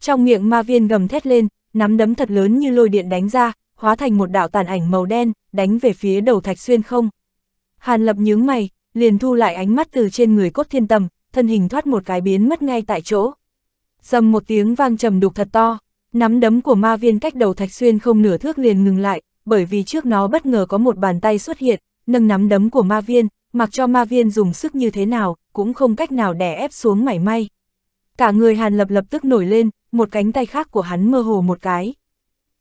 Trong miệng ma viên gầm thét lên, nắm đấm thật lớn như lôi điện đánh ra, hóa thành một đạo tàn ảnh màu đen, đánh về phía đầu Thạch Xuyên không. Hàn Lập nhướng mày, liền thu lại ánh mắt từ trên người cốt thiên tầm, thân hình thoát một cái biến mất ngay tại chỗ. Dầm một tiếng vang trầm đục thật to, nắm đấm của ma viên cách đầu thạch xuyên không nửa thước liền ngừng lại, bởi vì trước nó bất ngờ có một bàn tay xuất hiện, nâng nắm đấm của ma viên, mặc cho ma viên dùng sức như thế nào, cũng không cách nào đè ép xuống mảy may. Cả người hàn lập lập tức nổi lên, một cánh tay khác của hắn mơ hồ một cái.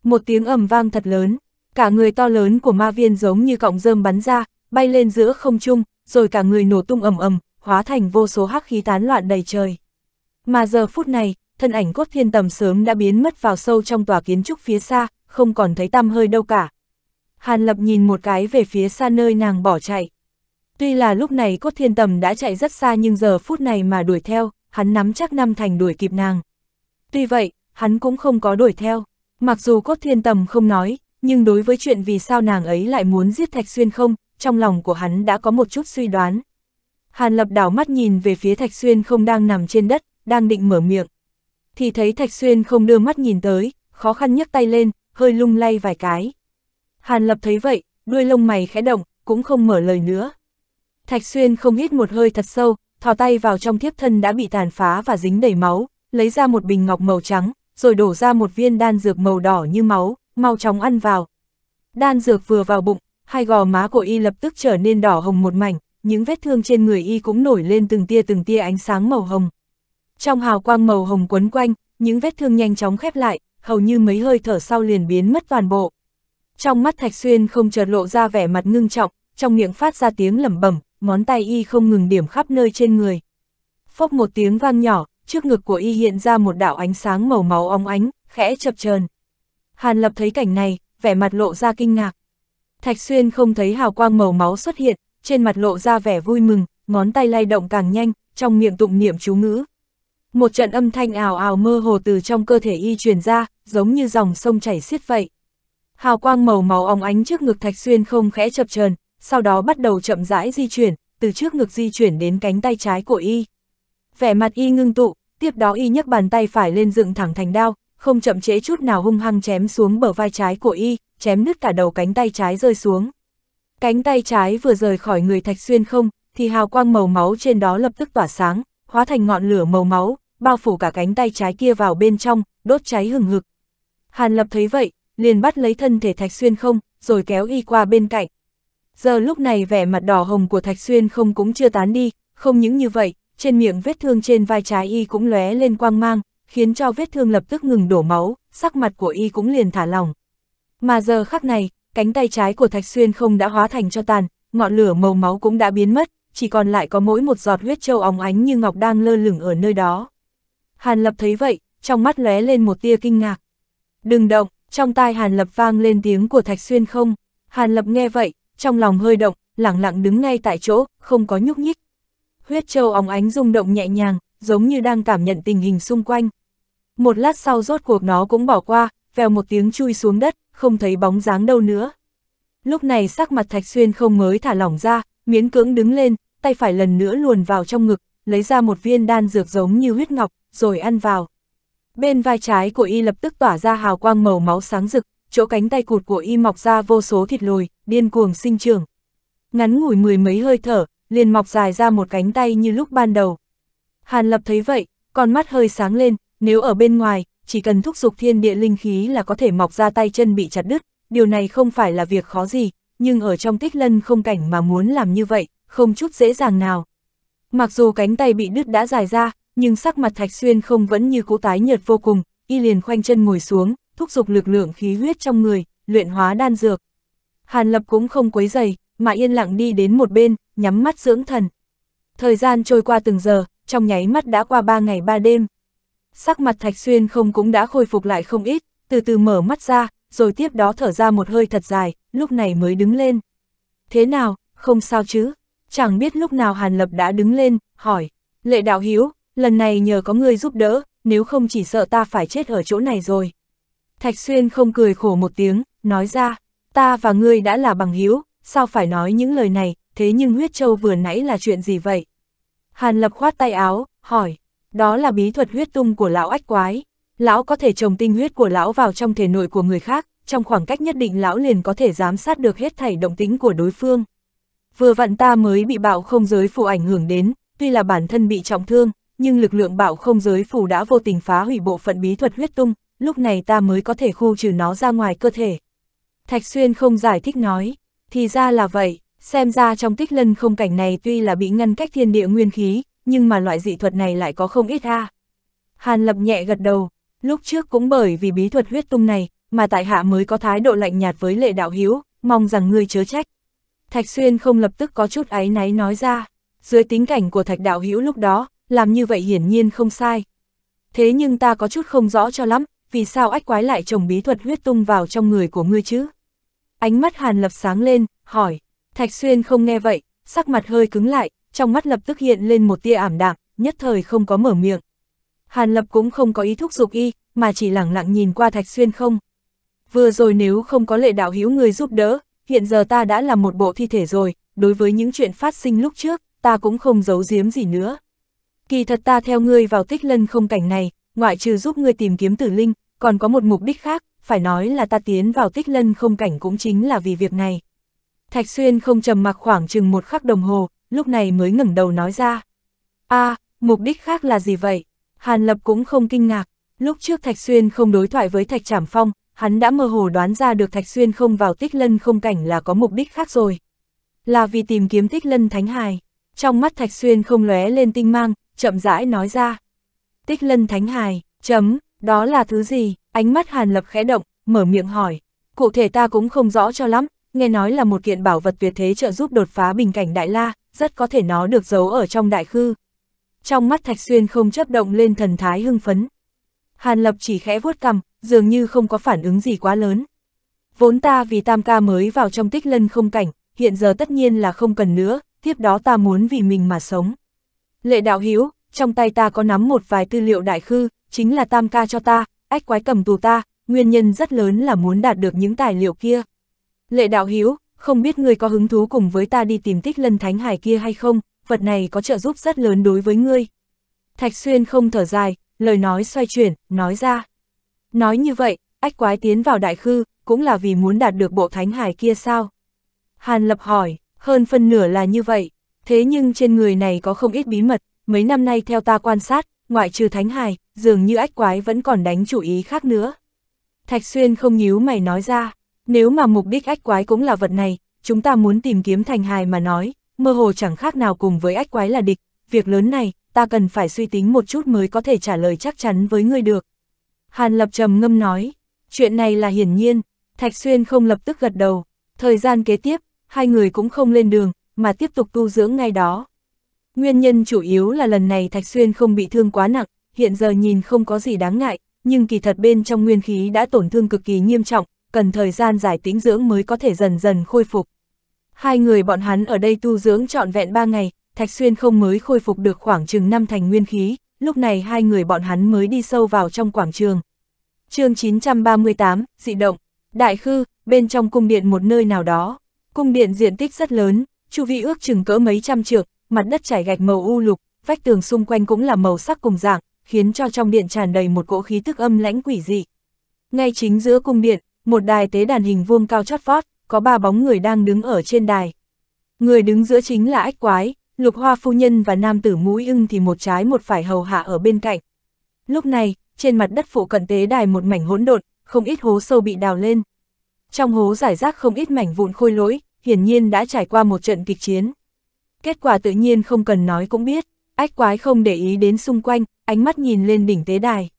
Một tiếng ầm vang thật lớn, cả người to lớn của ma viên giống như cọng rơm bắn ra, bay lên giữa không trung, rồi cả người nổ tung ầm ầm, hóa thành vô số hắc khí tán loạn đầy trời. Mà giờ phút này, thân ảnh cốt thiên tầm sớm đã biến mất vào sâu trong tòa kiến trúc phía xa, không còn thấy tăm hơi đâu cả. Hàn Lập nhìn một cái về phía xa nơi nàng bỏ chạy. Tuy là lúc này cốt thiên tầm đã chạy rất xa nhưng giờ phút này mà đuổi theo, hắn nắm chắc năm thành đuổi kịp nàng. Tuy vậy, hắn cũng không có đuổi theo. Mặc dù cốt thiên tầm không nói, nhưng đối với chuyện vì sao nàng ấy lại muốn giết Thạch Xuyên không, trong lòng của hắn đã có một chút suy đoán. Hàn lập đảo mắt nhìn về phía Thạch Xuyên không đang nằm trên đất, đang định mở miệng. Thì thấy Thạch Xuyên không đưa mắt nhìn tới, khó khăn nhấc tay lên, hơi lung lay vài cái. Hàn lập thấy vậy, đuôi lông mày khẽ động, cũng không mở lời nữa. Thạch Xuyên không hít một hơi thật sâu, thò tay vào trong thiếp thân đã bị tàn phá và dính đầy máu, lấy ra một bình ngọc màu trắng, rồi đổ ra một viên đan dược màu đỏ như máu, mau chóng ăn vào. Đan dược vừa vào bụng, hai gò má của y lập tức trở nên đỏ hồng một mảnh, những vết thương trên người y cũng nổi lên từng tia từng tia ánh sáng màu hồng. Trong hào quang màu hồng quấn quanh, những vết thương nhanh chóng khép lại, hầu như mấy hơi thở sau liền biến mất toàn bộ. Trong mắt Thạch Xuyên không chợt lộ ra vẻ mặt ngưng trọng, trong miệng phát ra tiếng lẩm bẩm, ngón tay y không ngừng điểm khắp nơi trên người. Phốc một tiếng vang nhỏ, trước ngực của y hiện ra một đạo ánh sáng màu máu óng ánh, khẽ chập chờn. Hàn Lập thấy cảnh này, vẻ mặt lộ ra kinh ngạc. Thạch Xuyên không thấy hào quang màu máu xuất hiện, trên mặt lộ ra vẻ vui mừng, ngón tay lay động càng nhanh, trong miệng tụng niệm chú ngữ. Một trận âm thanh ảo ảo mơ hồ từ trong cơ thể y truyền ra, giống như dòng sông chảy xiết vậy. Hào quang màu máu óng ánh trước ngực Thạch Xuyên không khẽ chập chờn, sau đó bắt đầu chậm rãi di chuyển, từ trước ngực di chuyển đến cánh tay trái của y. Vẻ mặt y ngưng tụ, tiếp đó y nhấc bàn tay phải lên dựng thẳng thành đao, không chậm chế chút nào hung hăng chém xuống bờ vai trái của y, chém nứt cả đầu cánh tay trái rơi xuống. Cánh tay trái vừa rời khỏi người Thạch Xuyên không, thì hào quang màu máu trên đó lập tức tỏa sáng, hóa thành ngọn lửa màu máu, bao phủ cả cánh tay trái kia vào bên trong, đốt cháy hừng hực. Hàn Lập thấy vậy, liền bắt lấy thân thể Thạch Xuyên không, rồi kéo y qua bên cạnh. Giờ lúc này vẻ mặt đỏ hồng của Thạch Xuyên không cũng chưa tán đi, không những như vậy, trên miệng vết thương trên vai trái y cũng lóe lên quang mang, khiến cho vết thương lập tức ngừng đổ máu, sắc mặt của y cũng liền thả lỏng. Mà giờ khắc này, cánh tay trái của Thạch Xuyên không đã hóa thành cho tàn, ngọn lửa màu máu cũng đã biến mất, chỉ còn lại có mỗi một giọt huyết châu óng ánh như ngọc đang lơ lửng ở nơi đó. Hàn Lập thấy vậy, trong mắt lóe lên một tia kinh ngạc. Đừng động, trong tai Hàn Lập vang lên tiếng của Thạch Xuyên không. Hàn Lập nghe vậy, trong lòng hơi động, lặng lặng đứng ngay tại chỗ, không có nhúc nhích. Huyết châu óng ánh rung động nhẹ nhàng, giống như đang cảm nhận tình hình xung quanh. Một lát sau rốt cuộc nó cũng bỏ qua, vèo một tiếng chui xuống đất, không thấy bóng dáng đâu nữa. Lúc này sắc mặt Thạch Xuyên không mới thả lỏng ra, miễn cưỡng đứng lên, tay phải lần nữa luồn vào trong ngực, lấy ra một viên đan dược giống như huyết ngọc, rồi ăn vào. Bên vai trái của y lập tức tỏa ra hào quang màu máu sáng rực, chỗ cánh tay cụt của y mọc ra vô số thịt lùi, điên cuồng sinh trưởng. Ngắn ngủi mười mấy hơi thở, liền mọc dài ra một cánh tay như lúc ban đầu. Hàn Lập thấy vậy, con mắt hơi sáng lên, nếu ở bên ngoài, chỉ cần thúc giục thiên địa linh khí là có thể mọc ra tay chân bị chặt đứt, điều này không phải là việc khó gì, nhưng ở trong tích lân không cảnh mà muốn làm như vậy, không chút dễ dàng nào. Mặc dù cánh tay bị đứt đã dài ra, nhưng sắc mặt Thạch Xuyên không vẫn như cũ tái nhợt vô cùng, y liền khoanh chân ngồi xuống, thúc giục lực lượng khí huyết trong người, luyện hóa đan dược. Hàn Lập cũng không quấy dày, mà yên lặng đi đến một bên, nhắm mắt dưỡng thần. Thời gian trôi qua từng giờ, trong nháy mắt đã qua ba ngày ba đêm sắc mặt Thạch Xuyên không cũng đã khôi phục lại không ít, từ từ mở mắt ra, rồi tiếp đó thở ra một hơi thật dài, lúc này mới đứng lên. Thế nào, không sao chứ? Chẳng biết lúc nào Hàn Lập đã đứng lên, hỏi, lệ đạo hiếu, lần này nhờ có người giúp đỡ, nếu không chỉ sợ ta phải chết ở chỗ này rồi. Thạch Xuyên không cười khổ một tiếng, nói ra, ta và ngươi đã là bằng hiếu, sao phải nói những lời này, thế nhưng huyết châu vừa nãy là chuyện gì vậy? Hàn Lập khoát tay áo, hỏi, đó là bí thuật huyết tung của lão ách quái. Lão có thể trồng tinh huyết của lão vào trong thể nội của người khác, trong khoảng cách nhất định lão liền có thể giám sát được hết thảy động tính của đối phương. Vừa vặn ta mới bị bạo không giới phủ ảnh hưởng đến, tuy là bản thân bị trọng thương, nhưng lực lượng bạo không giới phủ đã vô tình phá hủy bộ phận bí thuật huyết tung, lúc này ta mới có thể khu trừ nó ra ngoài cơ thể. Thạch Xuyên không giải thích nói, thì ra là vậy, xem ra trong tích lân không cảnh này tuy là bị ngăn cách thiên địa nguyên khí, nhưng mà loại dị thuật này lại có không ít ha. Hàn Lập nhẹ gật đầu, lúc trước cũng bởi vì bí thuật huyết tung này, mà tại hạ mới có thái độ lạnh nhạt với lệ đạo hiếu, mong rằng ngươi chớ trách. Thạch Xuyên không lập tức có chút áy náy nói ra, dưới tính cảnh của thạch đạo hiếu lúc đó, làm như vậy hiển nhiên không sai. Thế nhưng ta có chút không rõ cho lắm, vì sao ách quái lại trồng bí thuật huyết tung vào trong người của ngươi chứ? Ánh mắt Hàn Lập sáng lên, hỏi, Thạch Xuyên không nghe vậy, sắc mặt hơi cứng lại, trong mắt lập tức hiện lên một tia ảm đạm, nhất thời không có mở miệng. Hàn Lập cũng không có ý thúc giục y, mà chỉ lẳng lặng nhìn qua Thạch Xuyên không. Vừa rồi nếu không có lệ đạo hữu người giúp đỡ, hiện giờ ta đã là một bộ thi thể rồi, đối với những chuyện phát sinh lúc trước, ta cũng không giấu giếm gì nữa. Kỳ thật ta theo ngươi vào tích lân không cảnh này, ngoại trừ giúp ngươi tìm kiếm tử linh, còn có một mục đích khác, phải nói là ta tiến vào tích lân không cảnh cũng chính là vì việc này. Thạch Xuyên không trầm mặc khoảng chừng một khắc đồng hồ, lúc này mới ngẩng đầu nói ra. a mục đích khác là gì vậy? Hàn Lập cũng không kinh ngạc, lúc trước Thạch Xuyên không đối thoại với Thạch Trảm Phong, hắn đã mơ hồ đoán ra được Thạch Xuyên không vào tích lân không cảnh là có mục đích khác rồi. Là vì tìm kiếm tích lân thánh hài, trong mắt Thạch Xuyên không lóe lên tinh mang, chậm rãi nói ra. Tích lân thánh hài, chấm, đó là thứ gì? Ánh mắt Hàn Lập khẽ động, mở miệng hỏi. Cụ thể ta cũng không rõ cho lắm, nghe nói là một kiện bảo vật tuyệt thế trợ giúp đột phá bình cảnh đại la, rất có thể nó được giấu ở trong đại khư. Trong mắt Thạch Xuyên không chấp động lên thần thái hưng phấn. Hàn Lập chỉ khẽ vuốt cằm, dường như không có phản ứng gì quá lớn. Vốn ta vì tam ca mới vào trong tích lân không cảnh, hiện giờ tất nhiên là không cần nữa, tiếp đó ta muốn vì mình mà sống. Lệ đạo hiếu, trong tay ta có nắm một vài tư liệu đại khư, chính là tam ca cho ta, ách quái cầm tù ta, nguyên nhân rất lớn là muốn đạt được những tài liệu kia. Lệ đạo hiếu, không biết ngươi có hứng thú cùng với ta đi tìm tích lân thánh hải kia hay không, vật này có trợ giúp rất lớn đối với ngươi. Thạch xuyên không thở dài, lời nói xoay chuyển, nói ra. Nói như vậy, ách quái tiến vào đại khư, cũng là vì muốn đạt được bộ thánh hải kia sao? Hàn lập hỏi, hơn phân nửa là như vậy, thế nhưng trên người này có không ít bí mật, mấy năm nay theo ta quan sát, ngoại trừ thánh hải, dường như ách quái vẫn còn đánh chủ ý khác nữa. Thạch xuyên không nhíu mày nói ra. Nếu mà mục đích ách quái cũng là vật này, chúng ta muốn tìm kiếm thành hài mà nói, mơ hồ chẳng khác nào cùng với ách quái là địch, việc lớn này, ta cần phải suy tính một chút mới có thể trả lời chắc chắn với ngươi được. Hàn Lập trầm ngâm nói, chuyện này là hiển nhiên, Thạch Xuyên không lập tức gật đầu, thời gian kế tiếp, hai người cũng không lên đường, mà tiếp tục tu dưỡng ngay đó. Nguyên nhân chủ yếu là lần này Thạch Xuyên không bị thương quá nặng, hiện giờ nhìn không có gì đáng ngại, nhưng kỳ thật bên trong nguyên khí đã tổn thương cực kỳ nghiêm trọng, cần thời gian giải tĩnh dưỡng mới có thể dần dần khôi phục. Hai người bọn hắn ở đây tu dưỡng trọn vẹn ba ngày, Thạch Xuyên không mới khôi phục được khoảng chừng năm thành nguyên khí, lúc này hai người bọn hắn mới đi sâu vào trong quảng trường. chương 938, dị động, đại khư, bên trong cung điện một nơi nào đó. Cung điện diện tích rất lớn, chu vi ước chừng cỡ mấy trăm trượng, mặt đất trải gạch màu u lục, vách tường xung quanh cũng là màu sắc cùng dạng, khiến cho trong điện tràn đầy một cỗ khí tức âm lãnh quỷ dị. Ngay chính giữa cung điện, một đài tế đàn hình vuông cao chót vót, có ba bóng người đang đứng ở trên đài. Người đứng giữa chính là ách quái, lục hoa phu nhân và nam tử mũi ưng thì một trái một phải hầu hạ ở bên cạnh. Lúc này, trên mặt đất phụ cận tế đài một mảnh hỗn độn, không ít hố sâu bị đào lên. Trong hố giải rác không ít mảnh vụn khôi lỗi, hiển nhiên đã trải qua một trận kịch chiến. Kết quả tự nhiên không cần nói cũng biết, ách quái không để ý đến xung quanh, ánh mắt nhìn lên đỉnh tế đài.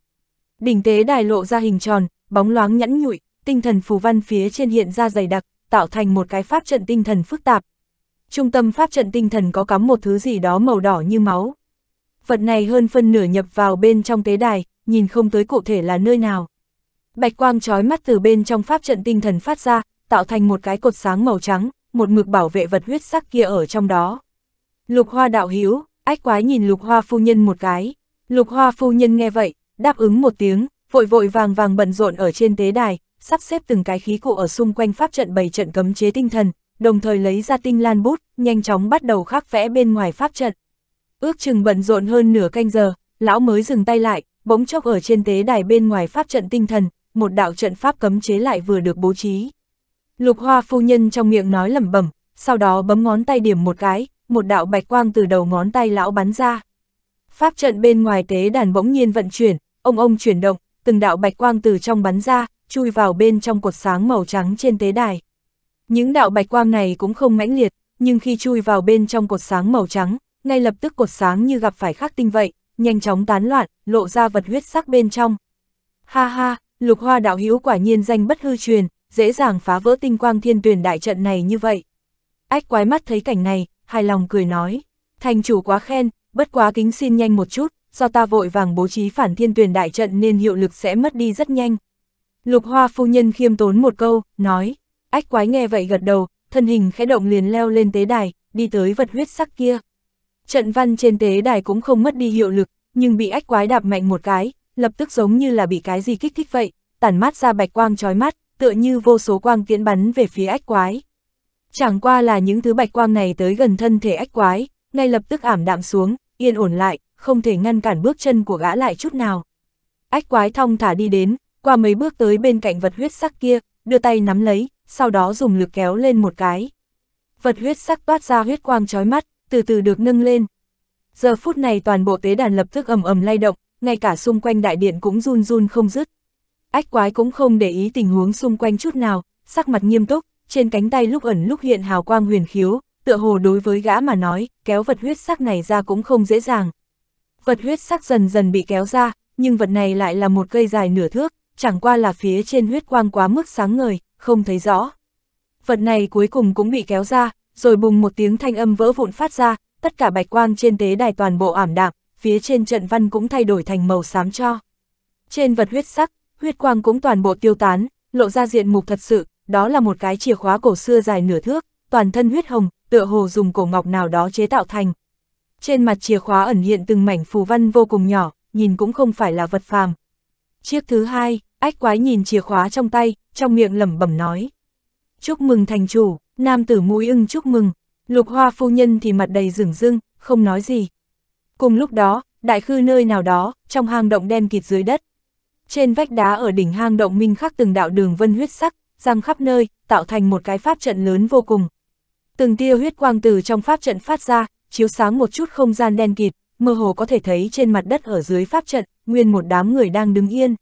Đỉnh tế đài lộ ra hình tròn, bóng loáng nhẵn nhụi, tinh thần phù văn phía trên hiện ra dày đặc, tạo thành một cái pháp trận tinh thần phức tạp. Trung tâm pháp trận tinh thần có cắm một thứ gì đó màu đỏ như máu. Vật này hơn phân nửa nhập vào bên trong tế đài, nhìn không tới cụ thể là nơi nào. Bạch quang trói mắt từ bên trong pháp trận tinh thần phát ra, tạo thành một cái cột sáng màu trắng, một mực bảo vệ vật huyết sắc kia ở trong đó. Lục hoa đạo hiếu, ách quái nhìn lục hoa phu nhân một cái. Lục hoa phu nhân nghe vậy, đáp ứng một tiếng, vội vội vàng vàng bận rộn ở trên tế đài, sắp xếp từng cái khí cụ ở xung quanh pháp trận bảy trận cấm chế tinh thần, đồng thời lấy ra tinh lan bút, nhanh chóng bắt đầu khắc vẽ bên ngoài pháp trận. Ước chừng bận rộn hơn nửa canh giờ, lão mới dừng tay lại, bỗng chốc ở trên tế đài bên ngoài pháp trận tinh thần, một đạo trận pháp cấm chế lại vừa được bố trí. Lục hoa phu nhân trong miệng nói lẩm bẩm, sau đó bấm ngón tay điểm một cái, một đạo bạch quang từ đầu ngón tay lão bắn ra. Pháp trận bên ngoài tế đàn bỗng nhiên vận chuyển, ông ông chuyển động, từng đạo bạch quang từ trong bắn ra, chui vào bên trong cột sáng màu trắng trên tế đài. Những đạo bạch quang này cũng không mãnh liệt, nhưng khi chui vào bên trong cột sáng màu trắng, ngay lập tức cột sáng như gặp phải khắc tinh vậy, nhanh chóng tán loạn, lộ ra vật huyết sắc bên trong. Ha ha, lục hoa đạo hữu quả nhiên danh bất hư truyền, dễ dàng phá vỡ tinh quang thiên tuyển đại trận này như vậy. Ách quái mắt thấy cảnh này, hài lòng cười nói, thành chủ quá khen, bất quá kính xin nhanh một chút, do ta vội vàng bố trí phản thiên tuyển đại trận nên hiệu lực sẽ mất đi rất nhanh. Lục hoa phu nhân khiêm tốn một câu, nói, ách quái nghe vậy gật đầu, thân hình khẽ động liền leo lên tế đài, đi tới vật huyết sắc kia. Trận văn trên tế đài cũng không mất đi hiệu lực, nhưng bị ách quái đạp mạnh một cái, lập tức giống như là bị cái gì kích thích vậy, tản mát ra bạch quang trói mắt, tựa như vô số quang tiễn bắn về phía ách quái. Chẳng qua là những thứ bạch quang này tới gần thân thể ách quái, ngay lập tức ảm đạm xuống, yên ổn lại, không thể ngăn cản bước chân của gã lại chút nào. Ách quái thong thả đi đến, qua mấy bước tới bên cạnh vật huyết sắc kia, đưa tay nắm lấy, sau đó dùng lực kéo lên một cái. Vật huyết sắc toát ra huyết quang chói mắt, từ từ được nâng lên. Giờ phút này toàn bộ tế đàn lập tức ầm ầm lay động, ngay cả xung quanh đại điện cũng run run không dứt. Ách quái cũng không để ý tình huống xung quanh chút nào, sắc mặt nghiêm túc, trên cánh tay lúc ẩn lúc hiện hào quang huyền khiếu, tựa hồ đối với gã mà nói, kéo vật huyết sắc này ra cũng không dễ dàng. Vật huyết sắc dần dần bị kéo ra, nhưng vật này lại là một cây dài nửa thước, chẳng qua là phía trên huyết quang quá mức sáng ngời, không thấy rõ. Vật này cuối cùng cũng bị kéo ra, rồi bùng một tiếng thanh âm vỡ vụn phát ra, tất cả bạch quang trên tế đài toàn bộ ảm đạm, phía trên trận văn cũng thay đổi thành màu xám cho. Trên vật huyết sắc, huyết quang cũng toàn bộ tiêu tán, lộ ra diện mục thật sự, đó là một cái chìa khóa cổ xưa dài nửa thước, toàn thân huyết hồng, tựa hồ dùng cổ ngọc nào đó chế tạo thành. Trên mặt chìa khóa ẩn hiện từng mảnh phù văn vô cùng nhỏ, nhìn cũng không phải là vật phàm, Chiếc thứ hai, ách quái nhìn chìa khóa trong tay, trong miệng lẩm bẩm nói. Chúc mừng thành chủ, nam tử mũi ưng chúc mừng, lục hoa phu nhân thì mặt đầy rừng rưng, không nói gì. Cùng lúc đó, đại khư nơi nào đó, trong hang động đen kịt dưới đất. Trên vách đá ở đỉnh hang động minh khắc từng đạo đường vân huyết sắc, răng khắp nơi, tạo thành một cái pháp trận lớn vô cùng. Từng tia huyết quang từ trong pháp trận phát ra, chiếu sáng một chút không gian đen kịt, mơ hồ có thể thấy trên mặt đất ở dưới pháp trận nguyên một đám người đang đứng yên.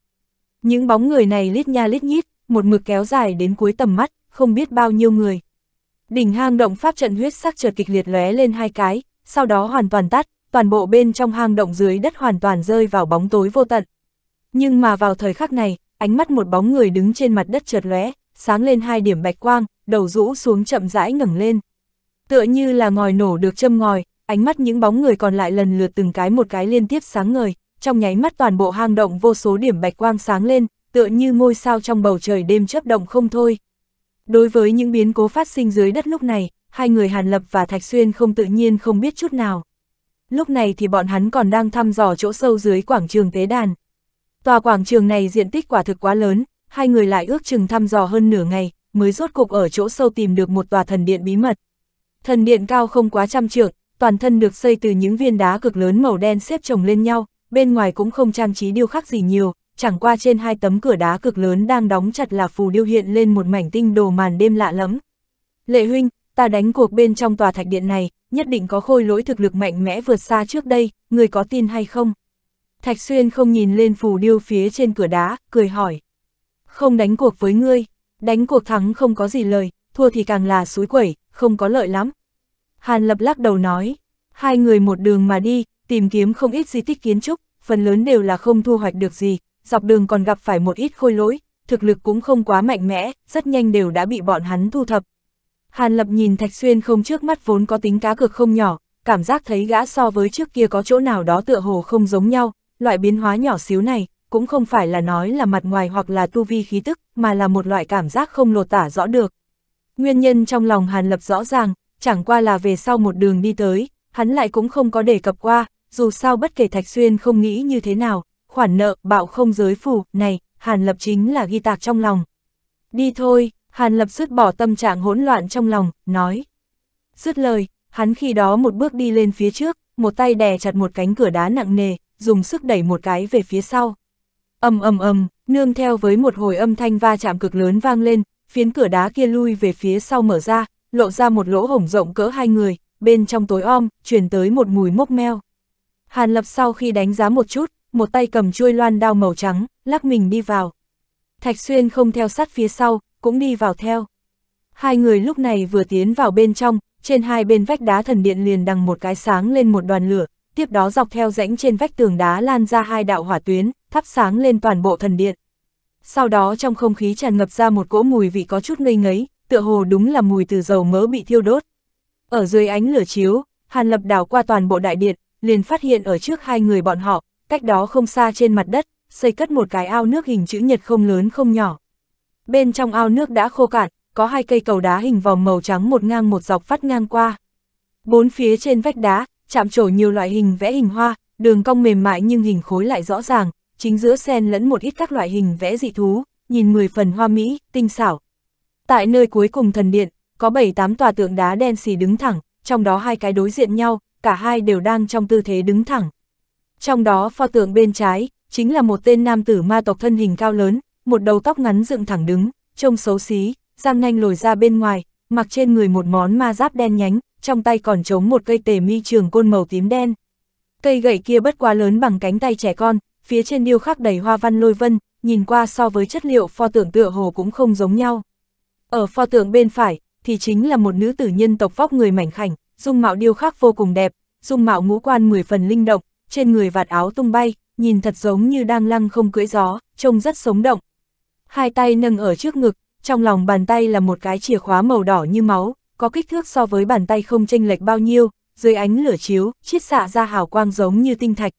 Những bóng người này lít nha lít nhít, một mực kéo dài đến cuối tầm mắt, không biết bao nhiêu người. Đỉnh hang động pháp trận huyết sắc chợt kịch liệt lóe lên hai cái, sau đó hoàn toàn tắt, toàn bộ bên trong hang động dưới đất hoàn toàn rơi vào bóng tối vô tận. Nhưng mà vào thời khắc này, ánh mắt một bóng người đứng trên mặt đất chợt lóe, sáng lên hai điểm bạch quang, đầu rũ xuống chậm rãi ngẩng lên. Tựa như là ngòi nổ được châm ngòi, ánh mắt những bóng người còn lại lần lượt từng cái một cái liên tiếp sáng ngời, trong nháy mắt toàn bộ hang động vô số điểm bạch quang sáng lên, tựa như ngôi sao trong bầu trời đêm chớp động không thôi. Đối với những biến cố phát sinh dưới đất lúc này, hai người Hàn Lập và Thạch Xuyên không tự nhiên không biết chút nào. Lúc này thì bọn hắn còn đang thăm dò chỗ sâu dưới quảng trường tế đàn. Tòa quảng trường này diện tích quả thực quá lớn, hai người lại ước chừng thăm dò hơn nửa ngày, mới rốt cục ở chỗ sâu tìm được một tòa thần điện bí mật. Thần điện cao không quá trăm trượng, toàn thân được xây từ những viên đá cực lớn màu đen xếp chồng lên nhau, bên ngoài cũng không trang trí điêu khắc gì nhiều, chẳng qua trên hai tấm cửa đá cực lớn đang đóng chặt là phù điêu hiện lên một mảnh tinh đồ màn đêm lạ lẫm. Lệ huynh, ta đánh cuộc bên trong tòa thạch điện này, nhất định có khôi lỗi thực lực mạnh mẽ vượt xa trước đây, người có tin hay không? Thạch Xuyên không nhìn lên phù điêu phía trên cửa đá, cười hỏi. Không đánh cuộc với ngươi, đánh cuộc thắng không có gì lời, thua thì càng là suối quẩy, không có lợi lắm. Hàn Lập lắc đầu nói, hai người một đường mà đi, tìm kiếm không ít di tích kiến trúc, phần lớn đều là không thu hoạch được gì, dọc đường còn gặp phải một ít khôi lỗi, thực lực cũng không quá mạnh mẽ, rất nhanh đều đã bị bọn hắn thu thập. Hàn Lập nhìn Thạch Xuyên không trước mắt vốn có tính cá cực không nhỏ, cảm giác thấy gã so với trước kia có chỗ nào đó tựa hồ không giống nhau, loại biến hóa nhỏ xíu này, cũng không phải là nói là mặt ngoài hoặc là tu vi khí tức, mà là một loại cảm giác không lột tả rõ được. Nguyên nhân trong lòng Hàn Lập rõ ràng, chẳng qua là về sau một đường đi tới, hắn lại cũng không có đề cập qua, dù sao bất kể Thạch Xuyên không nghĩ như thế nào, khoản nợ, bạo không giới phủ này, Hàn Lập chính là ghi tạc trong lòng. Đi thôi, Hàn Lập dứt bỏ tâm trạng hỗn loạn trong lòng, nói. Dứt lời, hắn khi đó một bước đi lên phía trước, một tay đè chặt một cánh cửa đá nặng nề, dùng sức đẩy một cái về phía sau. Âm âm âm, nương theo với một hồi âm thanh va chạm cực lớn vang lên, phiến cửa đá kia lui về phía sau mở ra, lộ ra một lỗ hổng rộng cỡ hai người, bên trong tối om, truyền tới một mùi mốc meo. Hàn Lập sau khi đánh giá một chút, một tay cầm chuôi loan đao màu trắng, lắc mình đi vào. Thạch Xuyên không theo sát phía sau, cũng đi vào theo. Hai người lúc này vừa tiến vào bên trong, trên hai bên vách đá thần điện liền đằng một cái sáng lên một đoàn lửa, tiếp đó dọc theo rãnh trên vách tường đá lan ra hai đạo hỏa tuyến, thắp sáng lên toàn bộ thần điện. Sau đó trong không khí tràn ngập ra một cỗ mùi vị có chút ngây ngấy, tựa hồ đúng là mùi từ dầu mỡ bị thiêu đốt. Ở dưới ánh lửa chiếu, Hàn Lập đảo qua toàn bộ đại điện, liền phát hiện ở trước hai người bọn họ, cách đó không xa trên mặt đất, xây cất một cái ao nước hình chữ nhật không lớn không nhỏ. Bên trong ao nước đã khô cạn, có hai cây cầu đá hình vòng màu trắng một ngang một dọc phát ngang qua. Bốn phía trên vách đá, chạm trổ nhiều loại hình vẽ hình hoa, đường cong mềm mại nhưng hình khối lại rõ ràng, chính giữa xen lẫn một ít các loại hình vẽ dị thú, nhìn mười phần hoa mỹ, tinh xảo. Tại nơi cuối cùng thần điện, có bảy tám tòa tượng đá đen xì đứng thẳng, trong đó hai cái đối diện nhau, cả hai đều đang trong tư thế đứng thẳng. Trong đó pho tượng bên trái, chính là một tên nam tử ma tộc thân hình cao lớn, một đầu tóc ngắn dựng thẳng đứng, trông xấu xí, răng nanh lồi ra bên ngoài, mặc trên người một món ma giáp đen nhánh, trong tay còn chống một cây tề mi trường côn màu tím đen. Cây gậy kia bất quá lớn bằng cánh tay trẻ con, phía trên điêu khắc đầy hoa văn lôi vân, nhìn qua so với chất liệu pho tượng tựa hồ cũng không giống nhau. Ở pho tượng bên phải, thì chính là một nữ tử nhân tộc vóc người mảnh khảnh, dung mạo điêu khắc vô cùng đẹp, dung mạo ngũ quan mười phần linh động, trên người vạt áo tung bay, nhìn thật giống như đang lăng không cưỡi gió, trông rất sống động. Hai tay nâng ở trước ngực, trong lòng bàn tay là một cái chìa khóa màu đỏ như máu, có kích thước so với bàn tay không chênh lệch bao nhiêu, dưới ánh lửa chiếu, chiết xạ ra hào quang giống như tinh thạch.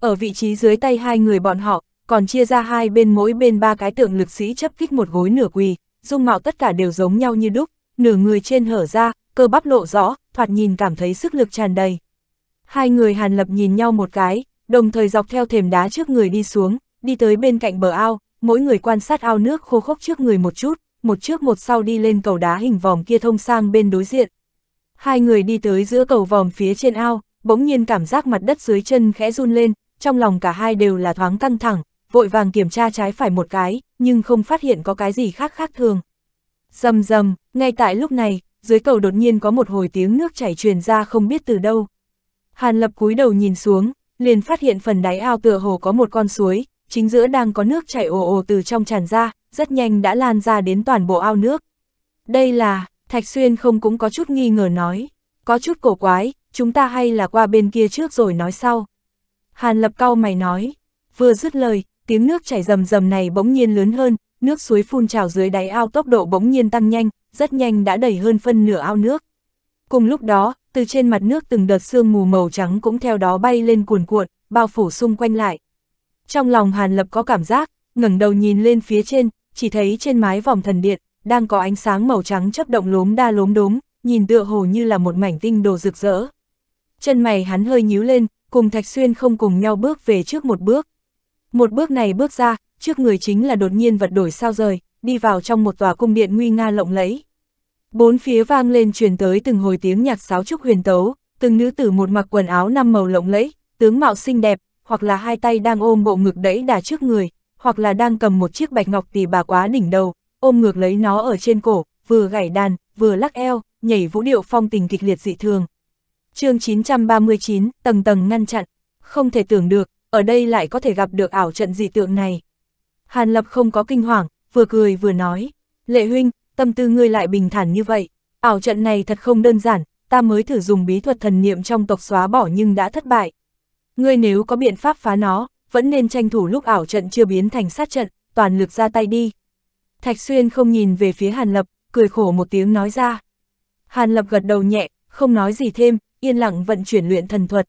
Ở vị trí dưới tay hai người bọn họ, còn chia ra hai bên mỗi bên ba cái tượng lực sĩ chấp kích một gối nửa quỳ, dung mạo tất cả đều giống nhau như đúc, nửa người trên hở ra, cơ bắp lộ rõ, thoạt nhìn cảm thấy sức lực tràn đầy. Hai người Hàn Lập nhìn nhau một cái, đồng thời dọc theo thềm đá trước người đi xuống, đi tới bên cạnh bờ ao, mỗi người quan sát ao nước khô khốc trước người một chút, một trước một sau đi lên cầu đá hình vòm kia thông sang bên đối diện. Hai người đi tới giữa cầu vòm phía trên ao, bỗng nhiên cảm giác mặt đất dưới chân khẽ run lên, trong lòng cả hai đều là thoáng căng thẳng, vội vàng kiểm tra trái phải một cái, nhưng không phát hiện có cái gì khác khác thường. Dầm dầm, ngay tại lúc này, dưới cầu đột nhiên có một hồi tiếng nước chảy truyền ra không biết từ đâu. Hàn lập cúi đầu nhìn xuống, liền phát hiện phần đáy ao tựa hồ có một con suối, chính giữa đang có nước chảy ồ ồ từ trong tràn ra, rất nhanh đã lan ra đến toàn bộ ao nước. Đây là, Thạch Xuyên không cũng có chút nghi ngờ nói, có chút cổ quái, chúng ta hay là qua bên kia trước rồi nói sau. Hàn lập cau mày nói, vừa dứt lời, tiếng nước chảy rầm rầm này bỗng nhiên lớn hơn, nước suối phun trào dưới đáy ao tốc độ bỗng nhiên tăng nhanh, rất nhanh đã đầy hơn phân nửa ao nước. Cùng lúc đó, từ trên mặt nước từng đợt sương mù màu trắng cũng theo đó bay lên cuồn cuộn, bao phủ xung quanh lại. Trong lòng Hàn Lập có cảm giác, ngẩng đầu nhìn lên phía trên, chỉ thấy trên mái vòng thần điện, đang có ánh sáng màu trắng chấp động lốm đa lốm đốm, nhìn tựa hồ như là một mảnh tinh đồ rực rỡ. Chân mày hắn hơi nhíu lên, cùng Thạch Xuyên không cùng nhau bước về trước một bước. Một bước này bước ra, trước người chính là đột nhiên vật đổi sao rời, đi vào trong một tòa cung điện nguy nga lộng lẫy. Bốn phía vang lên truyền tới từng hồi tiếng nhạc sáo trúc huyền tấu, từng nữ tử một mặc quần áo năm màu lộng lẫy, tướng mạo xinh đẹp, hoặc là hai tay đang ôm bộ ngực đẫy đà trước người, hoặc là đang cầm một chiếc bạch ngọc tỷ bà quá đỉnh đầu, ôm ngược lấy nó ở trên cổ, vừa gảy đàn, vừa lắc eo, nhảy vũ điệu phong tình kịch liệt dị thường. chương 939, tầng tầng ngăn chặn, không thể tưởng được, ở đây lại có thể gặp được ảo trận dị tượng này. Hàn Lập không có kinh hoàng, vừa cười vừa nói, lệ huynh, tâm tư ngươi lại bình thản như vậy, ảo trận này thật không đơn giản, ta mới thử dùng bí thuật thần niệm trong tộc xóa bỏ nhưng đã thất bại. Ngươi nếu có biện pháp phá nó, vẫn nên tranh thủ lúc ảo trận chưa biến thành sát trận, toàn lực ra tay đi. Thạch Xuyên không nhìn về phía Hàn Lập, cười khổ một tiếng nói ra. Hàn Lập gật đầu nhẹ, không nói gì thêm, yên lặng vận chuyển luyện thần thuật.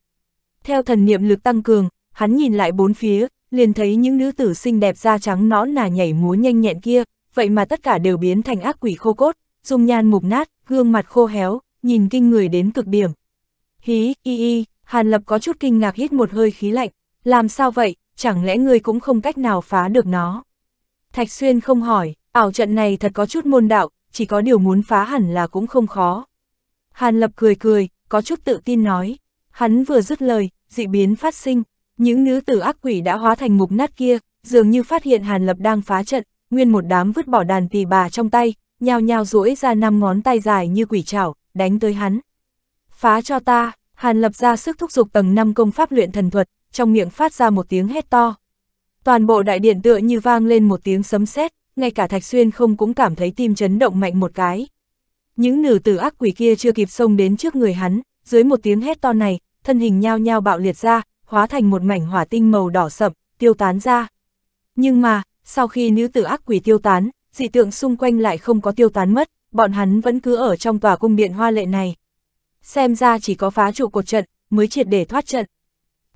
Theo thần niệm lực tăng cường, hắn nhìn lại bốn phía, liền thấy những nữ tử xinh đẹp da trắng nõn nà nhảy múa nhanh nhẹn kia, vậy mà tất cả đều biến thành ác quỷ khô cốt, dung nhan mục nát, gương mặt khô héo, nhìn kinh người đến cực điểm. Hí, y y, Hàn Lập có chút kinh ngạc hít một hơi khí lạnh, làm sao vậy, chẳng lẽ người cũng không cách nào phá được nó. Thạch Xuyên không hỏi, ảo trận này thật có chút môn đạo, chỉ có điều muốn phá hẳn là cũng không khó. Hàn Lập cười cười, có chút tự tin nói. Hắn vừa dứt lời, dị biến phát sinh, những nữ tử ác quỷ đã hóa thành mục nát kia, dường như phát hiện Hàn Lập đang phá trận, nguyên một đám vứt bỏ đàn tỳ bà trong tay, nhao nhao duỗi ra năm ngón tay dài như quỷ chảo, đánh tới hắn. Phá cho ta, Hàn Lập ra sức thúc giục tầng 5 công pháp luyện thần thuật, trong miệng phát ra một tiếng hét to. Toàn bộ đại điện tựa như vang lên một tiếng sấm sét, ngay cả Thạch Xuyên không cũng cảm thấy tim chấn động mạnh một cái. Những nữ tử ác quỷ kia chưa kịp xông đến trước người hắn, dưới một tiếng hét to này, thân hình nhao nhao bạo liệt ra, hóa thành một mảnh hỏa tinh màu đỏ sậm, tiêu tán ra. Nhưng mà, sau khi nữ tử ác quỷ tiêu tán, dị tượng xung quanh lại không có tiêu tán mất, bọn hắn vẫn cứ ở trong tòa cung điện hoa lệ này. Xem ra chỉ có phá trụ cột trận, mới triệt để thoát trận.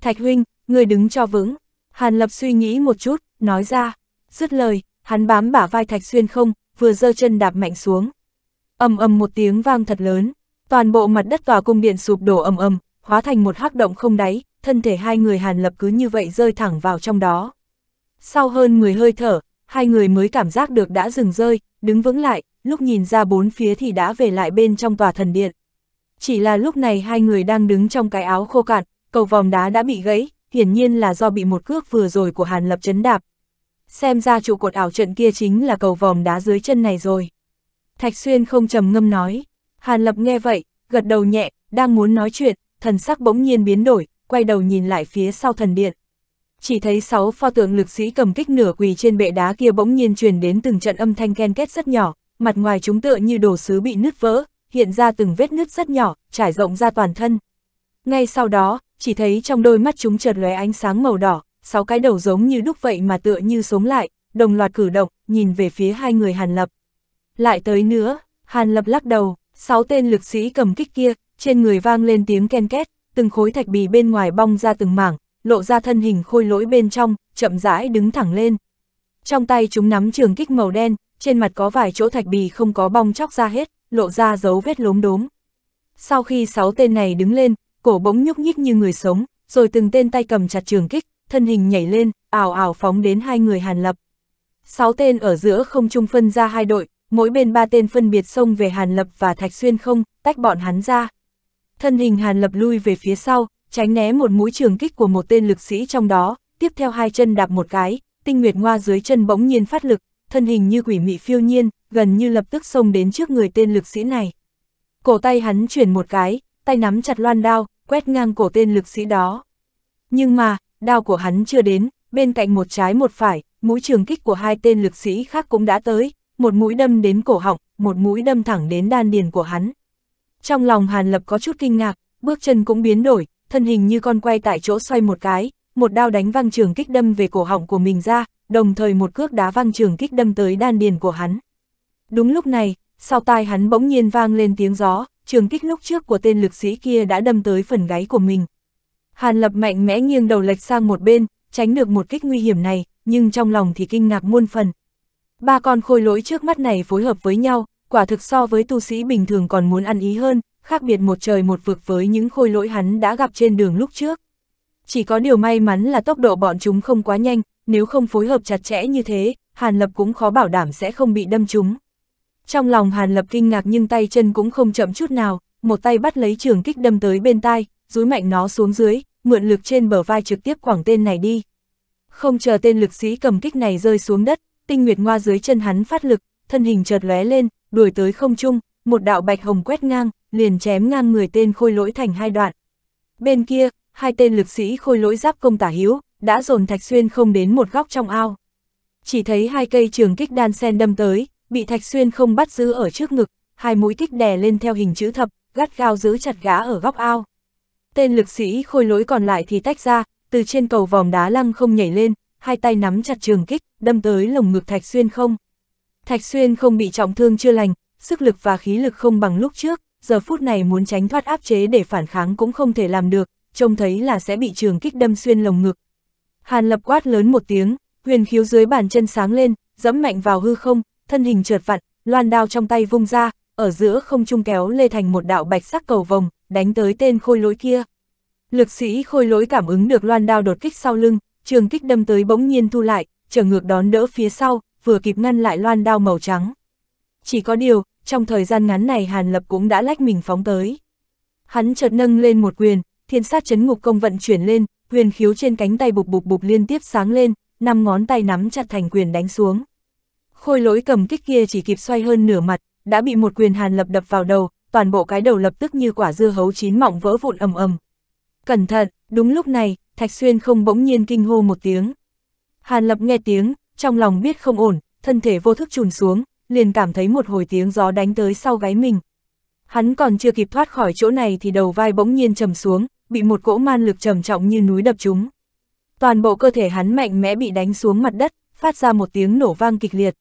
Thạch huynh, người đứng cho vững. Hàn Lập suy nghĩ một chút, nói ra. Dứt lời, hắn bám bả vai Thạch Xuyên không, vừa giơ chân đạp mạnh xuống. ầm ầm một tiếng vang thật lớn, toàn bộ mặt đất tòa cung điện sụp đổ ầm ầm, hóa thành một hắc động không đáy, thân thể hai người Hàn Lập cứ như vậy rơi thẳng vào trong đó. Sau hơn 10 hơi thở, hai người mới cảm giác được đã dừng rơi, đứng vững lại, lúc nhìn ra bốn phía thì đã về lại bên trong tòa thần điện. Chỉ là lúc này hai người đang đứng trong cái áo khô cạn, cầu vòng đá đã bị gãy, hiển nhiên là do bị một cước vừa rồi của Hàn Lập chấn đạp. Xem ra trụ cột ảo trận kia chính là cầu vòng đá dưới chân này rồi. Thạch Xuyên không trầm ngâm nói. Hàn Lập nghe vậy, gật đầu nhẹ, đang muốn nói chuyện, thần sắc bỗng nhiên biến đổi, quay đầu nhìn lại phía sau thần điện. Chỉ thấy sáu pho tượng lực sĩ cầm kích nửa quỳ trên bệ đá kia bỗng nhiên truyền đến từng trận âm thanh ken két rất nhỏ, mặt ngoài chúng tựa như đồ sứ bị nứt vỡ, hiện ra từng vết nứt rất nhỏ, trải rộng ra toàn thân. Ngay sau đó, chỉ thấy trong đôi mắt chúng chợt lóe ánh sáng màu đỏ, sáu cái đầu giống như đúc vậy mà tựa như sống lại, đồng loạt cử động, nhìn về phía hai người Hàn Lập. Lại tới nữa, Hàn Lập lắc đầu, sáu tên lực sĩ cầm kích kia, trên người vang lên tiếng ken két, từng khối thạch bì bên ngoài bong ra từng mảng, lộ ra thân hình khôi lỗi bên trong, chậm rãi đứng thẳng lên. Trong tay chúng nắm trường kích màu đen, trên mặt có vài chỗ thạch bì không có bong chóc ra hết, lộ ra dấu vết lốm đốm. Sau khi sáu tên này đứng lên, cổ bỗng nhúc nhích như người sống, rồi từng tên tay cầm chặt trường kích, thân hình nhảy lên, ảo ảo phóng đến hai người Hàn Lập. Sáu tên ở giữa không trung phân ra hai đội, mỗi bên ba tên phân biệt xông về Hàn Lập và Thạch Xuyên không, tách bọn hắn ra thân hình Hàn Lập lui về phía sau, tránh né một mũi trường kích của một tên lực sĩ trong đó, tiếp theo hai chân đạp một cái, tinh nguyệt ngoa dưới chân bỗng nhiên phát lực, thân hình như quỷ mị phiêu nhiên, gần như lập tức xông đến trước người tên lực sĩ này. Cổ tay hắn chuyển một cái, tay nắm chặt loan đao, quét ngang cổ tên lực sĩ đó. Nhưng mà, đao của hắn chưa đến, bên cạnh một trái một phải, mũi trường kích của hai tên lực sĩ khác cũng đã tới, một mũi đâm đến cổ họng, một mũi đâm thẳng đến đan điền của hắn. Trong lòng Hàn Lập có chút kinh ngạc, bước chân cũng biến đổi, thân hình như con quay tại chỗ xoay một cái, một đao đánh văng trường kích đâm về cổ họng của mình ra, đồng thời một cước đá văng trường kích đâm tới đan điền của hắn. Đúng lúc này, sau tai hắn bỗng nhiên vang lên tiếng gió, trường kích lúc trước của tên lực sĩ kia đã đâm tới phần gáy của mình. Hàn Lập mạnh mẽ nghiêng đầu lệch sang một bên, tránh được một kích nguy hiểm này, nhưng trong lòng thì kinh ngạc muôn phần. Ba con khôi lỗi trước mắt này phối hợp với nhau, quả thực so với tu sĩ bình thường còn muốn ăn ý hơn, khác biệt một trời một vực với những khôi lỗi hắn đã gặp trên đường lúc trước. Chỉ có điều may mắn là tốc độ bọn chúng không quá nhanh, nếu không phối hợp chặt chẽ như thế, Hàn Lập cũng khó bảo đảm sẽ không bị đâm trúng. Trong lòng Hàn Lập kinh ngạc nhưng tay chân cũng không chậm chút nào, một tay bắt lấy trường kích đâm tới bên tai, rúi mạnh nó xuống dưới, mượn lực trên bờ vai trực tiếp quảng tên này đi. Không chờ tên lực sĩ cầm kích này rơi xuống đất, tinh nguyệt ngoa dưới chân hắn phát lực, thân hình chợt lóe lên, đuổi tới không trung, một đạo bạch hồng quét ngang, liền chém ngang người tên khôi lỗi thành hai đoạn. Bên kia, hai tên lực sĩ khôi lỗi giáp công tả hiếu, đã dồn Thạch Xuyên không đến một góc trong ao. Chỉ thấy hai cây trường kích đan sen đâm tới, bị Thạch Xuyên không bắt giữ ở trước ngực, hai mũi kích đè lên theo hình chữ thập, gắt gao giữ chặt gã ở góc ao. Tên lực sĩ khôi lỗi còn lại thì tách ra, từ trên cầu vòng đá lăng không nhảy lên, hai tay nắm chặt trường kích, đâm tới lồng ngực Thạch Xuyên không. Thạch Xuyên không bị trọng thương chưa lành, sức lực và khí lực không bằng lúc trước, giờ phút này muốn tránh thoát áp chế để phản kháng cũng không thể làm được, trông thấy là sẽ bị trường kích đâm xuyên lồng ngực. Hàn lập quát lớn một tiếng, huyền khiếu dưới bàn chân sáng lên, dẫm mạnh vào hư không, thân hình trượt vặn, loan đao trong tay vung ra, ở giữa không trung kéo lê thành một đạo bạch sắc cầu vòng, đánh tới tên khôi lỗi kia. Lực sĩ khôi lỗi cảm ứng được loan đao đột kích sau lưng, trường kích đâm tới bỗng nhiên thu lại, trở ngược đón đỡ phía sau, vừa kịp ngăn lại loan đao màu trắng. Chỉ có điều, trong thời gian ngắn này Hàn Lập cũng đã lách mình phóng tới. Hắn chợt nâng lên một quyền, thiên sát chấn ngục công vận chuyển lên, quyền khiếu trên cánh tay bục bục bục liên tiếp sáng lên, năm ngón tay nắm chặt thành quyền đánh xuống. Khôi lỗi cầm kích kia chỉ kịp xoay hơn nửa mặt, đã bị một quyền Hàn Lập đập vào đầu, toàn bộ cái đầu lập tức như quả dưa hấu chín mọng vỡ vụn ầm ầm. Cẩn thận, đúng lúc này, Thạch Xuyên không bỗng nhiên kinh hô một tiếng. Hàn Lập nghe tiếng, trong lòng biết không ổn, thân thể vô thức trùn xuống, liền cảm thấy một hồi tiếng gió đánh tới sau gáy mình. Hắn còn chưa kịp thoát khỏi chỗ này thì đầu vai bỗng nhiên trầm xuống, bị một cỗ man lực trầm trọng như núi đập trúng. Toàn bộ cơ thể hắn mạnh mẽ bị đánh xuống mặt đất, phát ra một tiếng nổ vang kịch liệt.